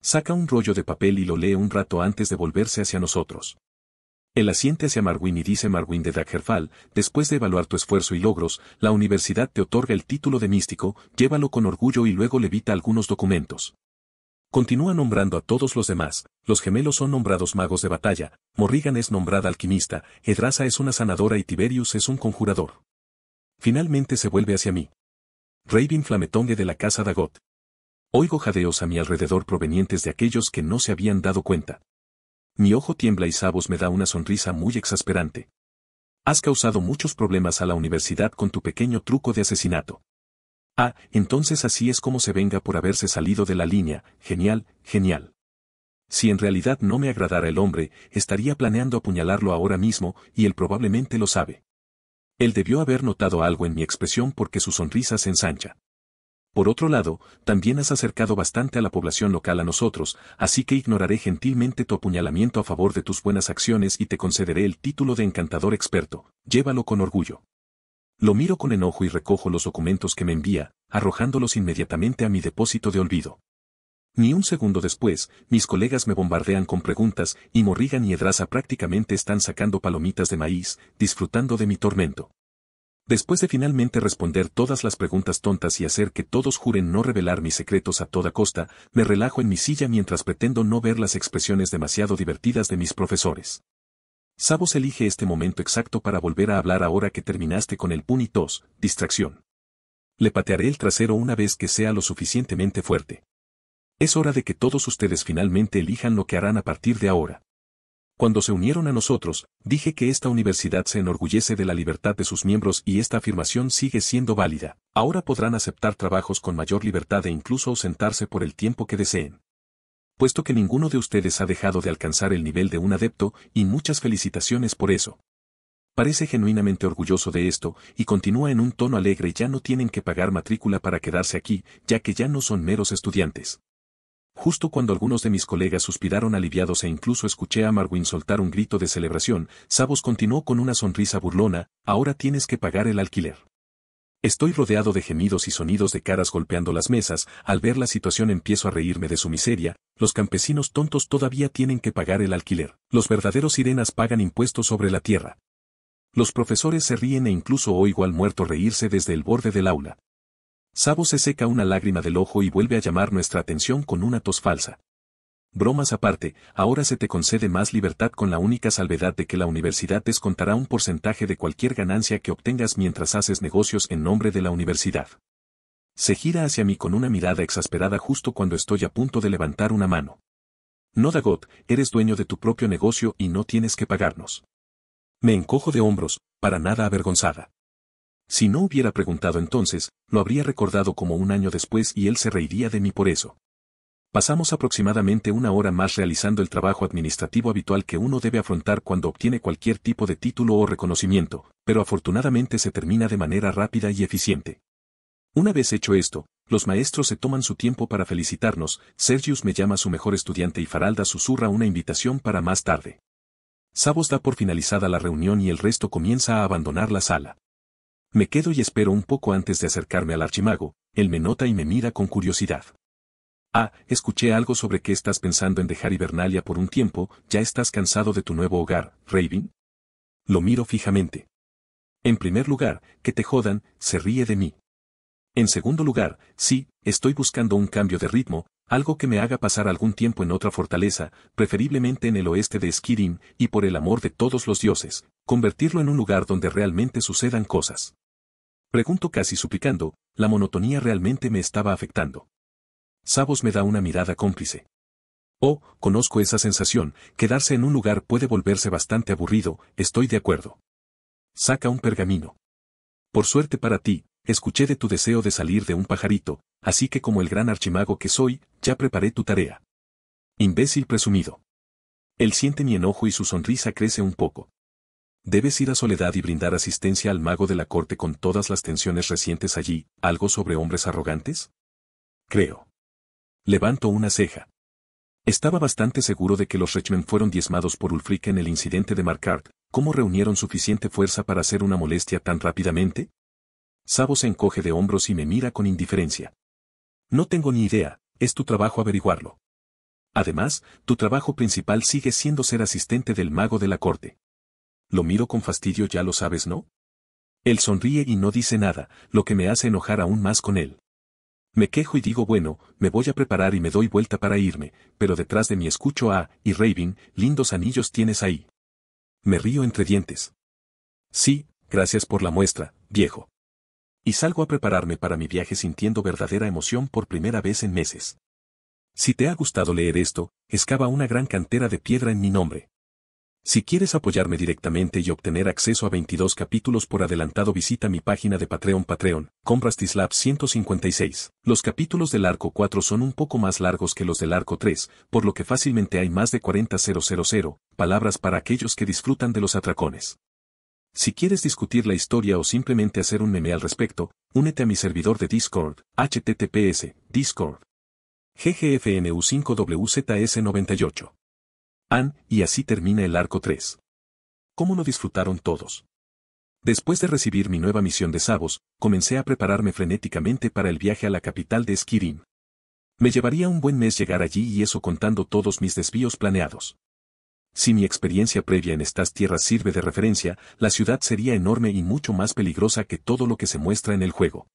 Speaker 1: Saca un rollo de papel y lo lee un rato antes de volverse hacia nosotros. Él asiente hacia Marwin y dice Marwin de Daggerfall, después de evaluar tu esfuerzo y logros, la universidad te otorga el título de místico, llévalo con orgullo y luego levita algunos documentos. Continúa nombrando a todos los demás, los gemelos son nombrados magos de batalla, Morrigan es nombrada alquimista, Edraza es una sanadora y Tiberius es un conjurador. Finalmente se vuelve hacia mí. Raven Flametongue de la casa Dagot. Oigo jadeos a mi alrededor provenientes de aquellos que no se habían dado cuenta mi ojo tiembla y Sabos me da una sonrisa muy exasperante. Has causado muchos problemas a la universidad con tu pequeño truco de asesinato. Ah, entonces así es como se venga por haberse salido de la línea, genial, genial. Si en realidad no me agradara el hombre, estaría planeando apuñalarlo ahora mismo, y él probablemente lo sabe. Él debió haber notado algo en mi expresión porque su sonrisa se ensancha. Por otro lado, también has acercado bastante a la población local a nosotros, así que ignoraré gentilmente tu apuñalamiento a favor de tus buenas acciones y te concederé el título de encantador experto. Llévalo con orgullo. Lo miro con enojo y recojo los documentos que me envía, arrojándolos inmediatamente a mi depósito de olvido. Ni un segundo después, mis colegas me bombardean con preguntas y Morrigan y Edraza prácticamente están sacando palomitas de maíz, disfrutando de mi tormento. Después de finalmente responder todas las preguntas tontas y hacer que todos juren no revelar mis secretos a toda costa, me relajo en mi silla mientras pretendo no ver las expresiones demasiado divertidas de mis profesores. Sabos elige este momento exacto para volver a hablar ahora que terminaste con el punitos, distracción. Le patearé el trasero una vez que sea lo suficientemente fuerte. Es hora de que todos ustedes finalmente elijan lo que harán a partir de ahora. Cuando se unieron a nosotros, dije que esta universidad se enorgullece de la libertad de sus miembros y esta afirmación sigue siendo válida. Ahora podrán aceptar trabajos con mayor libertad e incluso ausentarse por el tiempo que deseen. Puesto que ninguno de ustedes ha dejado de alcanzar el nivel de un adepto, y muchas felicitaciones por eso. Parece genuinamente orgulloso de esto, y continúa en un tono alegre ya no tienen que pagar matrícula para quedarse aquí, ya que ya no son meros estudiantes. Justo cuando algunos de mis colegas suspiraron aliviados e incluso escuché a Marwin soltar un grito de celebración, Sabos continuó con una sonrisa burlona, ahora tienes que pagar el alquiler. Estoy rodeado de gemidos y sonidos de caras golpeando las mesas, al ver la situación empiezo a reírme de su miseria, los campesinos tontos todavía tienen que pagar el alquiler, los verdaderos sirenas pagan impuestos sobre la tierra. Los profesores se ríen e incluso oigo al muerto reírse desde el borde del aula. Sabo se seca una lágrima del ojo y vuelve a llamar nuestra atención con una tos falsa. Bromas aparte, ahora se te concede más libertad con la única salvedad de que la universidad descontará un porcentaje de cualquier ganancia que obtengas mientras haces negocios en nombre de la universidad. Se gira hacia mí con una mirada exasperada justo cuando estoy a punto de levantar una mano. No Dagot, eres dueño de tu propio negocio y no tienes que pagarnos. Me encojo de hombros, para nada avergonzada. Si no hubiera preguntado entonces, lo habría recordado como un año después y él se reiría de mí por eso. Pasamos aproximadamente una hora más realizando el trabajo administrativo habitual que uno debe afrontar cuando obtiene cualquier tipo de título o reconocimiento, pero afortunadamente se termina de manera rápida y eficiente. Una vez hecho esto, los maestros se toman su tiempo para felicitarnos, Sergius me llama su mejor estudiante y Faralda susurra una invitación para más tarde. Sabos da por finalizada la reunión y el resto comienza a abandonar la sala. Me quedo y espero un poco antes de acercarme al archimago, él me nota y me mira con curiosidad. Ah, escuché algo sobre que estás pensando en dejar Hibernalia por un tiempo, ya estás cansado de tu nuevo hogar, Raven. Lo miro fijamente. En primer lugar, que te jodan, se ríe de mí. En segundo lugar, sí, estoy buscando un cambio de ritmo, algo que me haga pasar algún tiempo en otra fortaleza, preferiblemente en el oeste de Skirin, y por el amor de todos los dioses, convertirlo en un lugar donde realmente sucedan cosas. Pregunto casi suplicando, la monotonía realmente me estaba afectando. Sabos me da una mirada cómplice. Oh, conozco esa sensación, quedarse en un lugar puede volverse bastante aburrido, estoy de acuerdo. Saca un pergamino. Por suerte para ti, escuché de tu deseo de salir de un pajarito, así que como el gran archimago que soy, ya preparé tu tarea. Imbécil presumido. Él siente mi enojo y su sonrisa crece un poco. Debes ir a Soledad y brindar asistencia al mago de la corte con todas las tensiones recientes allí, algo sobre hombres arrogantes? Creo. Levanto una ceja. Estaba bastante seguro de que los Richmond fueron diezmados por Ulfric en el incidente de marquardt ¿Cómo reunieron suficiente fuerza para hacer una molestia tan rápidamente? Savo se encoge de hombros y me mira con indiferencia. No tengo ni idea, es tu trabajo averiguarlo. Además, tu trabajo principal sigue siendo ser asistente del mago de la corte lo miro con fastidio ya lo sabes no. Él sonríe y no dice nada, lo que me hace enojar aún más con él. Me quejo y digo bueno, me voy a preparar y me doy vuelta para irme, pero detrás de mí escucho a, y Raven, lindos anillos tienes ahí. Me río entre dientes. Sí, gracias por la muestra, viejo. Y salgo a prepararme para mi viaje sintiendo verdadera emoción por primera vez en meses. Si te ha gustado leer esto, excava una gran cantera de piedra en mi nombre. Si quieres apoyarme directamente y obtener acceso a 22 capítulos por adelantado visita mi página de Patreon Patreon, Comprastislab 156. Los capítulos del arco 4 son un poco más largos que los del arco 3, por lo que fácilmente hay más de 40.000 palabras para aquellos que disfrutan de los atracones. Si quieres discutir la historia o simplemente hacer un meme al respecto, únete a mi servidor de Discord, https, discord. ggfnu5wzs98 An, y así termina el arco 3. ¿Cómo lo disfrutaron todos? Después de recibir mi nueva misión de Sabos, comencé a prepararme frenéticamente para el viaje a la capital de Skirin. Me llevaría un buen mes llegar allí y eso contando todos mis desvíos planeados. Si mi experiencia previa en estas tierras sirve de referencia, la ciudad sería enorme y mucho más peligrosa que todo lo que se muestra en el juego.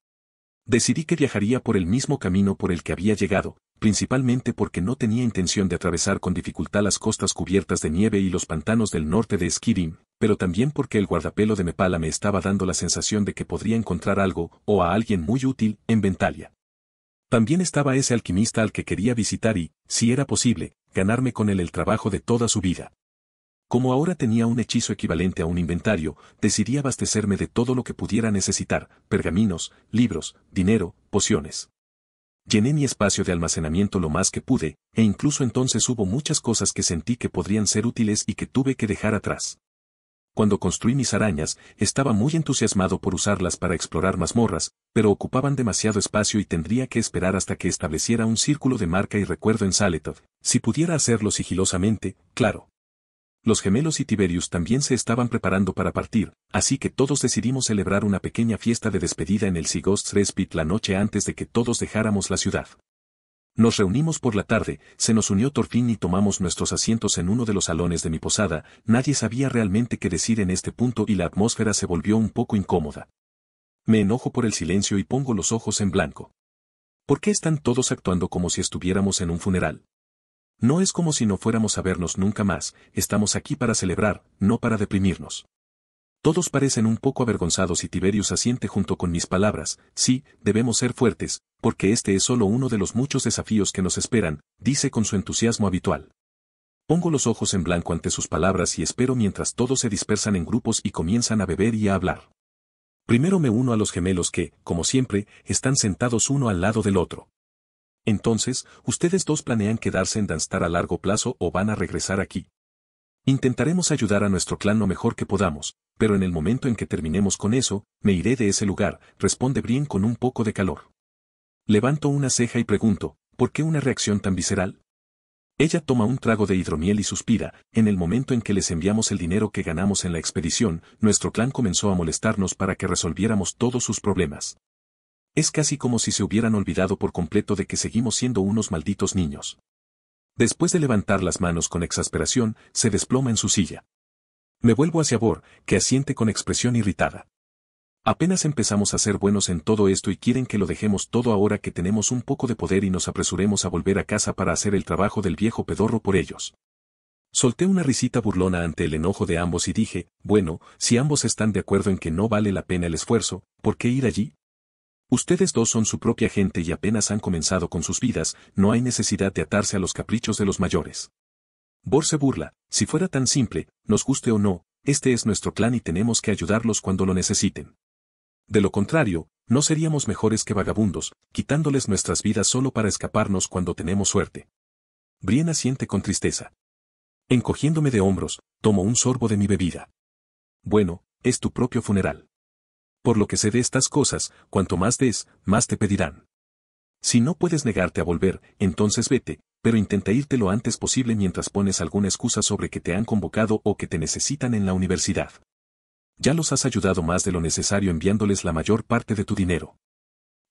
Speaker 1: Decidí que viajaría por el mismo camino por el que había llegado, principalmente porque no tenía intención de atravesar con dificultad las costas cubiertas de nieve y los pantanos del norte de Skidim, pero también porque el guardapelo de Mepala me estaba dando la sensación de que podría encontrar algo, o a alguien muy útil, en Ventalia. También estaba ese alquimista al que quería visitar y, si era posible, ganarme con él el trabajo de toda su vida. Como ahora tenía un hechizo equivalente a un inventario, decidí abastecerme de todo lo que pudiera necesitar, pergaminos, libros, dinero, pociones. Llené mi espacio de almacenamiento lo más que pude, e incluso entonces hubo muchas cosas que sentí que podrían ser útiles y que tuve que dejar atrás. Cuando construí mis arañas, estaba muy entusiasmado por usarlas para explorar mazmorras, pero ocupaban demasiado espacio y tendría que esperar hasta que estableciera un círculo de marca y recuerdo en Saletov. Si pudiera hacerlo sigilosamente, claro. Los gemelos y Tiberius también se estaban preparando para partir, así que todos decidimos celebrar una pequeña fiesta de despedida en el Sigost Respite la noche antes de que todos dejáramos la ciudad. Nos reunimos por la tarde, se nos unió Torfin y tomamos nuestros asientos en uno de los salones de mi posada, nadie sabía realmente qué decir en este punto y la atmósfera se volvió un poco incómoda. Me enojo por el silencio y pongo los ojos en blanco. ¿Por qué están todos actuando como si estuviéramos en un funeral? No es como si no fuéramos a vernos nunca más, estamos aquí para celebrar, no para deprimirnos. Todos parecen un poco avergonzados y Tiberius asiente junto con mis palabras, sí, debemos ser fuertes, porque este es solo uno de los muchos desafíos que nos esperan, dice con su entusiasmo habitual. Pongo los ojos en blanco ante sus palabras y espero mientras todos se dispersan en grupos y comienzan a beber y a hablar. Primero me uno a los gemelos que, como siempre, están sentados uno al lado del otro. Entonces, ustedes dos planean quedarse en Danstar a largo plazo o van a regresar aquí. Intentaremos ayudar a nuestro clan lo mejor que podamos, pero en el momento en que terminemos con eso, me iré de ese lugar, responde Brien con un poco de calor. Levanto una ceja y pregunto, ¿por qué una reacción tan visceral? Ella toma un trago de hidromiel y suspira, en el momento en que les enviamos el dinero que ganamos en la expedición, nuestro clan comenzó a molestarnos para que resolviéramos todos sus problemas. Es casi como si se hubieran olvidado por completo de que seguimos siendo unos malditos niños. Después de levantar las manos con exasperación, se desploma en su silla. Me vuelvo hacia Bor, que asiente con expresión irritada. Apenas empezamos a ser buenos en todo esto y quieren que lo dejemos todo ahora que tenemos un poco de poder y nos apresuremos a volver a casa para hacer el trabajo del viejo pedorro por ellos. Solté una risita burlona ante el enojo de ambos y dije, bueno, si ambos están de acuerdo en que no vale la pena el esfuerzo, ¿por qué ir allí? Ustedes dos son su propia gente y apenas han comenzado con sus vidas, no hay necesidad de atarse a los caprichos de los mayores. Bor se burla, si fuera tan simple, nos guste o no, este es nuestro clan y tenemos que ayudarlos cuando lo necesiten. De lo contrario, no seríamos mejores que vagabundos, quitándoles nuestras vidas solo para escaparnos cuando tenemos suerte. Briena asiente con tristeza. Encogiéndome de hombros, tomo un sorbo de mi bebida. Bueno, es tu propio funeral por lo que sé de estas cosas, cuanto más des, más te pedirán. Si no puedes negarte a volver, entonces vete, pero intenta irte lo antes posible mientras pones alguna excusa sobre que te han convocado o que te necesitan en la universidad. Ya los has ayudado más de lo necesario enviándoles la mayor parte de tu dinero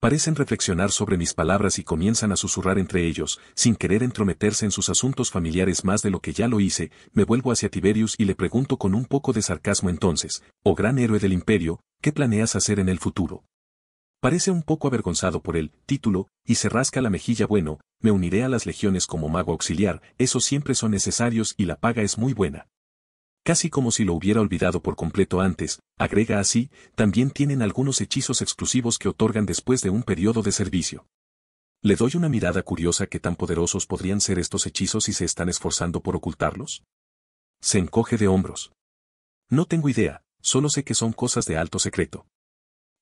Speaker 1: parecen reflexionar sobre mis palabras y comienzan a susurrar entre ellos, sin querer entrometerse en sus asuntos familiares más de lo que ya lo hice, me vuelvo hacia Tiberius y le pregunto con un poco de sarcasmo entonces, oh gran héroe del imperio, ¿qué planeas hacer en el futuro? Parece un poco avergonzado por el título, y se rasca la mejilla bueno, me uniré a las legiones como mago auxiliar, esos siempre son necesarios y la paga es muy buena casi como si lo hubiera olvidado por completo antes, agrega así, también tienen algunos hechizos exclusivos que otorgan después de un periodo de servicio. Le doy una mirada curiosa que tan poderosos podrían ser estos hechizos si se están esforzando por ocultarlos. Se encoge de hombros. No tengo idea, solo sé que son cosas de alto secreto.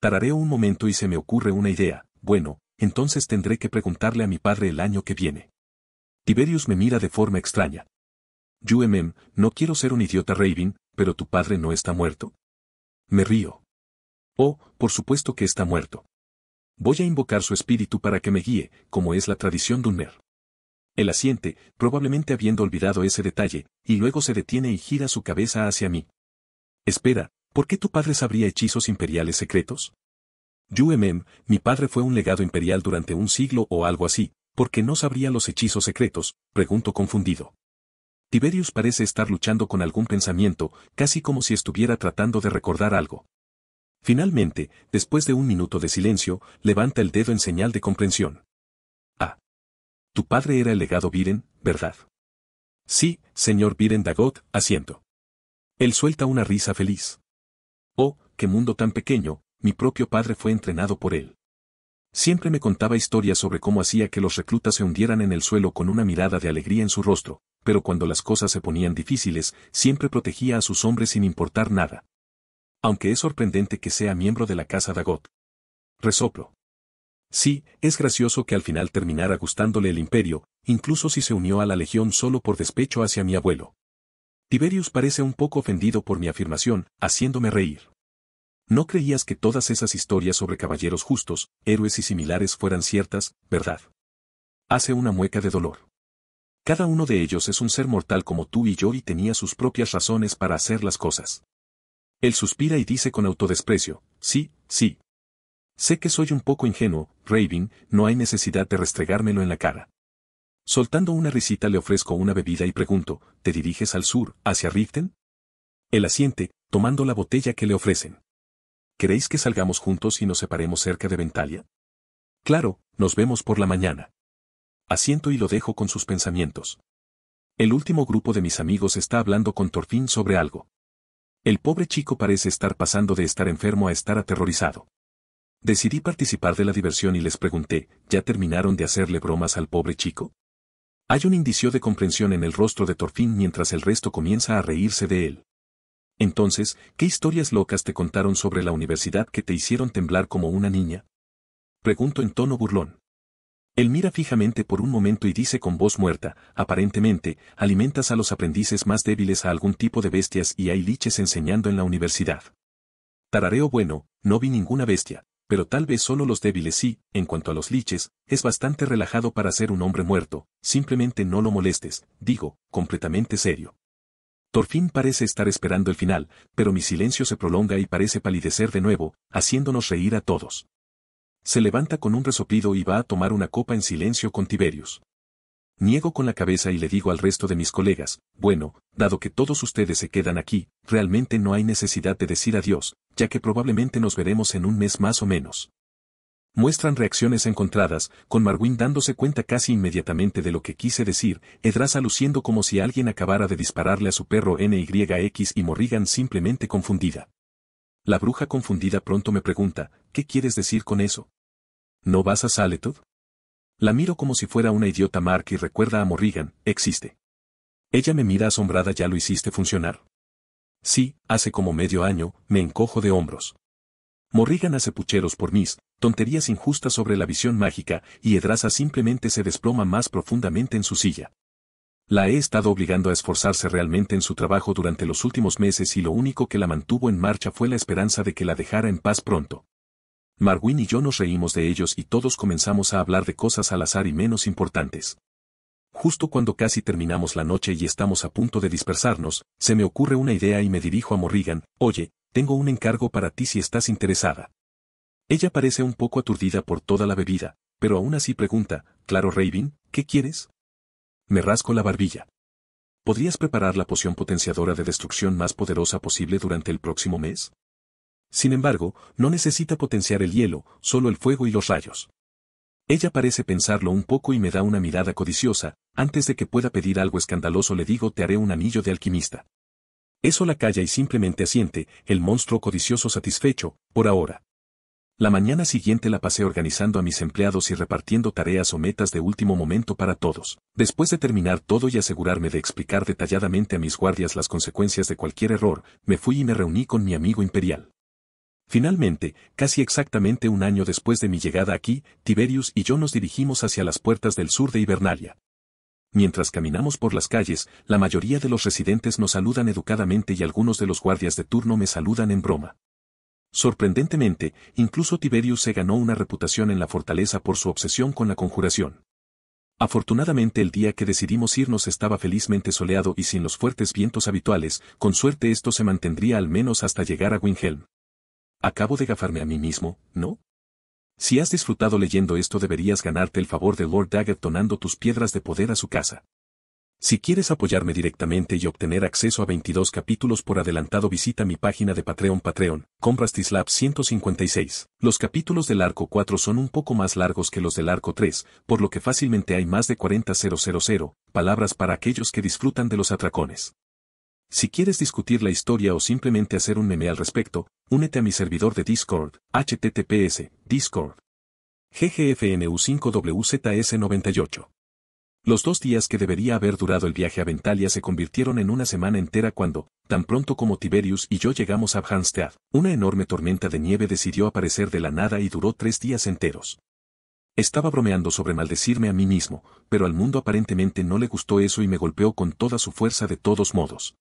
Speaker 1: Tarareo un momento y se me ocurre una idea, bueno, entonces tendré que preguntarle a mi padre el año que viene. Tiberius me mira de forma extraña. Mem, no quiero ser un idiota Raven, pero tu padre no está muerto. Me río. Oh, por supuesto que está muerto. Voy a invocar su espíritu para que me guíe, como es la tradición Dunmer. El asiente, probablemente habiendo olvidado ese detalle, y luego se detiene y gira su cabeza hacia mí. Espera, ¿por qué tu padre sabría hechizos imperiales secretos? Mem, mi padre fue un legado imperial durante un siglo o algo así, porque no sabría los hechizos secretos, pregunto confundido. Tiberius parece estar luchando con algún pensamiento, casi como si estuviera tratando de recordar algo. Finalmente, después de un minuto de silencio, levanta el dedo en señal de comprensión. Ah. Tu padre era el legado Viren, ¿verdad? Sí, señor Viren Dagot, asiento. Él suelta una risa feliz. Oh, qué mundo tan pequeño, mi propio padre fue entrenado por él. Siempre me contaba historias sobre cómo hacía que los reclutas se hundieran en el suelo con una mirada de alegría en su rostro, pero cuando las cosas se ponían difíciles, siempre protegía a sus hombres sin importar nada. Aunque es sorprendente que sea miembro de la casa Dagot. Resoplo. Sí, es gracioso que al final terminara gustándole el imperio, incluso si se unió a la legión solo por despecho hacia mi abuelo. Tiberius parece un poco ofendido por mi afirmación, haciéndome reír. ¿No creías que todas esas historias sobre caballeros justos, héroes y similares fueran ciertas, verdad? Hace una mueca de dolor. Cada uno de ellos es un ser mortal como tú y yo y tenía sus propias razones para hacer las cosas. Él suspira y dice con autodesprecio, sí, sí. Sé que soy un poco ingenuo, Raven, no hay necesidad de restregármelo en la cara. Soltando una risita le ofrezco una bebida y pregunto, ¿te diriges al sur, hacia Riften? Él asiente, tomando la botella que le ofrecen. ¿Queréis que salgamos juntos y nos separemos cerca de Ventalia? Claro, nos vemos por la mañana asiento y lo dejo con sus pensamientos. El último grupo de mis amigos está hablando con Torfin sobre algo. El pobre chico parece estar pasando de estar enfermo a estar aterrorizado. Decidí participar de la diversión y les pregunté, ¿ya terminaron de hacerle bromas al pobre chico? Hay un indicio de comprensión en el rostro de Torfin mientras el resto comienza a reírse de él. Entonces, ¿qué historias locas te contaron sobre la universidad que te hicieron temblar como una niña? Pregunto en tono burlón. Él mira fijamente por un momento y dice con voz muerta, aparentemente, alimentas a los aprendices más débiles a algún tipo de bestias y hay liches enseñando en la universidad. Tarareo bueno, no vi ninguna bestia, pero tal vez solo los débiles sí, en cuanto a los liches, es bastante relajado para ser un hombre muerto, simplemente no lo molestes, digo, completamente serio. Torfin parece estar esperando el final, pero mi silencio se prolonga y parece palidecer de nuevo, haciéndonos reír a todos. Se levanta con un resoplido y va a tomar una copa en silencio con Tiberius. Niego con la cabeza y le digo al resto de mis colegas, bueno, dado que todos ustedes se quedan aquí, realmente no hay necesidad de decir adiós, ya que probablemente nos veremos en un mes más o menos. Muestran reacciones encontradas, con Marwin dándose cuenta casi inmediatamente de lo que quise decir, Edraza luciendo como si alguien acabara de dispararle a su perro NYX y Morrigan simplemente confundida. La bruja confundida pronto me pregunta, ¿qué quieres decir con eso? ¿No vas a Saletud? La miro como si fuera una idiota Mark y recuerda a Morrigan, existe. Ella me mira asombrada, ya lo hiciste funcionar. Sí, hace como medio año, me encojo de hombros. Morrigan hace pucheros por mis, tonterías injustas sobre la visión mágica, y Edraza simplemente se desploma más profundamente en su silla. La he estado obligando a esforzarse realmente en su trabajo durante los últimos meses y lo único que la mantuvo en marcha fue la esperanza de que la dejara en paz pronto. Marwin y yo nos reímos de ellos y todos comenzamos a hablar de cosas al azar y menos importantes. Justo cuando casi terminamos la noche y estamos a punto de dispersarnos, se me ocurre una idea y me dirijo a Morrigan, oye, tengo un encargo para ti si estás interesada. Ella parece un poco aturdida por toda la bebida, pero aún así pregunta, claro Raven, ¿qué quieres? Me rasco la barbilla. ¿Podrías preparar la poción potenciadora de destrucción más poderosa posible durante el próximo mes? Sin embargo, no necesita potenciar el hielo, solo el fuego y los rayos. Ella parece pensarlo un poco y me da una mirada codiciosa, antes de que pueda pedir algo escandaloso le digo te haré un anillo de alquimista. Eso la calla y simplemente asiente, el monstruo codicioso satisfecho, por ahora. La mañana siguiente la pasé organizando a mis empleados y repartiendo tareas o metas de último momento para todos. Después de terminar todo y asegurarme de explicar detalladamente a mis guardias las consecuencias de cualquier error, me fui y me reuní con mi amigo imperial. Finalmente, casi exactamente un año después de mi llegada aquí, Tiberius y yo nos dirigimos hacia las puertas del sur de Hibernalia. Mientras caminamos por las calles, la mayoría de los residentes nos saludan educadamente y algunos de los guardias de turno me saludan en broma. Sorprendentemente, incluso Tiberius se ganó una reputación en la fortaleza por su obsesión con la conjuración. Afortunadamente el día que decidimos irnos estaba felizmente soleado y sin los fuertes vientos habituales, con suerte esto se mantendría al menos hasta llegar a Winghelm. Acabo de gafarme a mí mismo, ¿no? Si has disfrutado leyendo esto deberías ganarte el favor de Lord Daggett donando tus piedras de poder a su casa. Si quieres apoyarme directamente y obtener acceso a 22 capítulos por adelantado visita mi página de Patreon Patreon, comprastislab 156. Los capítulos del arco 4 son un poco más largos que los del arco 3, por lo que fácilmente hay más de 40.000 palabras para aquellos que disfrutan de los atracones. Si quieres discutir la historia o simplemente hacer un meme al respecto, únete a mi servidor de Discord, https, discord. ggfnu5wzs98 los dos días que debería haber durado el viaje a Ventalia se convirtieron en una semana entera cuando, tan pronto como Tiberius y yo llegamos a Hampstead, una enorme tormenta de nieve decidió aparecer de la nada y duró tres días enteros. Estaba bromeando sobre maldecirme a mí mismo, pero al mundo aparentemente no le gustó eso y me golpeó con toda su fuerza de todos modos.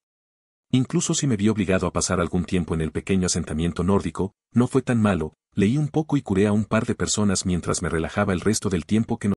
Speaker 1: Incluso si me vi obligado a pasar algún tiempo en el pequeño asentamiento nórdico, no fue tan malo, leí un poco y curé a un par de personas mientras me relajaba el resto del tiempo que